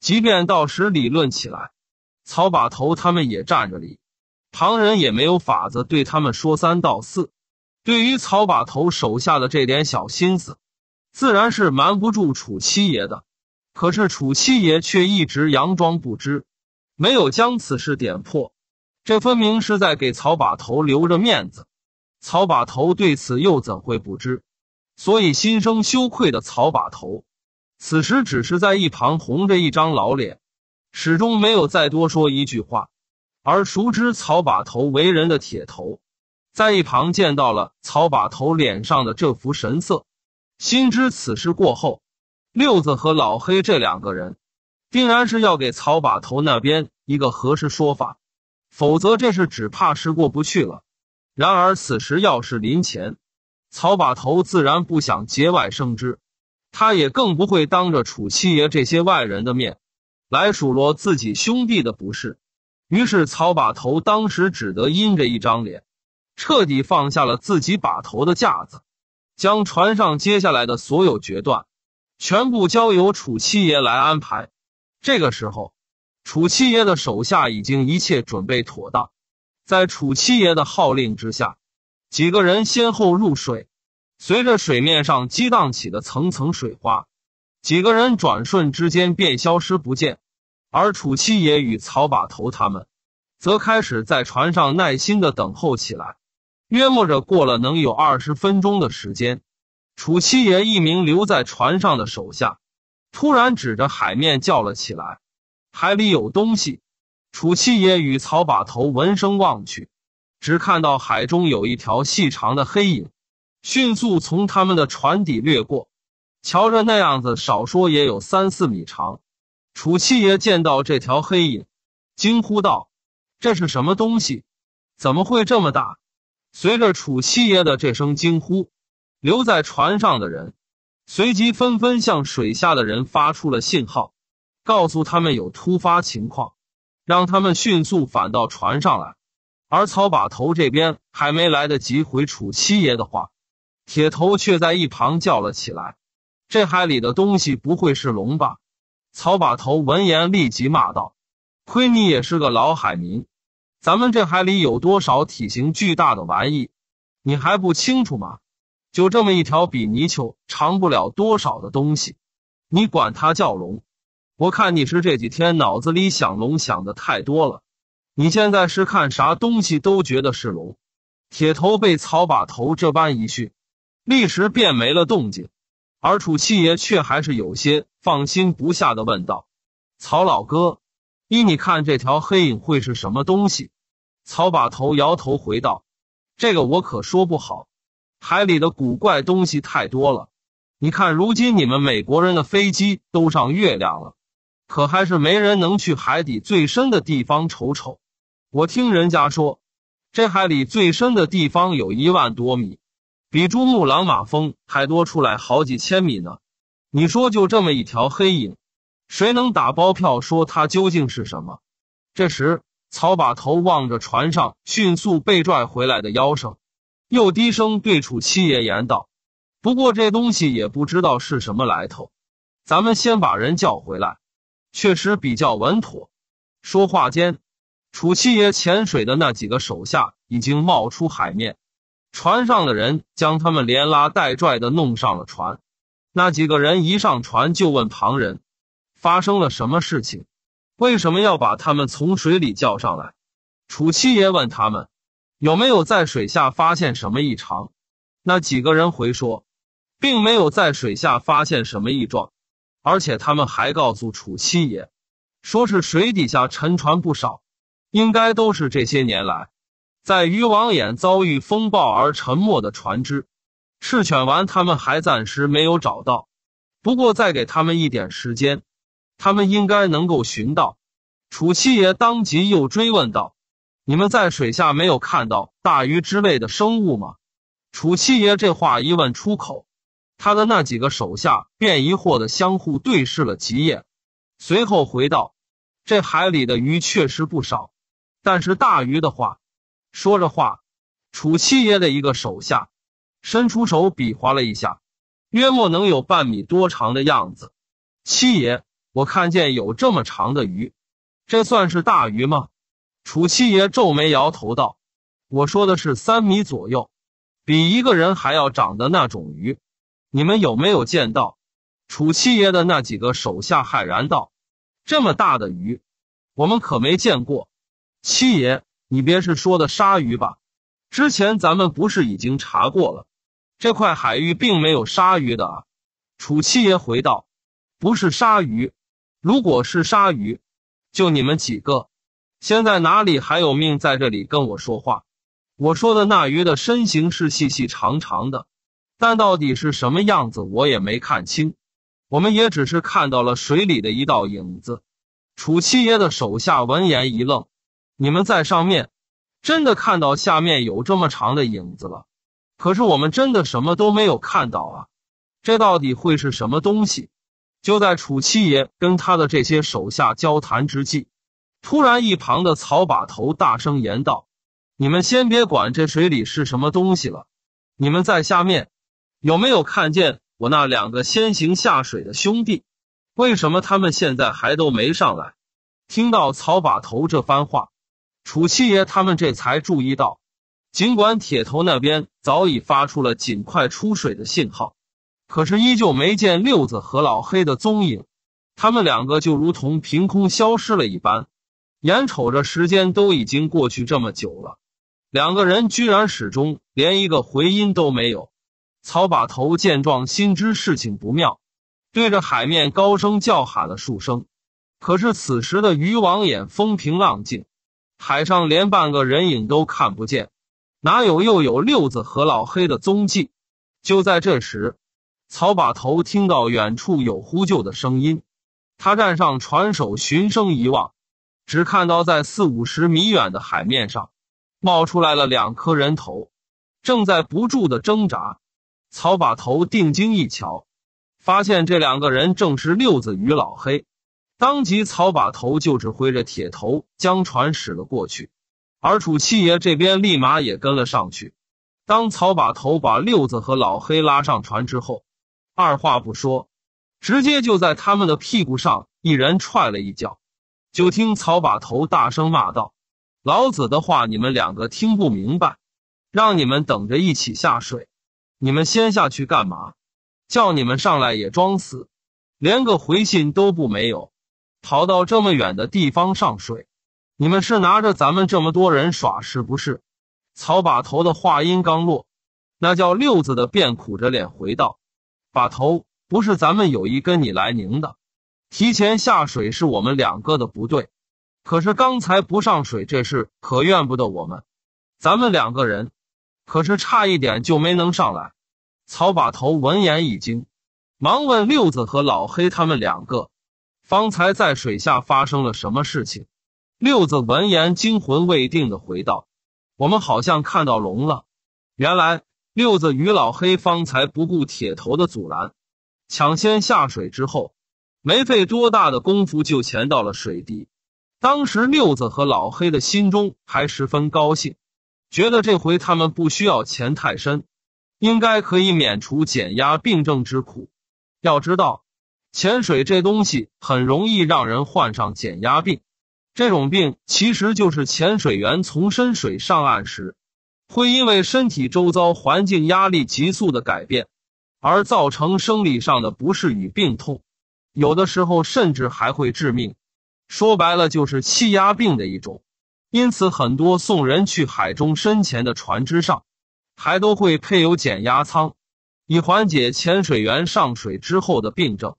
即便到时理论起来，草把头他们也占着理，旁人也没有法子对他们说三道四。对于草把头手下的这点小心思，自然是瞒不住楚七爷的。可是楚七爷却一直佯装不知。没有将此事点破，这分明是在给曹把头留着面子。曹把头对此又怎会不知？所以心生羞愧的曹把头，此时只是在一旁红着一张老脸，始终没有再多说一句话。而熟知曹把头为人的铁头，在一旁见到了曹把头脸上的这副神色，心知此事过后，六子和老黑这两个人。定然是要给曹把头那边一个合适说法，否则这事只怕是过不去了。然而此时要是临前，曹把头自然不想节外生枝，他也更不会当着楚七爷这些外人的面来数落自己兄弟的不是。于是曹把头当时只得阴着一张脸，彻底放下了自己把头的架子，将船上接下来的所有决断全部交由楚七爷来安排。这个时候，楚七爷的手下已经一切准备妥当，在楚七爷的号令之下，几个人先后入水，随着水面上激荡起的层层水花，几个人转瞬之间便消失不见，而楚七爷与曹把头他们则开始在船上耐心的等候起来。约摸着过了能有二十分钟的时间，楚七爷一名留在船上的手下。突然指着海面叫了起来：“海里有东西！”楚七爷与草把头闻声望去，只看到海中有一条细长的黑影，迅速从他们的船底掠过。瞧着那样子，少说也有三四米长。楚七爷见到这条黑影，惊呼道：“这是什么东西？怎么会这么大？”随着楚七爷的这声惊呼，留在船上的人。随即纷纷向水下的人发出了信号，告诉他们有突发情况，让他们迅速返到船上来。而草把头这边还没来得及回楚七爷的话，铁头却在一旁叫了起来：“这海里的东西不会是龙吧？”草把头闻言立即骂道：“亏你也是个老海民，咱们这海里有多少体型巨大的玩意，你还不清楚吗？”就这么一条比泥鳅长不了多少的东西，你管它叫龙？我看你是这几天脑子里想龙想的太多了。你现在是看啥东西都觉得是龙。铁头被曹把头这般一训，立时便没了动静，而楚七爷却还是有些放心不下的问道：“曹老哥，依你看这条黑影会是什么东西？”曹把头摇头回道：“这个我可说不好。”海里的古怪东西太多了，你看，如今你们美国人的飞机都上月亮了，可还是没人能去海底最深的地方瞅瞅。我听人家说，这海里最深的地方有一万多米，比珠穆朗玛峰还多出来好几千米呢。你说，就这么一条黑影，谁能打包票说它究竟是什么？这时，曹把头望着船上迅速被拽回来的腰绳。又低声对楚七爷言道：“不过这东西也不知道是什么来头，咱们先把人叫回来，确实比较稳妥。”说话间，楚七爷潜水的那几个手下已经冒出海面，船上的人将他们连拉带拽的弄上了船。那几个人一上船就问旁人：“发生了什么事情？为什么要把他们从水里叫上来？”楚七爷问他们。有没有在水下发现什么异常？那几个人回说，并没有在水下发现什么异状，而且他们还告诉楚七爷，说是水底下沉船不少，应该都是这些年来在渔网眼遭遇风暴而沉没的船只。赤犬丸他们还暂时没有找到，不过再给他们一点时间，他们应该能够寻到。楚七爷当即又追问道。你们在水下没有看到大鱼之类的生物吗？楚七爷这话一问出口，他的那几个手下便疑惑的相互对视了几眼，随后回道：“这海里的鱼确实不少，但是大鱼的话……”说着话，楚七爷的一个手下伸出手比划了一下，约莫能有半米多长的样子。七爷，我看见有这么长的鱼，这算是大鱼吗？楚七爷皱眉摇头道：“我说的是三米左右，比一个人还要长的那种鱼，你们有没有见到？”楚七爷的那几个手下骇然道：“这么大的鱼，我们可没见过。七爷，你别是说的鲨鱼吧？之前咱们不是已经查过了，这块海域并没有鲨鱼的啊。”楚七爷回道：“不是鲨鱼，如果是鲨鱼，就你们几个。”现在哪里还有命在这里跟我说话？我说的那鱼的身形是细细长长的，但到底是什么样子我也没看清。我们也只是看到了水里的一道影子。楚七爷的手下闻言一愣：“你们在上面，真的看到下面有这么长的影子了？可是我们真的什么都没有看到啊！这到底会是什么东西？”就在楚七爷跟他的这些手下交谈之际。突然，一旁的草把头大声言道：“你们先别管这水里是什么东西了，你们在下面有没有看见我那两个先行下水的兄弟？为什么他们现在还都没上来？”听到草把头这番话，楚七爷他们这才注意到，尽管铁头那边早已发出了尽快出水的信号，可是依旧没见六子和老黑的踪影。他们两个就如同凭空消失了一般。眼瞅着时间都已经过去这么久了，两个人居然始终连一个回音都没有。草把头见状，心知事情不妙，对着海面高声叫喊了数声。可是此时的渔网眼风平浪静，海上连半个人影都看不见，哪有又有六子和老黑的踪迹？就在这时，草把头听到远处有呼救的声音，他站上船首，循声一望。只看到在四五十米远的海面上，冒出来了两颗人头，正在不住的挣扎。曹把头定睛一瞧，发现这两个人正是六子与老黑。当即，曹把头就指挥着铁头将船驶了过去，而楚七爷这边立马也跟了上去。当曹把头把六子和老黑拉上船之后，二话不说，直接就在他们的屁股上一人踹了一脚。就听曹把头大声骂道：“老子的话你们两个听不明白，让你们等着一起下水。你们先下去干嘛？叫你们上来也装死，连个回信都不没有，跑到这么远的地方上水。你们是拿着咱们这么多人耍是不是？”曹把头的话音刚落，那叫六子的便苦着脸回道：“把头，不是咱们有意跟你来拧的。”提前下水是我们两个的不对，可是刚才不上水这事可怨不得我们。咱们两个人可是差一点就没能上来。曹把头闻言一惊，忙问六子和老黑他们两个，方才在水下发生了什么事情。六子闻言惊魂未定的回道：“我们好像看到龙了。”原来六子与老黑方才不顾铁头的阻拦，抢先下水之后。没费多大的功夫就潜到了水底，当时六子和老黑的心中还十分高兴，觉得这回他们不需要潜太深，应该可以免除减压病症之苦。要知道，潜水这东西很容易让人患上减压病，这种病其实就是潜水员从深水上岸时，会因为身体周遭环境压力急速的改变，而造成生理上的不适与病痛。有的时候甚至还会致命，说白了就是气压病的一种。因此，很多送人去海中深潜的船只上，还都会配有减压舱，以缓解潜水员上水之后的病症。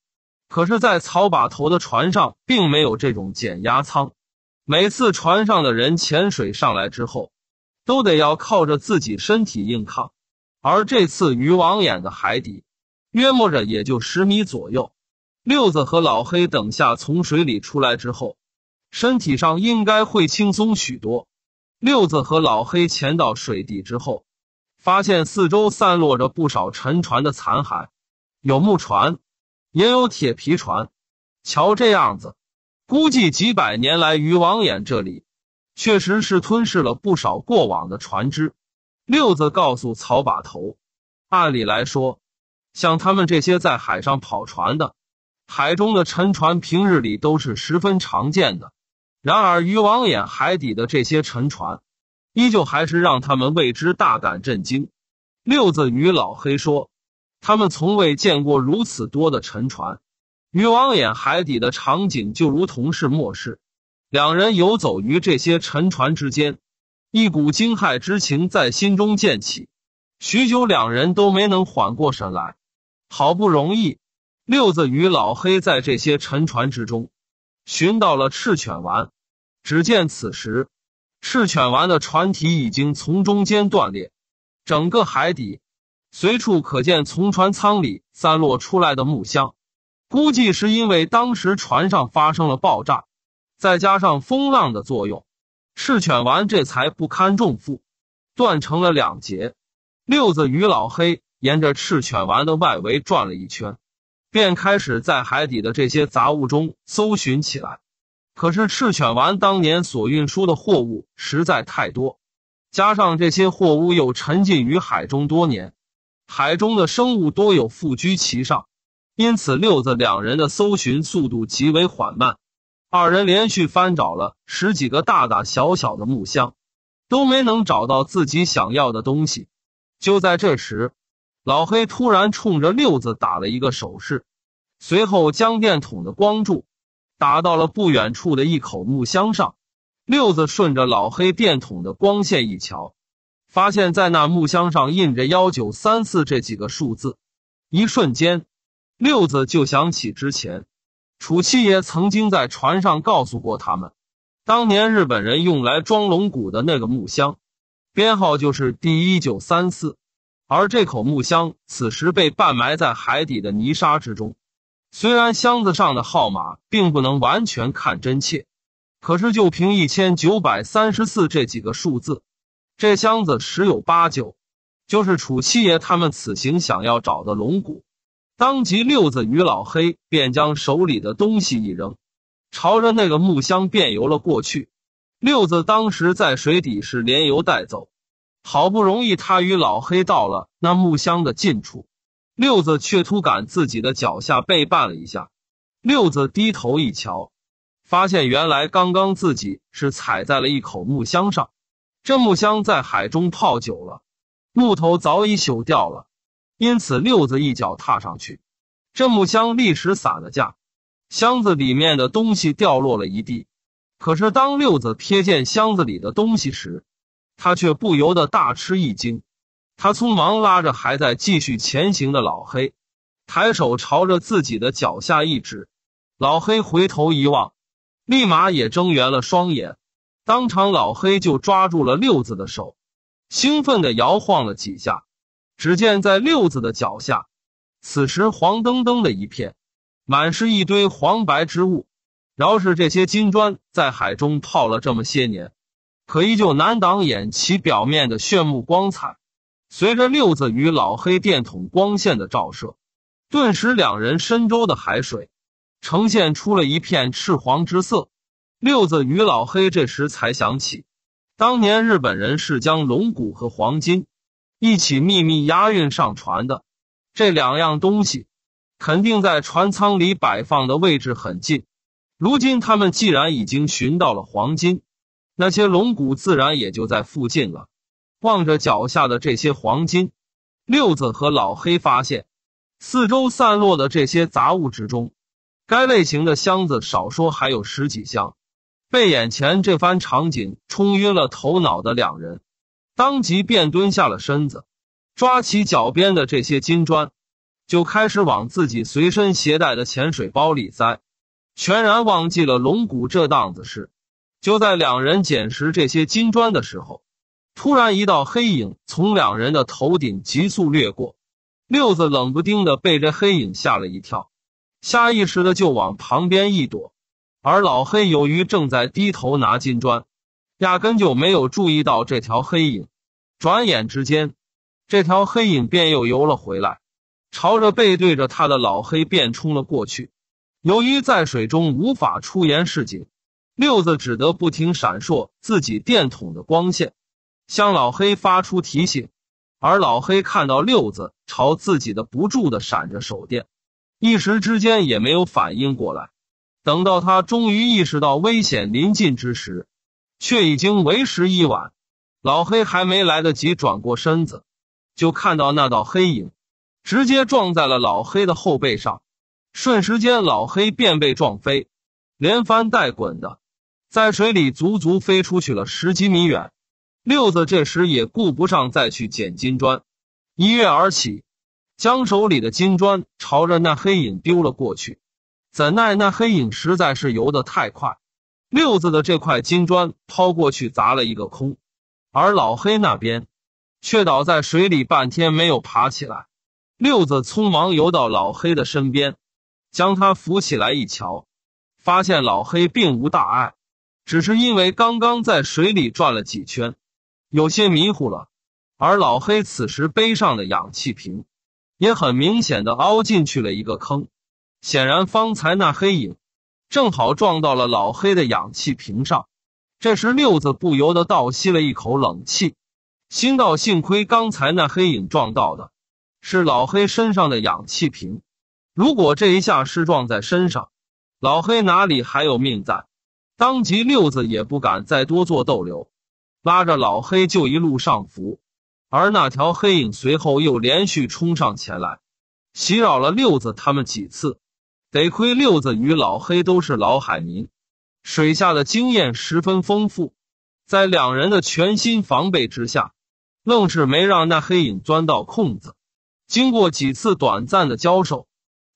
可是，在草把头的船上并没有这种减压舱，每次船上的人潜水上来之后，都得要靠着自己身体硬抗。而这次渔网眼的海底，约摸着也就十米左右。六子和老黑等下从水里出来之后，身体上应该会轻松许多。六子和老黑潜到水底之后，发现四周散落着不少沉船的残骸，有木船，也有铁皮船。瞧这样子，估计几百年来渔王眼这里，确实是吞噬了不少过往的船只。六子告诉曹把头：“按理来说，像他们这些在海上跑船的。”海中的沉船平日里都是十分常见的，然而渔网眼海底的这些沉船，依旧还是让他们为之大感震惊。六子与老黑说，他们从未见过如此多的沉船。渔网眼海底的场景就如同是末世，两人游走于这些沉船之间，一股惊骇之情在心中溅起，许久，两人都没能缓过神来，好不容易。六子与老黑在这些沉船之中，寻到了赤犬丸。只见此时，赤犬丸的船体已经从中间断裂，整个海底随处可见从船舱里散落出来的木箱。估计是因为当时船上发生了爆炸，再加上风浪的作用，赤犬丸这才不堪重负，断成了两截。六子与老黑沿着赤犬丸的外围转了一圈。便开始在海底的这些杂物中搜寻起来。可是赤犬丸当年所运输的货物实在太多，加上这些货物又沉浸于海中多年，海中的生物多有附居其上，因此六子两人的搜寻速度极为缓慢。二人连续翻找了十几个大大小小的木箱，都没能找到自己想要的东西。就在这时，老黑突然冲着六子打了一个手势。随后，将电筒的光柱打到了不远处的一口木箱上。六子顺着老黑电筒的光线一瞧，发现在那木箱上印着“幺九三四”这几个数字。一瞬间，六子就想起之前楚七爷曾经在船上告诉过他们，当年日本人用来装龙骨的那个木箱，编号就是第一九三四。而这口木箱此时被半埋在海底的泥沙之中。虽然箱子上的号码并不能完全看真切，可是就凭一千九百三十四这几个数字，这箱子十有八九就是楚七爷他们此行想要找的龙骨。当即，六子与老黑便将手里的东西一扔，朝着那个木箱便游了过去。六子当时在水底是连游带走，好不容易他与老黑到了那木箱的近处。六子却突感自己的脚下被绊了一下，六子低头一瞧，发现原来刚刚自己是踩在了一口木箱上，这木箱在海中泡久了，木头早已朽掉了，因此六子一脚踏上去，这木箱立时散了架，箱子里面的东西掉落了一地。可是当六子瞥见箱子里的东西时，他却不由得大吃一惊。他匆忙拉着还在继续前行的老黑，抬手朝着自己的脚下一指，老黑回头一望，立马也睁圆了双眼。当场，老黑就抓住了六子的手，兴奋地摇晃了几下。只见在六子的脚下，此时黄澄澄的一片，满是一堆黄白之物。饶是这些金砖在海中泡了这么些年，可依旧难挡眼其表面的炫目光彩。随着六子与老黑电筒光线的照射，顿时两人身周的海水呈现出了一片赤黄之色。六子与老黑这时才想起，当年日本人是将龙骨和黄金一起秘密押运上船的。这两样东西肯定在船舱里摆放的位置很近。如今他们既然已经寻到了黄金，那些龙骨自然也就在附近了。望着脚下的这些黄金，六子和老黑发现，四周散落的这些杂物之中，该类型的箱子少说还有十几箱。被眼前这番场景冲晕了头脑的两人，当即便蹲下了身子，抓起脚边的这些金砖，就开始往自己随身携带的潜水包里塞，全然忘记了龙骨这档子事。就在两人捡拾这些金砖的时候，突然，一道黑影从两人的头顶急速掠过，六子冷不丁的被这黑影吓了一跳，下意识的就往旁边一躲。而老黑由于正在低头拿金砖，压根就没有注意到这条黑影。转眼之间，这条黑影便又游了回来，朝着背对着他的老黑便冲了过去。由于在水中无法出言示警，六子只得不停闪烁自己电筒的光线。向老黑发出提醒，而老黑看到六子朝自己的不住的闪着手电，一时之间也没有反应过来。等到他终于意识到危险临近之时，却已经为时已晚。老黑还没来得及转过身子，就看到那道黑影直接撞在了老黑的后背上，瞬时间老黑便被撞飞，连翻带滚的在水里足足飞出去了十几米远。六子这时也顾不上再去捡金砖，一跃而起，将手里的金砖朝着那黑影丢了过去。怎奈那黑影实在是游得太快，六子的这块金砖抛过去砸了一个空。而老黑那边却倒在水里半天没有爬起来。六子匆忙游到老黑的身边，将他扶起来一瞧，发现老黑并无大碍，只是因为刚刚在水里转了几圈。有些迷糊了，而老黑此时背上的氧气瓶，也很明显的凹进去了一个坑。显然，方才那黑影，正好撞到了老黑的氧气瓶上。这时，六子不由得倒吸了一口冷气，心道：幸亏刚才那黑影撞到的，是老黑身上的氧气瓶。如果这一下是撞在身上，老黑哪里还有命在？当即，六子也不敢再多做逗留。拉着老黑就一路上浮，而那条黑影随后又连续冲上前来，袭扰了六子他们几次。得亏六子与老黑都是老海民，水下的经验十分丰富，在两人的全心防备之下，愣是没让那黑影钻到空子。经过几次短暂的交手，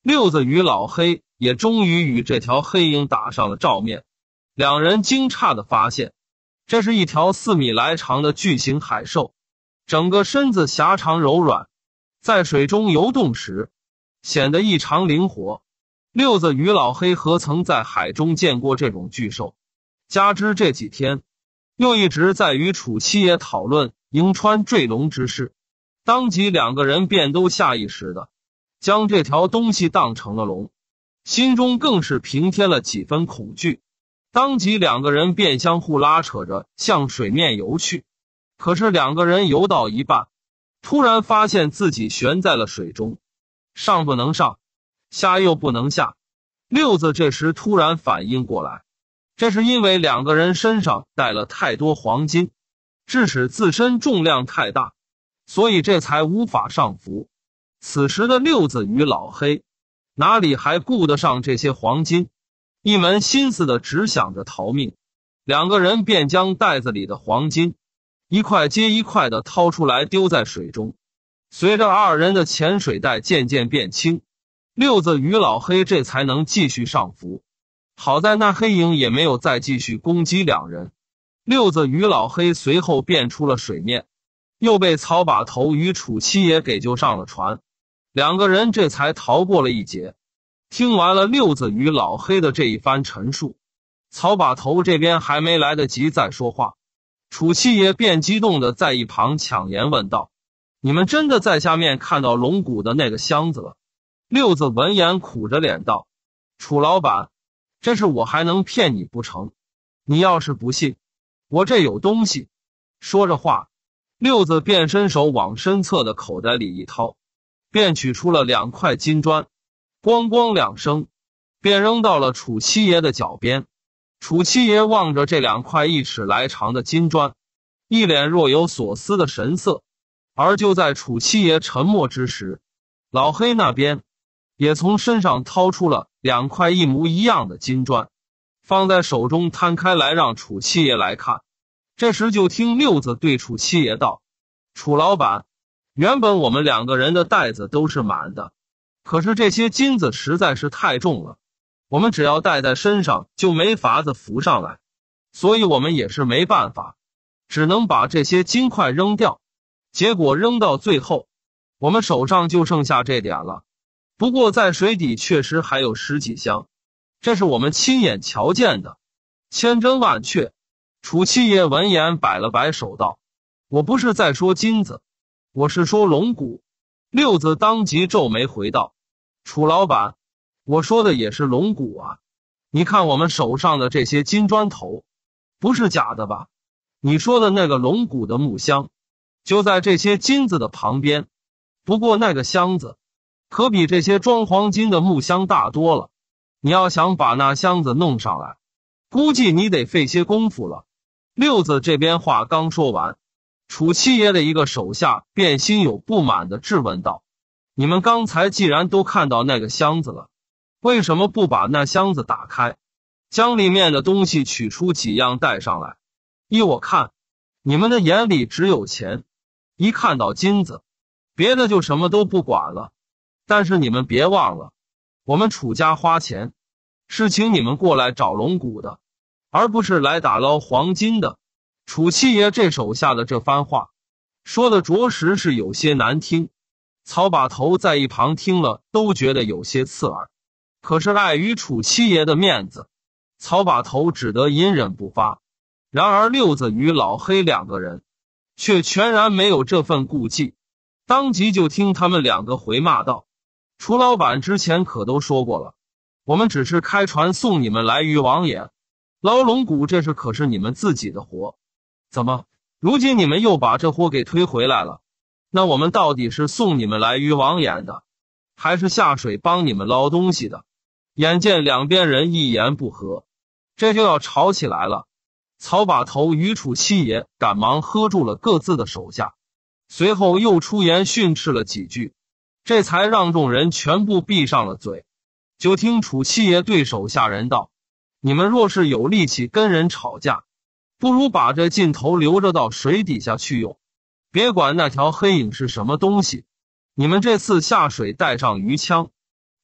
六子与老黑也终于与这条黑影打上了照面。两人惊诧的发现。这是一条四米来长的巨型海兽，整个身子狭长柔软，在水中游动时显得异常灵活。六子与老黑何曾在海中见过这种巨兽？加之这几天又一直在与楚七爷讨论银川坠龙之事，当即两个人便都下意识的将这条东西当成了龙，心中更是平添了几分恐惧。当即，两个人便相互拉扯着向水面游去。可是，两个人游到一半，突然发现自己悬在了水中，上不能上，下又不能下。六子这时突然反应过来，这是因为两个人身上带了太多黄金，致使自身重量太大，所以这才无法上浮。此时的六子与老黑，哪里还顾得上这些黄金？一门心思的只想着逃命，两个人便将袋子里的黄金一块接一块的掏出来丢在水中。随着二人的潜水袋渐渐变轻，六子与老黑这才能继续上浮。好在那黑影也没有再继续攻击两人，六子与老黑随后变出了水面，又被曹把头与楚七爷给救上了船。两个人这才逃过了一劫。听完了六子与老黑的这一番陈述，曹把头这边还没来得及再说话，楚七爷便激动的在一旁抢言问道：“你们真的在下面看到龙骨的那个箱子了？”六子闻言苦着脸道：“楚老板，这事我还能骗你不成？你要是不信，我这有东西。”说着话，六子便伸手往身侧的口袋里一掏，便取出了两块金砖。咣咣两声，便扔到了楚七爷的脚边。楚七爷望着这两块一尺来长的金砖，一脸若有所思的神色。而就在楚七爷沉默之时，老黑那边也从身上掏出了两块一模一样的金砖，放在手中摊开来让楚七爷来看。这时，就听六子对楚七爷道：“楚老板，原本我们两个人的袋子都是满的。”可是这些金子实在是太重了，我们只要带在身上就没法子浮上来，所以我们也是没办法，只能把这些金块扔掉。结果扔到最后，我们手上就剩下这点了。不过在水底确实还有十几箱，这是我们亲眼瞧见的，千真万确。楚七爷闻言摆了摆手道：“我不是在说金子，我是说龙骨。”六子当即皱眉回道：“楚老板，我说的也是龙骨啊！你看我们手上的这些金砖头，不是假的吧？你说的那个龙骨的木箱，就在这些金子的旁边。不过那个箱子，可比这些装黄金的木箱大多了。你要想把那箱子弄上来，估计你得费些功夫了。”六子这边话刚说完。楚七爷的一个手下便心有不满的质问道：“你们刚才既然都看到那个箱子了，为什么不把那箱子打开，将里面的东西取出几样带上来？依我看，你们的眼里只有钱，一看到金子，别的就什么都不管了。但是你们别忘了，我们楚家花钱是请你们过来找龙骨的，而不是来打捞黄金的。”楚七爷这手下的这番话，说的着实是有些难听。曹把头在一旁听了都觉得有些刺耳，可是碍于楚七爷的面子，曹把头只得隐忍不发。然而六子与老黑两个人，却全然没有这份顾忌，当即就听他们两个回骂道：“楚老板之前可都说过了，我们只是开船送你们来渔王爷，捞龙骨，这事可是你们自己的活。”怎么？如今你们又把这货给推回来了？那我们到底是送你们来渔网眼的，还是下水帮你们捞东西的？眼见两边人一言不合，这就要吵起来了。曹把头与楚七爷赶忙喝住了各自的手下，随后又出言训斥了几句，这才让众人全部闭上了嘴。就听楚七爷对手下人道：“你们若是有力气跟人吵架。”不如把这劲头留着到水底下去用，别管那条黑影是什么东西。你们这次下水带上鱼枪，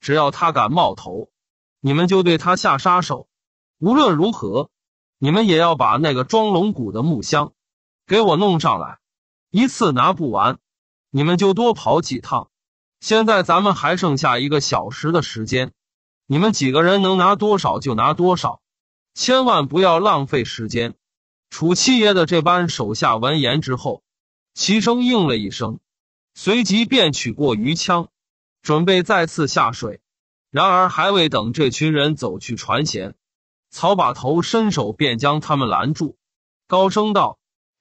只要他敢冒头，你们就对他下杀手。无论如何，你们也要把那个装龙骨的木箱给我弄上来。一次拿不完，你们就多跑几趟。现在咱们还剩下一个小时的时间，你们几个人能拿多少就拿多少，千万不要浪费时间。楚七爷的这般手下闻言之后，齐声应了一声，随即便取过鱼枪，准备再次下水。然而，还未等这群人走去船舷，曹把头伸手便将他们拦住，高声道：“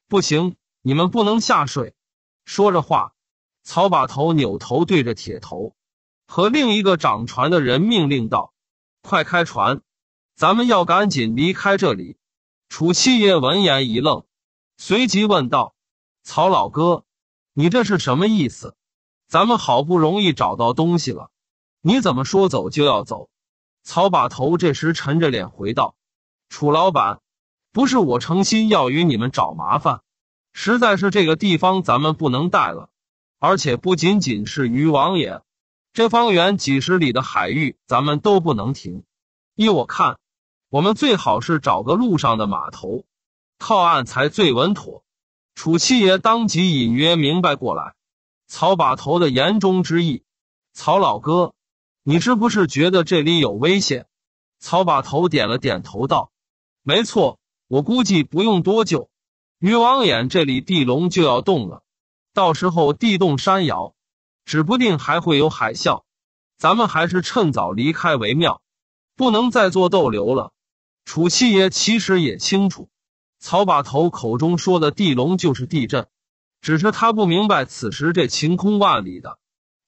不行，你们不能下水！”说着话，曹把头扭头对着铁头和另一个掌船的人命令道：“快开船，咱们要赶紧离开这里。”楚七爷闻言一愣，随即问道：“曹老哥，你这是什么意思？咱们好不容易找到东西了，你怎么说走就要走？”曹把头这时沉着脸回道：“楚老板，不是我诚心要与你们找麻烦，实在是这个地方咱们不能待了，而且不仅仅是渔王爷，这方圆几十里的海域咱们都不能停。依我看。”我们最好是找个路上的码头，靠岸才最稳妥。楚七爷当即隐约明白过来，曹把头的言中之意。曹老哥，你是不是觉得这里有危险？曹把头点了点头道：“没错，我估计不用多久，渔王眼这里地龙就要动了，到时候地动山摇，指不定还会有海啸，咱们还是趁早离开为妙，不能再做逗留了。”楚七爷其实也清楚，曹把头口中说的地龙就是地震，只是他不明白此时这晴空万里的，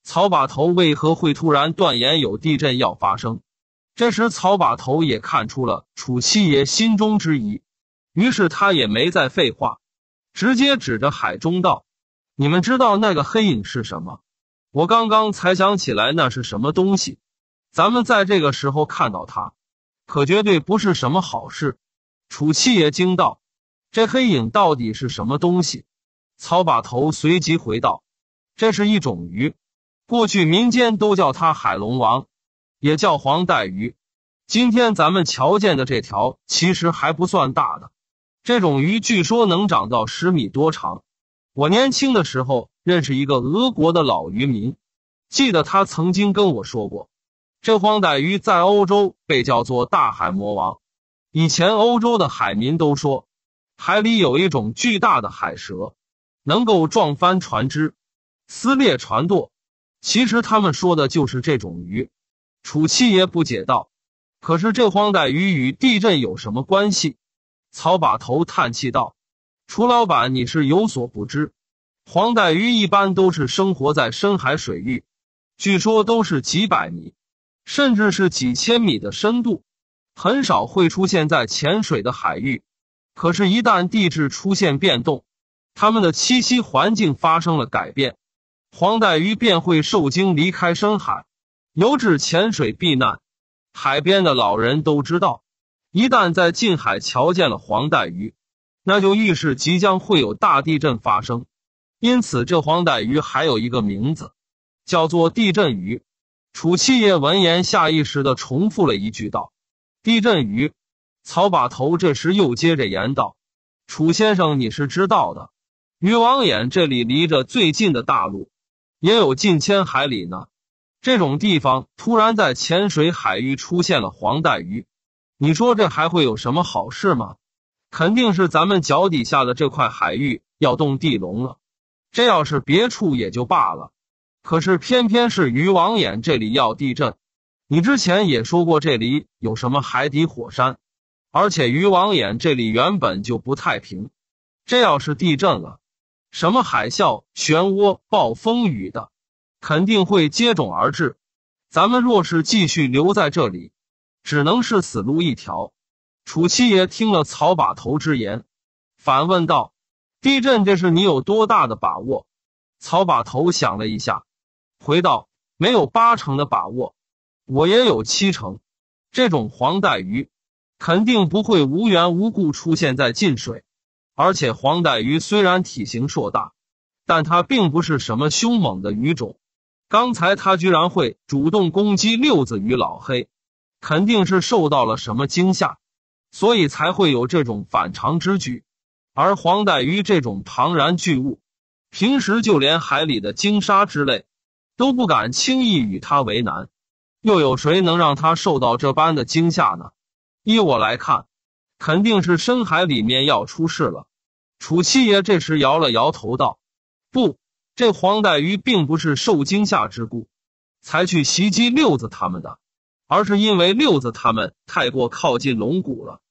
曹把头为何会突然断言有地震要发生。这时，曹把头也看出了楚七爷心中之疑，于是他也没再废话，直接指着海中道：“你们知道那个黑影是什么？我刚刚才想起来那是什么东西。咱们在这个时候看到它。”可绝对不是什么好事，楚七爷惊道：“这黑影到底是什么东西？”曹把头随即回道：“这是一种鱼，过去民间都叫它海龙王，也叫黄带鱼。今天咱们瞧见的这条其实还不算大的。这种鱼据说能长到十米多长。我年轻的时候认识一个俄国的老渔民，记得他曾经跟我说过。”这荒带鱼在欧洲被叫做大海魔王。以前欧洲的海民都说，海里有一种巨大的海蛇，能够撞翻船只，撕裂船舵。其实他们说的就是这种鱼。楚七爷不解道：“可是这荒带鱼与地震有什么关系？”曹把头叹气道：“楚老板，你是有所不知，黄带鱼一般都是生活在深海水域，据说都是几百米。”甚至是几千米的深度，很少会出现在浅水的海域。可是，一旦地质出现变动，它们的栖息环境发生了改变，黄带鱼便会受惊离开深海，游至浅水避难。海边的老人都知道，一旦在近海瞧见了黄带鱼，那就预示即将会有大地震发生。因此，这黄带鱼还有一个名字，叫做地震鱼。楚七爷闻言，下意识的重复了一句道：“地震鱼。”曹把头这时又接着言道：“楚先生，你是知道的，禹王眼这里离着最近的大陆，也有近千海里呢。这种地方突然在浅水海域出现了黄带鱼，你说这还会有什么好事吗？肯定是咱们脚底下的这块海域要动地龙了。这要是别处也就罢了。”可是偏偏是渔王眼这里要地震，你之前也说过这里有什么海底火山，而且渔王眼这里原本就不太平，这要是地震了，什么海啸、漩涡、暴风雨的，肯定会接踵而至。咱们若是继续留在这里，只能是死路一条。楚七爷听了草把头之言，反问道：“地震这事你有多大的把握？”草把头想了一下。回道：“没有八成的把握，我也有七成。这种黄带鱼肯定不会无缘无故出现在近水，而且黄带鱼虽然体型硕大，但它并不是什么凶猛的鱼种。刚才它居然会主动攻击六子与老黑，肯定是受到了什么惊吓，所以才会有这种反常之举。而黄带鱼这种庞然巨物，平时就连海里的鲸鲨之类。”都不敢轻易与他为难，又有谁能让他受到这般的惊吓呢？依我来看，肯定是深海里面要出事了。楚七爷这时摇了摇头道：“不，这黄带鱼并不是受惊吓之故，才去袭击六子他们的，而是因为六子他们太过靠近龙骨了。”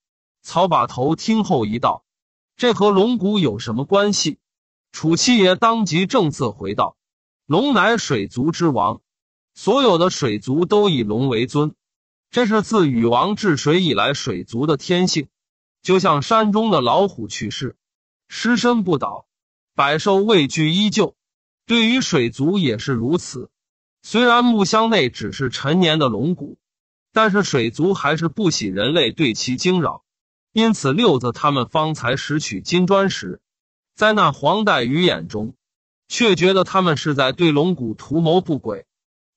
曹把头听后一道：“这和龙骨有什么关系？”楚七爷当即正色回道。龙乃水族之王，所有的水族都以龙为尊，这是自禹王治水以来水族的天性。就像山中的老虎去世，尸身不倒，百兽畏惧依旧，对于水族也是如此。虽然木箱内只是陈年的龙骨，但是水族还是不喜人类对其惊扰，因此六子他们方才拾取金砖时，在那黄带鱼眼中。却觉得他们是在对龙骨图谋不轨，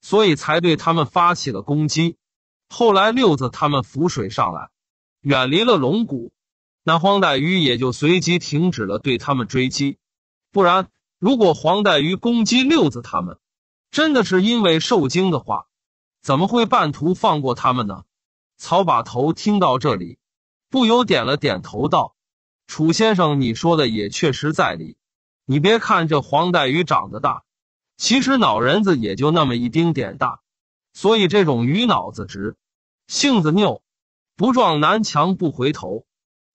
所以才对他们发起了攻击。后来六子他们浮水上来，远离了龙骨，那黄带鱼也就随即停止了对他们追击。不然，如果黄带鱼攻击六子他们，真的是因为受惊的话，怎么会半途放过他们呢？曹把头听到这里，不由点了点头，道：“楚先生，你说的也确实在理。”你别看这黄带鱼长得大，其实脑仁子也就那么一丁点大，所以这种鱼脑子直，性子拗，不撞南墙不回头。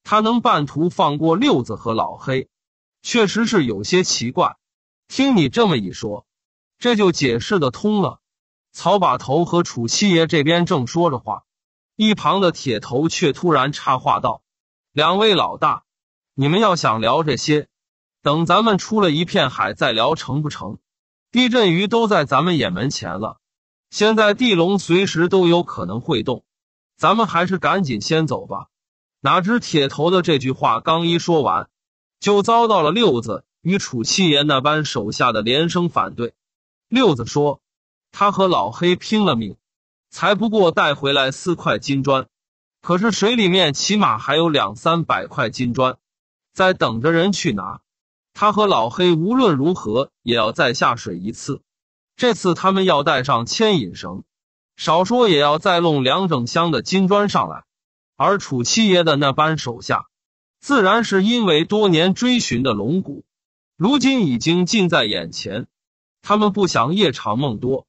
它能半途放过六子和老黑，确实是有些奇怪。听你这么一说，这就解释的通了。曹把头和楚七爷这边正说着话，一旁的铁头却突然插话道：“两位老大，你们要想聊这些。”等咱们出了一片海再聊成不成？地震鱼都在咱们眼门前了，现在地龙随时都有可能会动，咱们还是赶紧先走吧。哪知铁头的这句话刚一说完，就遭到了六子与楚七爷那班手下的连声反对。六子说，他和老黑拼了命，才不过带回来四块金砖，可是水里面起码还有两三百块金砖，在等着人去拿。他和老黑无论如何也要再下水一次，这次他们要带上牵引绳，少说也要再弄两整箱的金砖上来。而楚七爷的那班手下，自然是因为多年追寻的龙骨，如今已经近在眼前，他们不想夜长梦多，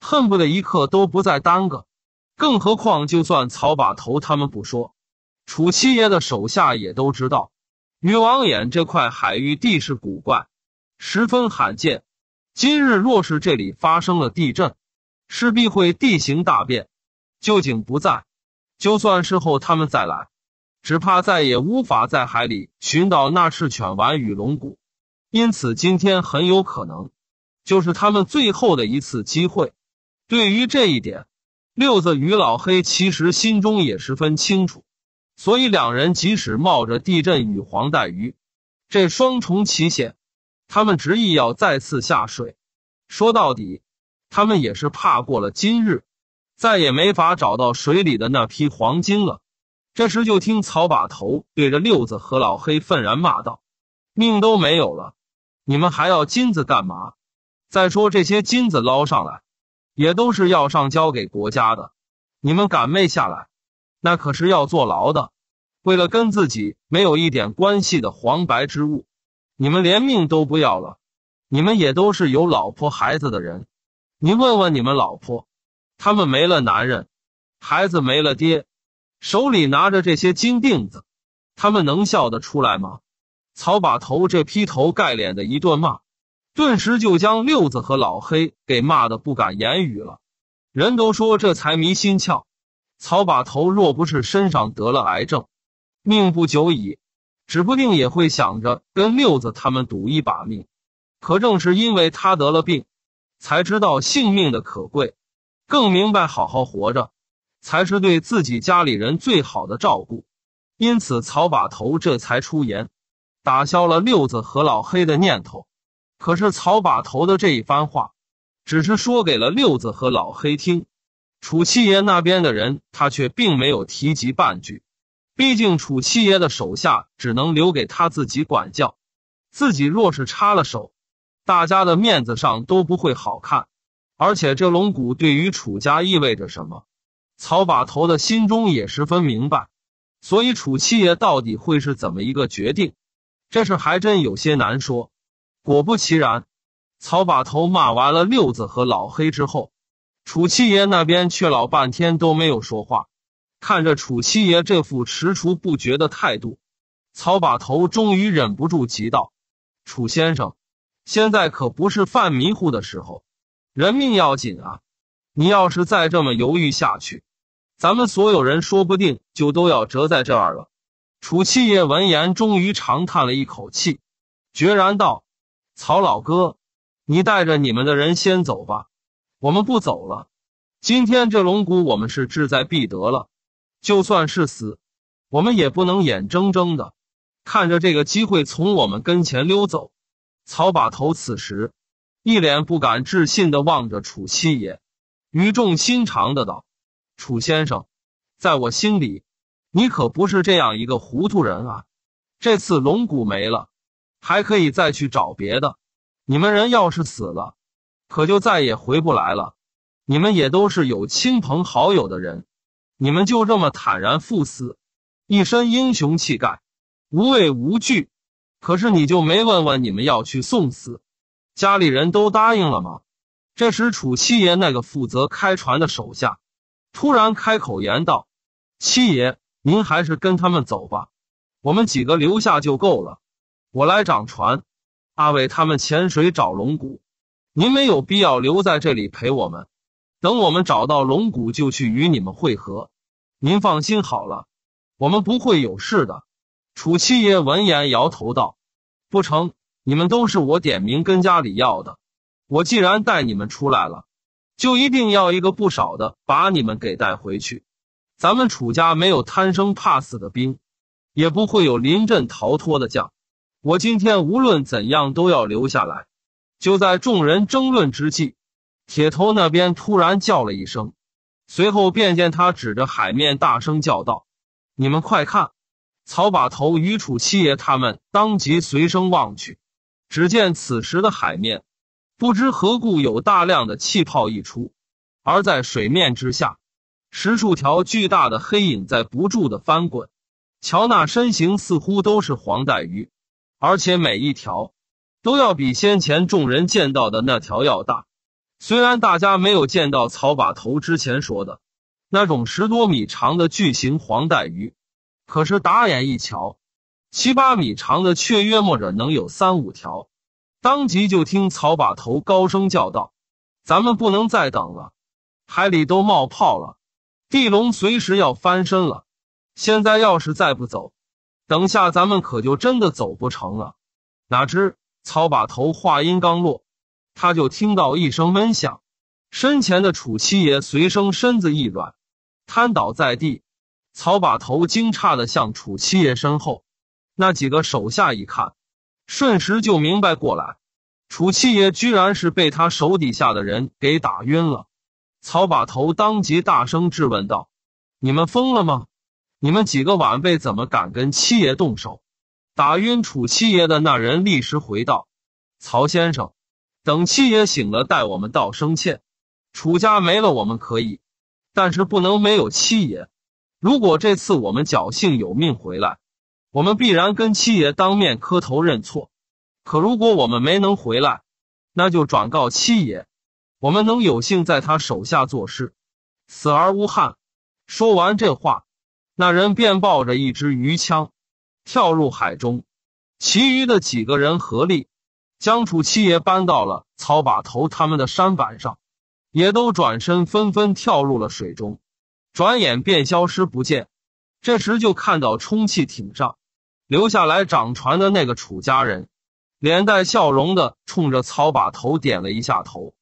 恨不得一刻都不再耽搁。更何况，就算草把头他们不说，楚七爷的手下也都知道。女王眼这块海域地势古怪，十分罕见。今日若是这里发生了地震，势必会地形大变，旧景不在。就算事后他们再来，只怕再也无法在海里寻到那赤犬丸与龙骨。因此，今天很有可能就是他们最后的一次机会。对于这一点，六子与老黑其实心中也十分清楚。所以，两人即使冒着地震与黄带鱼这双重奇险，他们执意要再次下水。说到底，他们也是怕过了今日，再也没法找到水里的那批黄金了。这时，就听草把头对着六子和老黑愤然骂道：“命都没有了，你们还要金子干嘛？再说这些金子捞上来，也都是要上交给国家的。你们敢没下来？”那可是要坐牢的，为了跟自己没有一点关系的黄白之物，你们连命都不要了，你们也都是有老婆孩子的人，你问问你们老婆，他们没了男人，孩子没了爹，手里拿着这些金锭子，他们能笑得出来吗？曹把头这劈头盖脸的一顿骂，顿时就将六子和老黑给骂得不敢言语了。人都说这财迷心窍。曹把头若不是身上得了癌症，命不久矣，指不定也会想着跟六子他们赌一把命。可正是因为他得了病，才知道性命的可贵，更明白好好活着才是对自己家里人最好的照顾。因此，曹把头这才出言，打消了六子和老黑的念头。可是，曹把头的这一番话，只是说给了六子和老黑听。楚七爷那边的人，他却并没有提及半句。毕竟楚七爷的手下只能留给他自己管教，自己若是插了手，大家的面子上都不会好看。而且这龙骨对于楚家意味着什么，曹把头的心中也十分明白。所以楚七爷到底会是怎么一个决定，这事还真有些难说。果不其然，曹把头骂完了六子和老黑之后。楚七爷那边却老半天都没有说话，看着楚七爷这副踟蹰不决的态度，曹把头终于忍不住急道：“楚先生，现在可不是犯迷糊的时候，人命要紧啊！你要是再这么犹豫下去，咱们所有人说不定就都要折在这儿了。”楚七爷闻言，终于长叹了一口气，决然道：“曹老哥，你带着你们的人先走吧。”我们不走了，今天这龙骨我们是志在必得了。就算是死，我们也不能眼睁睁的看着这个机会从我们跟前溜走。曹把头此时一脸不敢置信的望着楚七爷，语重心长的道：“楚先生，在我心里，你可不是这样一个糊涂人啊。这次龙骨没了，还可以再去找别的。你们人要是死了。”可就再也回不来了，你们也都是有亲朋好友的人，你们就这么坦然赴死，一身英雄气概，无畏无惧。可是你就没问问你们要去送死，家里人都答应了吗？这时，楚七爷那个负责开船的手下突然开口言道：“七爷，您还是跟他们走吧，我们几个留下就够了，我来掌船，阿伟他们潜水找龙骨。”您没有必要留在这里陪我们，等我们找到龙骨就去与你们会合。您放心好了，我们不会有事的。楚七爷闻言摇头道：“不成，你们都是我点名跟家里要的，我既然带你们出来了，就一定要一个不少的把你们给带回去。咱们楚家没有贪生怕死的兵，也不会有临阵逃脱的将。我今天无论怎样都要留下来。”就在众人争论之际，铁头那边突然叫了一声，随后便见他指着海面大声叫道：“你们快看！”曹把头与楚七爷他们当即随声望去，只见此时的海面不知何故有大量的气泡溢出，而在水面之下，十数条巨大的黑影在不住的翻滚，瞧那身形似乎都是黄带鱼，而且每一条。都要比先前众人见到的那条要大，虽然大家没有见到草把头之前说的，那种十多米长的巨型黄带鱼，可是打眼一瞧，七八米长的却约摸着能有三五条。当即就听草把头高声叫道：“咱们不能再等了，海里都冒泡了，地龙随时要翻身了，现在要是再不走，等下咱们可就真的走不成了。”哪知。曹把头话音刚落，他就听到一声闷响，身前的楚七爷随声身子一软，瘫倒在地。曹把头惊诧的向楚七爷身后那几个手下一看，瞬时就明白过来，楚七爷居然是被他手底下的人给打晕了。曹把头当即大声质问道：“你们疯了吗？你们几个晚辈怎么敢跟七爷动手？”打晕楚七爷的那人立时回道：“曹先生，等七爷醒了，代我们道声歉。楚家没了，我们可以，但是不能没有七爷。如果这次我们侥幸有命回来，我们必然跟七爷当面磕头认错。可如果我们没能回来，那就转告七爷，我们能有幸在他手下做事，死而无憾。”说完这话，那人便抱着一支鱼枪。跳入海中，其余的几个人合力将楚七爷搬到了草把头他们的山板上，也都转身纷纷跳入了水中，转眼便消失不见。这时就看到充气艇上留下来掌船的那个楚家人，脸带笑容的冲着草把头点了一下头，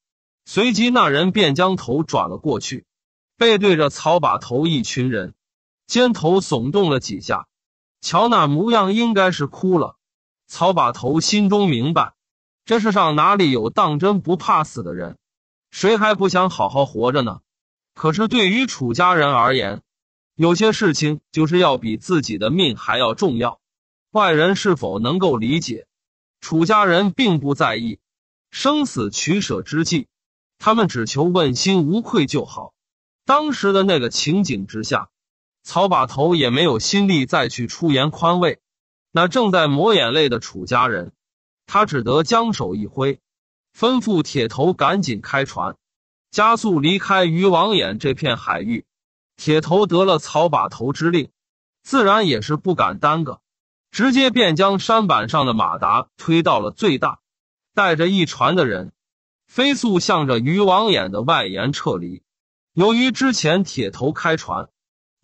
随即那人便将头转了过去，背对着草把头一群人，肩头耸动了几下。瞧那模样，应该是哭了。曹把头心中明白，这世上哪里有当真不怕死的人？谁还不想好好活着呢？可是对于楚家人而言，有些事情就是要比自己的命还要重要。外人是否能够理解，楚家人并不在意。生死取舍之际，他们只求问心无愧就好。当时的那个情景之下。曹把头也没有心力再去出言宽慰那正在抹眼泪的楚家人，他只得将手一挥，吩咐铁头赶紧开船，加速离开渔王眼这片海域。铁头得了曹把头之令，自然也是不敢耽搁，直接便将山板上的马达推到了最大，带着一船的人，飞速向着渔王眼的外沿撤离。由于之前铁头开船。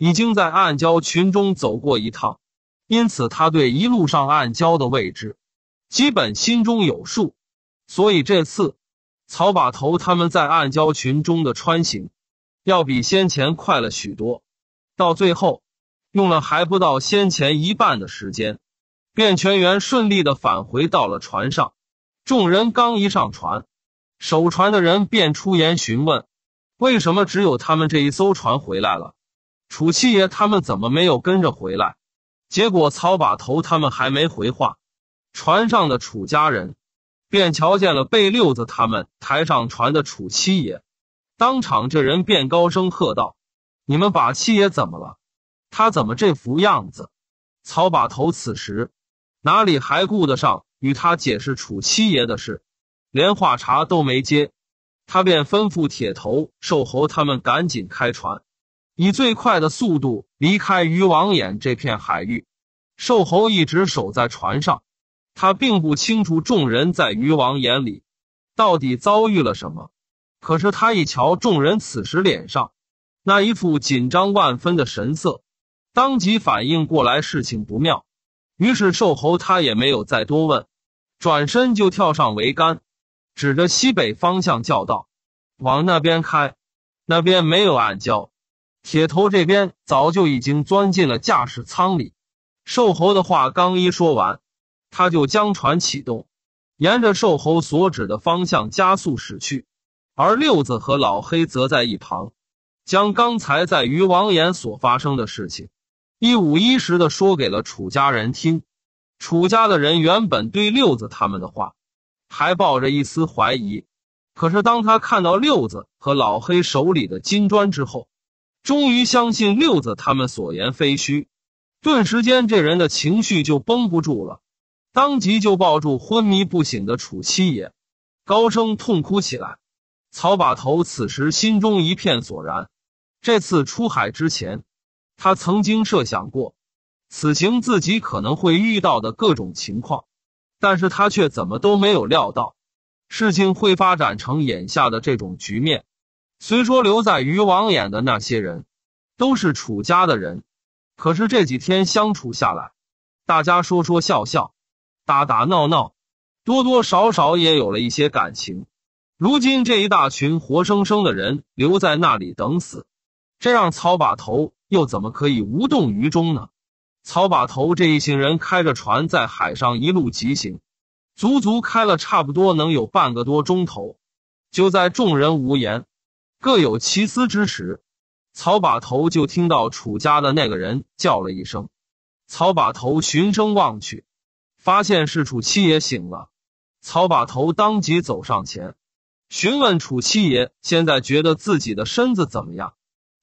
已经在暗礁群中走过一趟，因此他对一路上暗礁的位置基本心中有数。所以这次，草把头他们在暗礁群中的穿行，要比先前快了许多。到最后，用了还不到先前一半的时间，便全员顺利的返回到了船上。众人刚一上船，守船的人便出言询问：“为什么只有他们这一艘船回来了？”楚七爷他们怎么没有跟着回来？结果曹把头他们还没回话，船上的楚家人便瞧见了被六子他们。抬上船的楚七爷，当场这人便高声喝道：“你们把七爷怎么了？他怎么这副样子？”曹把头此时哪里还顾得上与他解释楚七爷的事，连话茬都没接，他便吩咐铁头、瘦猴他们赶紧开船。以最快的速度离开渔王眼这片海域。瘦猴一直守在船上，他并不清楚众人在渔王眼里到底遭遇了什么。可是他一瞧众人此时脸上那一副紧张万分的神色，当即反应过来事情不妙。于是瘦猴他也没有再多问，转身就跳上桅杆，指着西北方向叫道：“往那边开，那边没有暗礁。”铁头这边早就已经钻进了驾驶舱里，瘦猴的话刚一说完，他就将船启动，沿着瘦猴所指的方向加速驶去。而六子和老黑则在一旁，将刚才在渔王岩所发生的事情一五一十的说给了楚家人听。楚家的人原本对六子他们的话还抱着一丝怀疑，可是当他看到六子和老黑手里的金砖之后，终于相信六子他们所言非虚，顿时间这人的情绪就绷不住了，当即就抱住昏迷不醒的楚七爷，高声痛哭起来。曹把头此时心中一片索然，这次出海之前，他曾经设想过，此行自己可能会遇到的各种情况，但是他却怎么都没有料到，事情会发展成眼下的这种局面。虽说留在渔网眼的那些人，都是楚家的人，可是这几天相处下来，大家说说笑笑，打打闹闹，多多少少也有了一些感情。如今这一大群活生生的人留在那里等死，这让曹把头又怎么可以无动于衷呢？曹把头这一行人开着船在海上一路疾行，足足开了差不多能有半个多钟头，就在众人无言。各有其思之时，曹把头就听到楚家的那个人叫了一声。曹把头循声望去，发现是楚七爷醒了。曹把头当即走上前，询问楚七爷现在觉得自己的身子怎么样。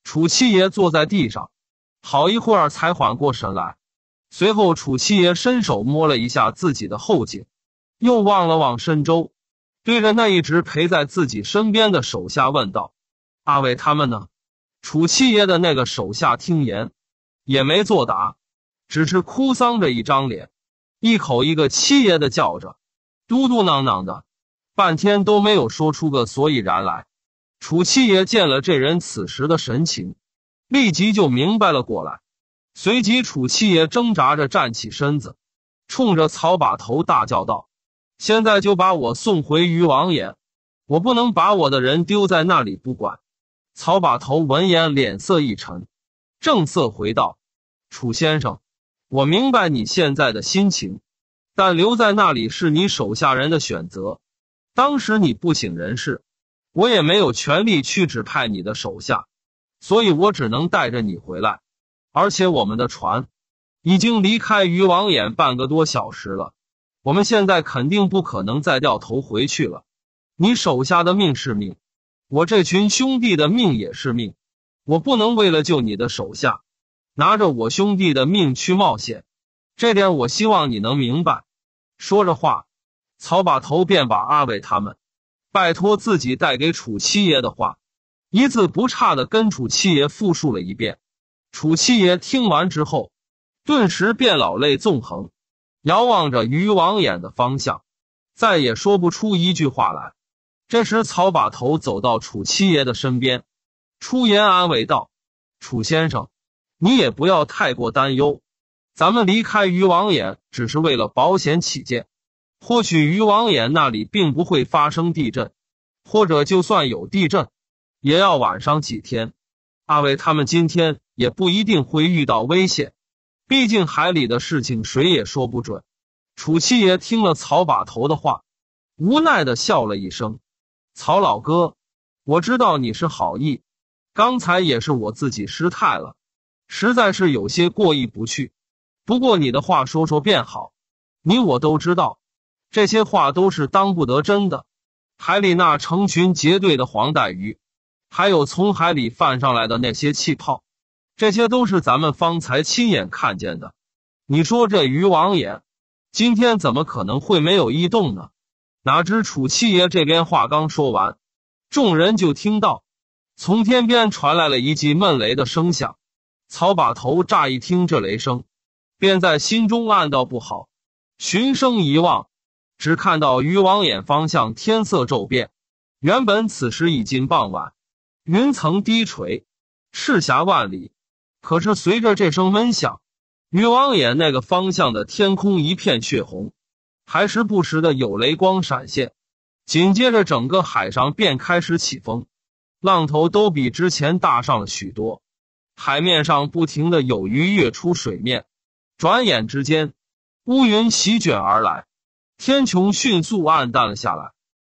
楚七爷坐在地上，好一会儿才缓过神来。随后，楚七爷伸手摸了一下自己的后颈，又望了望深州，对着那一直陪在自己身边的手下问道。阿伟他们呢？楚七爷的那个手下听言，也没作答，只是哭丧着一张脸，一口一个七爷的叫着，嘟嘟囔囔的，半天都没有说出个所以然来。楚七爷见了这人此时的神情，立即就明白了过来。随即，楚七爷挣扎着站起身子，冲着曹把头大叫道：“现在就把我送回禹王爷，我不能把我的人丢在那里不管。”曹把头闻言脸色一沉，正色回道：“楚先生，我明白你现在的心情，但留在那里是你手下人的选择。当时你不省人事，我也没有权利去指派你的手下，所以我只能带着你回来。而且我们的船已经离开渔网眼半个多小时了，我们现在肯定不可能再掉头回去了。你手下的命是命。”我这群兄弟的命也是命，我不能为了救你的手下，拿着我兄弟的命去冒险，这点我希望你能明白。说着话，曹把头便把阿伟他们，拜托自己带给楚七爷的话，一字不差的跟楚七爷复述了一遍。楚七爷听完之后，顿时便老泪纵横，遥望着渔王眼的方向，再也说不出一句话来。这时，曹把头走到楚七爷的身边，出言安慰道：“楚先生，你也不要太过担忧。咱们离开渔王眼只是为了保险起见，或许渔王眼那里并不会发生地震，或者就算有地震，也要晚上几天。阿伟他们今天也不一定会遇到危险。毕竟海里的事情谁也说不准。”楚七爷听了曹把头的话，无奈的笑了一声。曹老哥，我知道你是好意，刚才也是我自己失态了，实在是有些过意不去。不过你的话说说便好，你我都知道，这些话都是当不得真的。海里那成群结队的黄带鱼，还有从海里泛上来的那些气泡，这些都是咱们方才亲眼看见的。你说这渔网眼，今天怎么可能会没有异动呢？哪知楚七爷这边话刚说完，众人就听到从天边传来了一记闷雷的声响。曹把头乍一听这雷声，便在心中暗道不好。循声一望，只看到渔王眼方向天色骤变。原本此时已经傍晚，云层低垂，赤霞万里。可是随着这声闷响，渔王眼那个方向的天空一片血红。还时不时的有雷光闪现，紧接着整个海上便开始起风，浪头都比之前大上了许多。海面上不停的有鱼跃出水面，转眼之间，乌云席卷而来，天穹迅速暗淡了下来，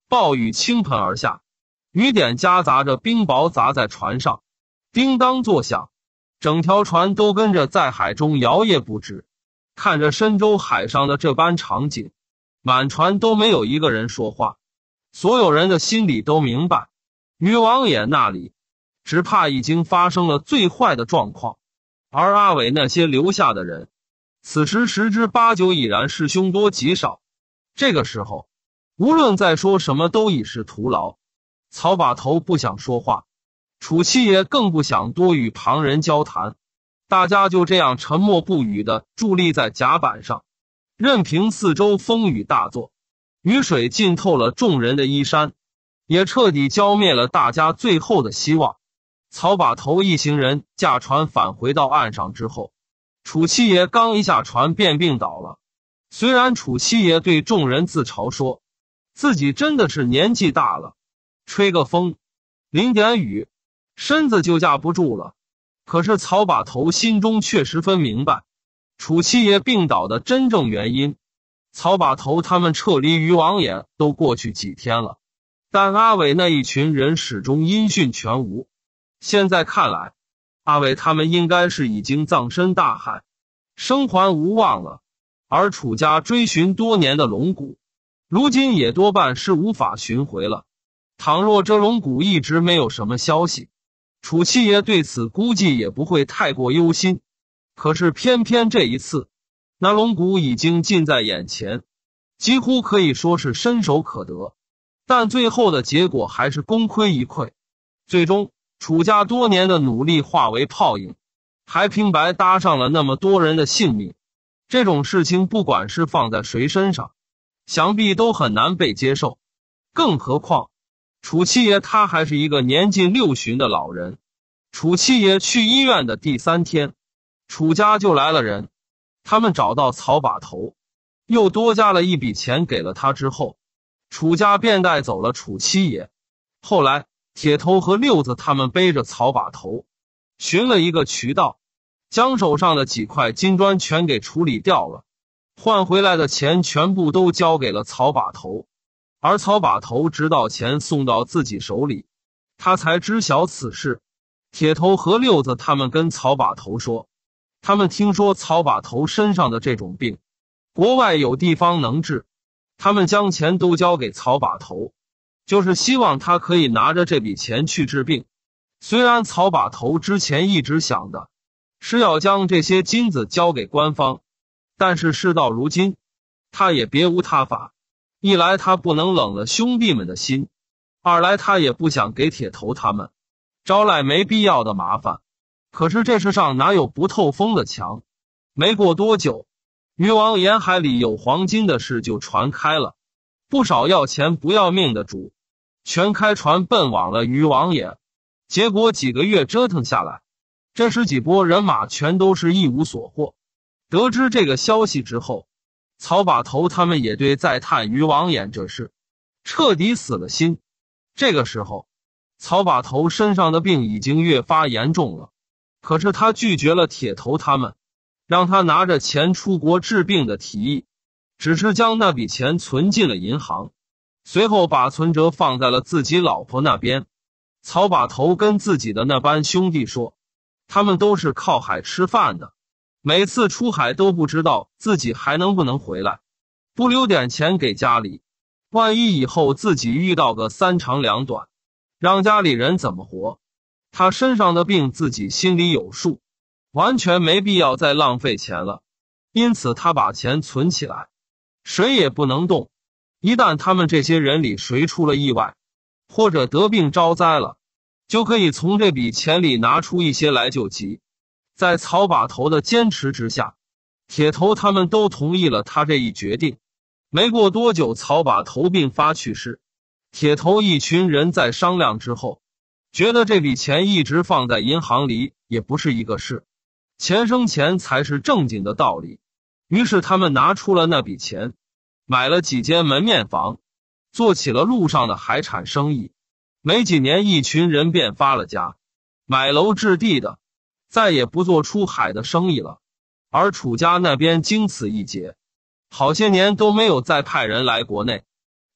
暴雨倾盆而下，雨点夹杂着冰雹砸在船上，叮当作响，整条船都跟着在海中摇曳不止。看着深州海上的这般场景。满船都没有一个人说话，所有人的心里都明白，女王爷那里只怕已经发生了最坏的状况，而阿伟那些留下的人，此时十之八九已然是凶多吉少。这个时候，无论再说什么都已是徒劳。曹把头不想说话，楚七爷更不想多与旁人交谈，大家就这样沉默不语的伫立在甲板上。任凭四周风雨大作，雨水浸透了众人的衣衫，也彻底浇灭了大家最后的希望。曹把头一行人驾船返回到岸上之后，楚七爷刚一下船便病倒了。虽然楚七爷对众人自嘲说，自己真的是年纪大了，吹个风，淋点雨，身子就架不住了。可是曹把头心中却十分明白。楚七爷病倒的真正原因，曹把头他们撤离渔王眼都过去几天了，但阿伟那一群人始终音讯全无。现在看来，阿伟他们应该是已经葬身大海，生还无望了。而楚家追寻多年的龙骨，如今也多半是无法寻回了。倘若这龙骨一直没有什么消息，楚七爷对此估计也不会太过忧心。可是，偏偏这一次，那龙骨已经近在眼前，几乎可以说是伸手可得，但最后的结果还是功亏一篑。最终，楚家多年的努力化为泡影，还平白搭上了那么多人的性命。这种事情，不管是放在谁身上，想必都很难被接受。更何况，楚七爷他还是一个年近六旬的老人。楚七爷去医院的第三天。楚家就来了人，他们找到曹把头，又多加了一笔钱给了他。之后，楚家便带走了楚七爷。后来，铁头和六子他们背着曹把头，寻了一个渠道，将手上的几块金砖全给处理掉了，换回来的钱全部都交给了曹把头。而曹把头直到钱送到自己手里，他才知晓此事。铁头和六子他们跟曹把头说。他们听说草把头身上的这种病，国外有地方能治，他们将钱都交给草把头，就是希望他可以拿着这笔钱去治病。虽然草把头之前一直想的是要将这些金子交给官方，但是事到如今，他也别无他法。一来他不能冷了兄弟们的心，二来他也不想给铁头他们招来没必要的麻烦。可是这世上哪有不透风的墙？没过多久，渔王沿海里有黄金的事就传开了，不少要钱不要命的主，全开船奔往了渔王眼。结果几个月折腾下来，这十几波人马全都是一无所获。得知这个消息之后，曹把头他们也对再探渔王眼这事彻底死了心。这个时候，曹把头身上的病已经越发严重了。可是他拒绝了铁头他们，让他拿着钱出国治病的提议，只是将那笔钱存进了银行，随后把存折放在了自己老婆那边。曹把头跟自己的那班兄弟说：“他们都是靠海吃饭的，每次出海都不知道自己还能不能回来，不留点钱给家里，万一以后自己遇到个三长两短，让家里人怎么活？”他身上的病自己心里有数，完全没必要再浪费钱了。因此，他把钱存起来，谁也不能动。一旦他们这些人里谁出了意外，或者得病招灾了，就可以从这笔钱里拿出一些来救急。在草把头的坚持之下，铁头他们都同意了他这一决定。没过多久，草把头病发去世，铁头一群人在商量之后。觉得这笔钱一直放在银行里也不是一个事，钱生钱才是正经的道理。于是他们拿出了那笔钱，买了几间门面房，做起了路上的海产生意。没几年，一群人便发了家，买楼置地的，再也不做出海的生意了。而楚家那边经此一劫，好些年都没有再派人来国内。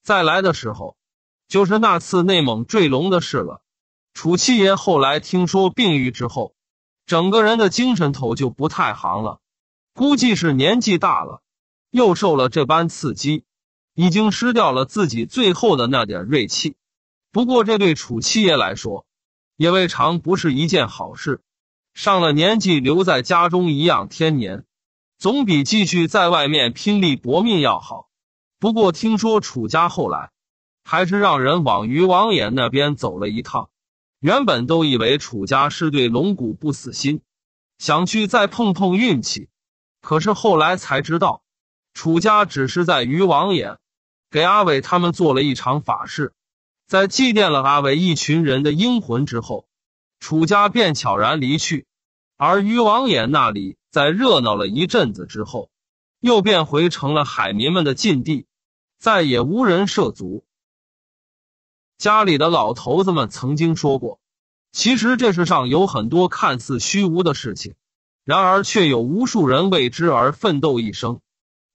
再来的时候，就是那次内蒙坠龙的事了。楚七爷后来听说病愈之后，整个人的精神头就不太行了，估计是年纪大了，又受了这般刺激，已经失掉了自己最后的那点锐气。不过，这对楚七爷来说，也未尝不是一件好事。上了年纪，留在家中颐养天年，总比继续在外面拼力搏命要好。不过，听说楚家后来还是让人往于王爷那边走了一趟。原本都以为楚家是对龙骨不死心，想去再碰碰运气，可是后来才知道，楚家只是在鱼王眼给阿伟他们做了一场法事，在祭奠了阿伟一群人的英魂之后，楚家便悄然离去，而鱼王眼那里在热闹了一阵子之后，又变回成了海民们的禁地，再也无人涉足。家里的老头子们曾经说过：“其实这世上有很多看似虚无的事情，然而却有无数人为之而奋斗一生，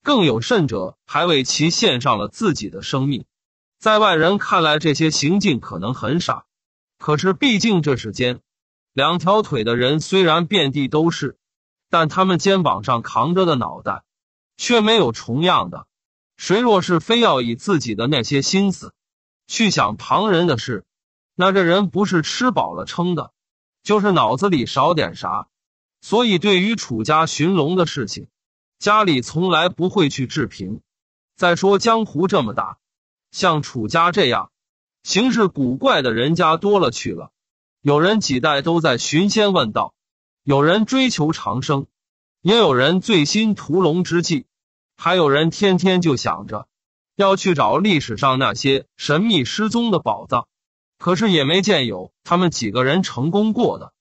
更有甚者还为其献上了自己的生命。在外人看来，这些行径可能很傻，可是毕竟这世间，两条腿的人，虽然遍地都是，但他们肩膀上扛着的脑袋却没有重样的。谁若是非要以自己的那些心思？”去想旁人的事，那这人不是吃饱了撑的，就是脑子里少点啥。所以，对于楚家寻龙的事情，家里从来不会去置评。再说江湖这么大，像楚家这样行事古怪的人家多了去了。有人几代都在寻仙问道，有人追求长生，也有人醉心屠龙之计，还有人天天就想着。要去找历史上那些神秘失踪的宝藏，可是也没见有他们几个人成功过的。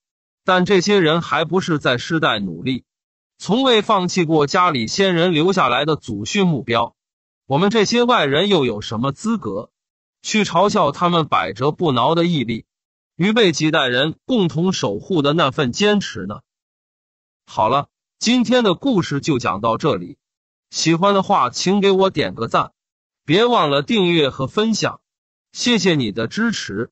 但这些人还不是在世代努力，从未放弃过家里先人留下来的祖训目标。我们这些外人又有什么资格，去嘲笑他们百折不挠的毅力，与被几代人共同守护的那份坚持呢？好了，今天的故事就讲到这里。喜欢的话，请给我点个赞。别忘了订阅和分享，谢谢你的支持。